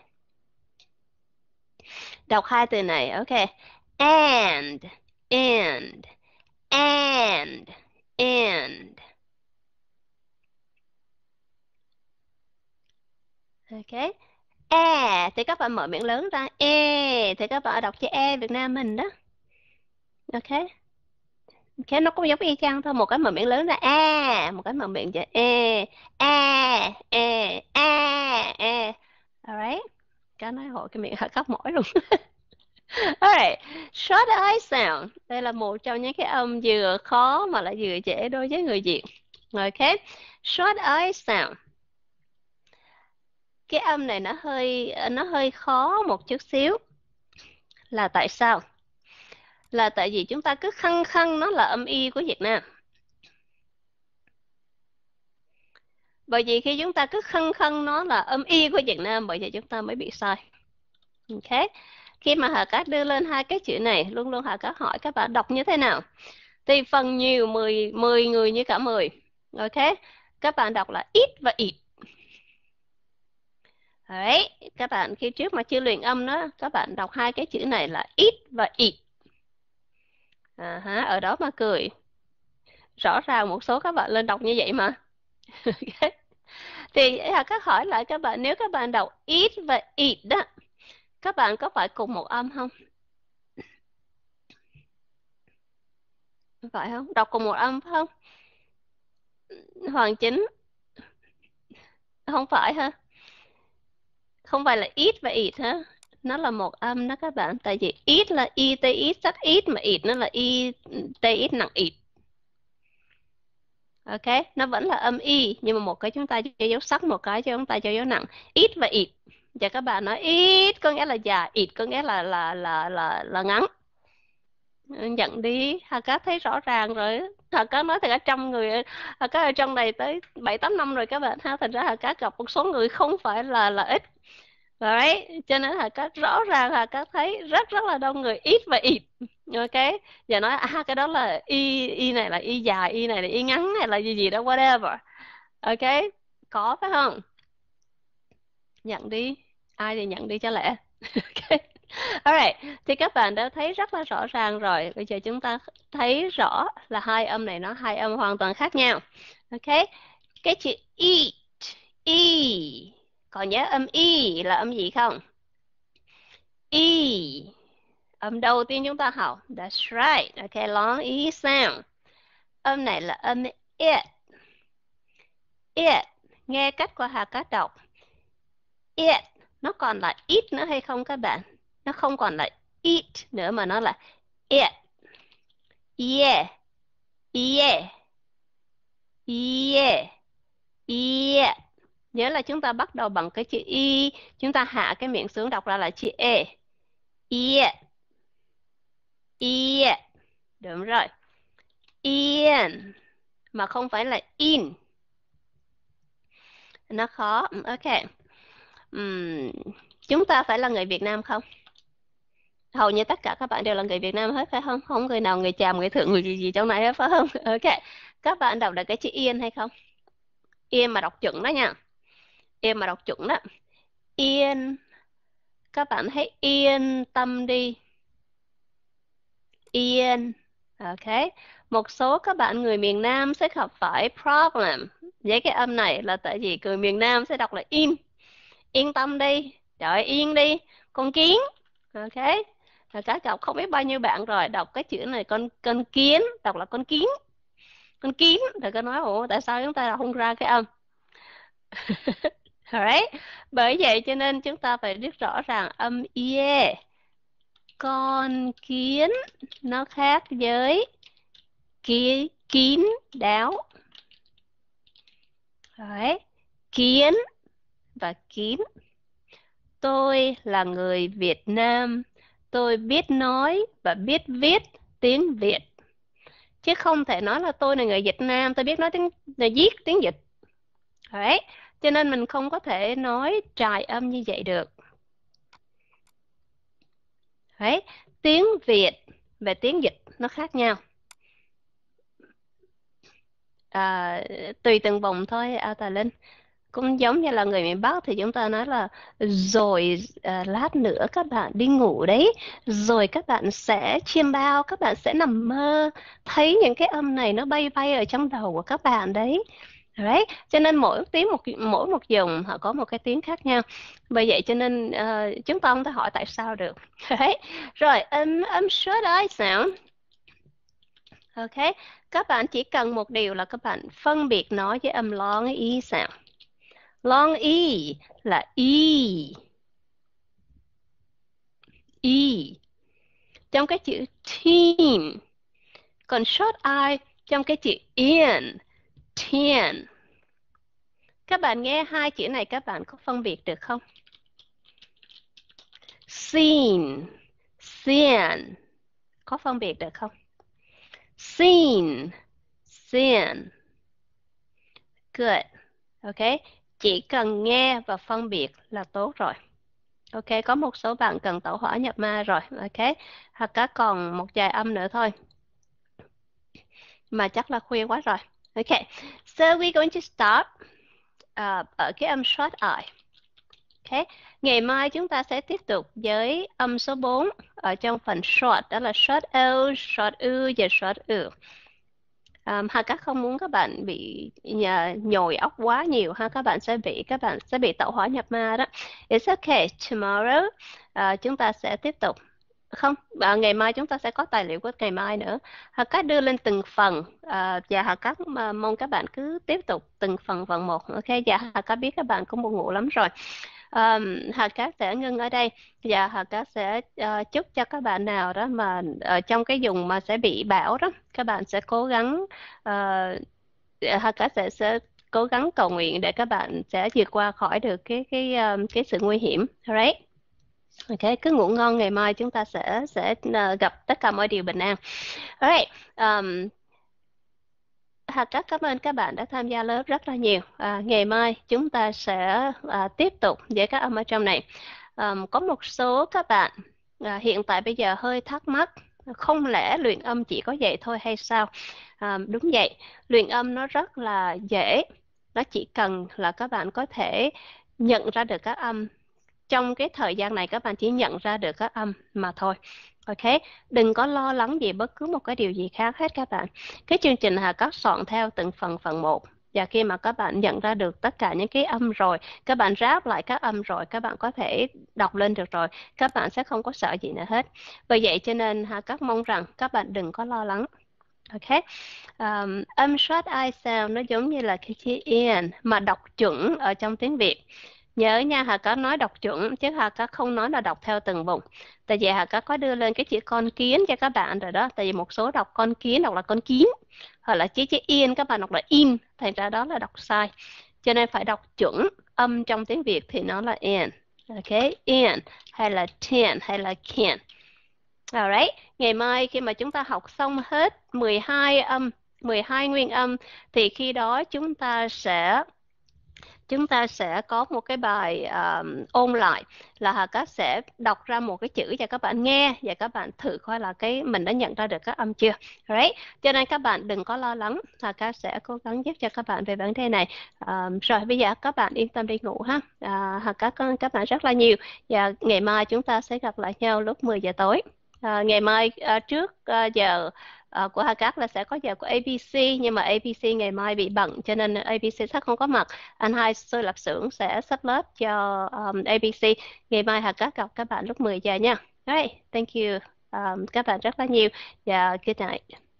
đọc hai từ này ok and and and and ok e thì các bạn mở miệng lớn ra e thì các bạn đọc chữ e Việt Nam mình đó ok thế nó cũng giống y chang thôi một cái mở miệng lớn là a một cái mở miệng là e a e a e alright cái nói hội cái miệng hơi khóc mỏi luôn Alright, short I sound. Đây là một trong những cái âm vừa khó mà lại vừa dễ đối với người Việt. Ok, short I sound. Cái âm này nó hơi nó hơi khó một chút xíu. Là tại sao? là tại vì chúng ta cứ khăng khăng nó là âm y của Việt Nam. Bởi vì khi chúng ta cứ khăng khăng nó là âm y của Việt Nam, bởi vậy chúng ta mới bị sai. Ok. Khi mà Hà Cát đưa lên hai cái chữ này, luôn luôn Hà Cát hỏi các bạn đọc như thế nào. Thì phần nhiều 10, 10 người như cả 10. Ok. Các bạn đọc là ít và ít. Đấy, các bạn khi trước mà chưa luyện âm đó, các bạn đọc hai cái chữ này là ít và ít à, hả ở đó mà cười rõ ràng một số các bạn lên đọc như vậy mà thì là các hỏi lại các bạn nếu các bạn đọc eat và eat đó các bạn có phải cùng một âm không phải không đọc cùng một âm không hoàng chính không phải ha không phải là ít và ít ha nó là một âm đó các bạn tại vì ít là y t ít rất ít mà ít nó là y t ít nặng ít ok nó vẫn là âm y nhưng mà một cái chúng ta cho dấu sắc một cái cho chúng ta cho dấu nặng ít và ít và các bạn nói ít có nghĩa là già ít có nghĩa là là là là là ngắn nhận đi hà cá thấy rõ ràng rồi hà cá nói thì cả trăm người hà cá ở trong này tới bảy tám năm rồi các bạn ha thành ra hà cá gặp một số người không phải là là ít đấy cho nên là các rõ ràng là các thấy rất rất là đông người ít và ít ok và nói à cái đó là y y này là y dài y này là y ngắn này là gì gì đó whatever ok có phải không nhận đi ai thì nhận đi cho lẽ ok Alright, thì các bạn đã thấy rất là rõ ràng rồi. Bây giờ chúng ta thấy rõ là hai âm này nó hai âm hoàn toàn khác nhau. Ok, cái chữ eat, e còn nhớ âm y là âm gì không? Y. Âm đầu tiên chúng ta học. That's right. Okay, long y sound. Âm này là âm it. It. Nghe cách của Hà Cát đọc. It. Nó còn là it nữa hay không các bạn? Nó không còn là it nữa mà nó là it. Yeah. Yeah. Yeah. Yeah nhớ là chúng ta bắt đầu bằng cái chữ y chúng ta hạ cái miệng xuống đọc ra là chữ e yên yên đúng rồi yên mà không phải là in nó khó ok uhm. chúng ta phải là người Việt Nam không hầu như tất cả các bạn đều là người Việt Nam hết phải không không người nào người chàm người thượng người gì gì trong này hết phải không ok các bạn đọc được cái chữ yên hay không yên mà đọc chuẩn đó nha em mà đọc chuẩn đó yên các bạn thấy yên tâm đi yên ok một số các bạn người miền Nam sẽ gặp phải problem với cái âm này là tại vì người miền Nam sẽ đọc là yên yên tâm đi trời yên đi con kiến ok là các cậu không biết bao nhiêu bạn rồi đọc cái chữ này con con kiến đọc là con kiến con kiến thì có nói ủa tại sao chúng ta không ra cái âm Alright. Bởi vậy cho nên chúng ta phải biết rõ ràng âm ie. Con kiến nó khác với ki, kín đáo. đấy Kiến và kín. Tôi là người Việt Nam. Tôi biết nói và biết viết tiếng Việt. Chứ không thể nói là tôi là người Việt Nam, tôi biết nói tiếng viết tiếng Việt. đấy cho nên mình không có thể nói trài âm như vậy được Đấy, tiếng Việt và tiếng dịch nó khác nhau à, tùy từng vùng thôi à, Tà Linh cũng giống như là người miền Bắc thì chúng ta nói là rồi à, lát nữa các bạn đi ngủ đấy rồi các bạn sẽ chiêm bao các bạn sẽ nằm mơ thấy những cái âm này nó bay bay ở trong đầu của các bạn đấy Đấy, cho nên mỗi tiếng một mỗi một vùng họ có một cái tiếng khác nhau. Bởi vậy cho nên uh, chúng ta không thể hỏi tại sao được. Đấy. Rồi âm âm số i sao? Ok, các bạn chỉ cần một điều là các bạn phân biệt nó với âm um, long e sao. Long e là e. E. Trong cái chữ team. Còn short i trong cái chữ in ten Các bạn nghe hai chữ này các bạn có phân biệt được không? Seen, seen. Có phân biệt được không? Seen, seen. Good. Ok, chỉ cần nghe và phân biệt là tốt rồi. Ok, có một số bạn cần tổ hỏa nhập ma rồi. Ok, hoặc cả còn một vài âm nữa thôi. Mà chắc là khuya quá rồi. Okay, so we're going to start uh, ở cái âm short I. Okay. Ngày mai chúng ta sẽ tiếp tục với âm số 4 ở trong phần short, đó là short O, short U và short U. Um, ha các không muốn các bạn bị nhà, nhồi óc quá nhiều ha các bạn sẽ bị các bạn sẽ bị tẩu hỏa nhập ma đó. It's okay. Tomorrow uh, chúng ta sẽ tiếp tục không và ngày mai chúng ta sẽ có tài liệu của ngày mai nữa hoặc các đưa lên từng phần à, và hà cát à, mong các bạn cứ tiếp tục từng phần phần một ok và hà cát biết các bạn cũng buồn ngủ lắm rồi um, Hà Cát sẽ ngưng ở đây và hoặc các sẽ uh, chúc cho các bạn nào đó mà ở ờ, trong cái vùng mà sẽ bị bão đó các bạn sẽ cố gắng uh, Hà Cát sẽ sẽ cố gắng cầu nguyện để các bạn sẽ vượt qua khỏi được cái cái um, cái sự nguy hiểm, right? Ok, cứ ngủ ngon ngày mai chúng ta sẽ sẽ ờ, gặp tất cả mọi điều bình an. Alright. Um, Hà rất cảm ơn các bạn đã tham gia lớp rất là nhiều. À, ngày mai chúng ta sẽ à, tiếp tục với các âm ở trong này. À, có một số các bạn à, hiện tại bây giờ hơi thắc mắc không lẽ luyện âm chỉ có vậy thôi hay sao? À, đúng vậy, luyện âm nó rất là dễ. Nó chỉ cần là các bạn có thể nhận ra được các âm trong cái thời gian này các bạn chỉ nhận ra được các âm mà thôi ok đừng có lo lắng gì bất cứ một cái điều gì khác hết các bạn cái chương trình hà cắt soạn theo từng phần phần một và khi mà các bạn nhận ra được tất cả những cái âm rồi các bạn ráp lại các âm rồi các bạn có thể đọc lên được rồi các bạn sẽ không có sợ gì nữa hết vì vậy cho nên hà cắt mong rằng các bạn đừng có lo lắng ok um, âm short i sound nó giống như là cái chữ in mà đọc chuẩn ở trong tiếng việt nhớ nha hà có nói đọc chuẩn chứ hà có không nói là đọc theo từng vùng tại vì hà có có đưa lên cái chữ con kiến cho các bạn rồi đó tại vì một số đọc con kiến đọc là con kiến hoặc là chữ chữ yên các bạn đọc là in thành ra đó là đọc sai cho nên phải đọc chuẩn âm trong tiếng việt thì nó là in ok in hay là ten hay là can alright ngày mai khi mà chúng ta học xong hết 12 âm 12 nguyên âm thì khi đó chúng ta sẽ chúng ta sẽ có một cái bài um, ôn lại là Hà Cát sẽ đọc ra một cái chữ cho các bạn nghe và các bạn thử coi là cái mình đã nhận ra được các âm chưa. Right. Cho nên các bạn đừng có lo lắng, Hà Cát sẽ cố gắng giúp cho các bạn về vấn đề này. Um, rồi bây giờ các bạn yên tâm đi ngủ ha. À, Hà Cát cảm ơn các bạn rất là nhiều và ngày mai chúng ta sẽ gặp lại nhau lúc 10 giờ tối. À, ngày mai à, trước à, giờ uh, của Hagat là sẽ có giờ của ABC nhưng mà ABC ngày mai bị bận cho nên ABC chắc không có mặt anh hai tôi lập xưởng sẽ sắp lớp cho um, ABC ngày mai Hagat gặp các bạn lúc 10 giờ nha. Right, thank you um, các bạn rất là nhiều và yeah, good night.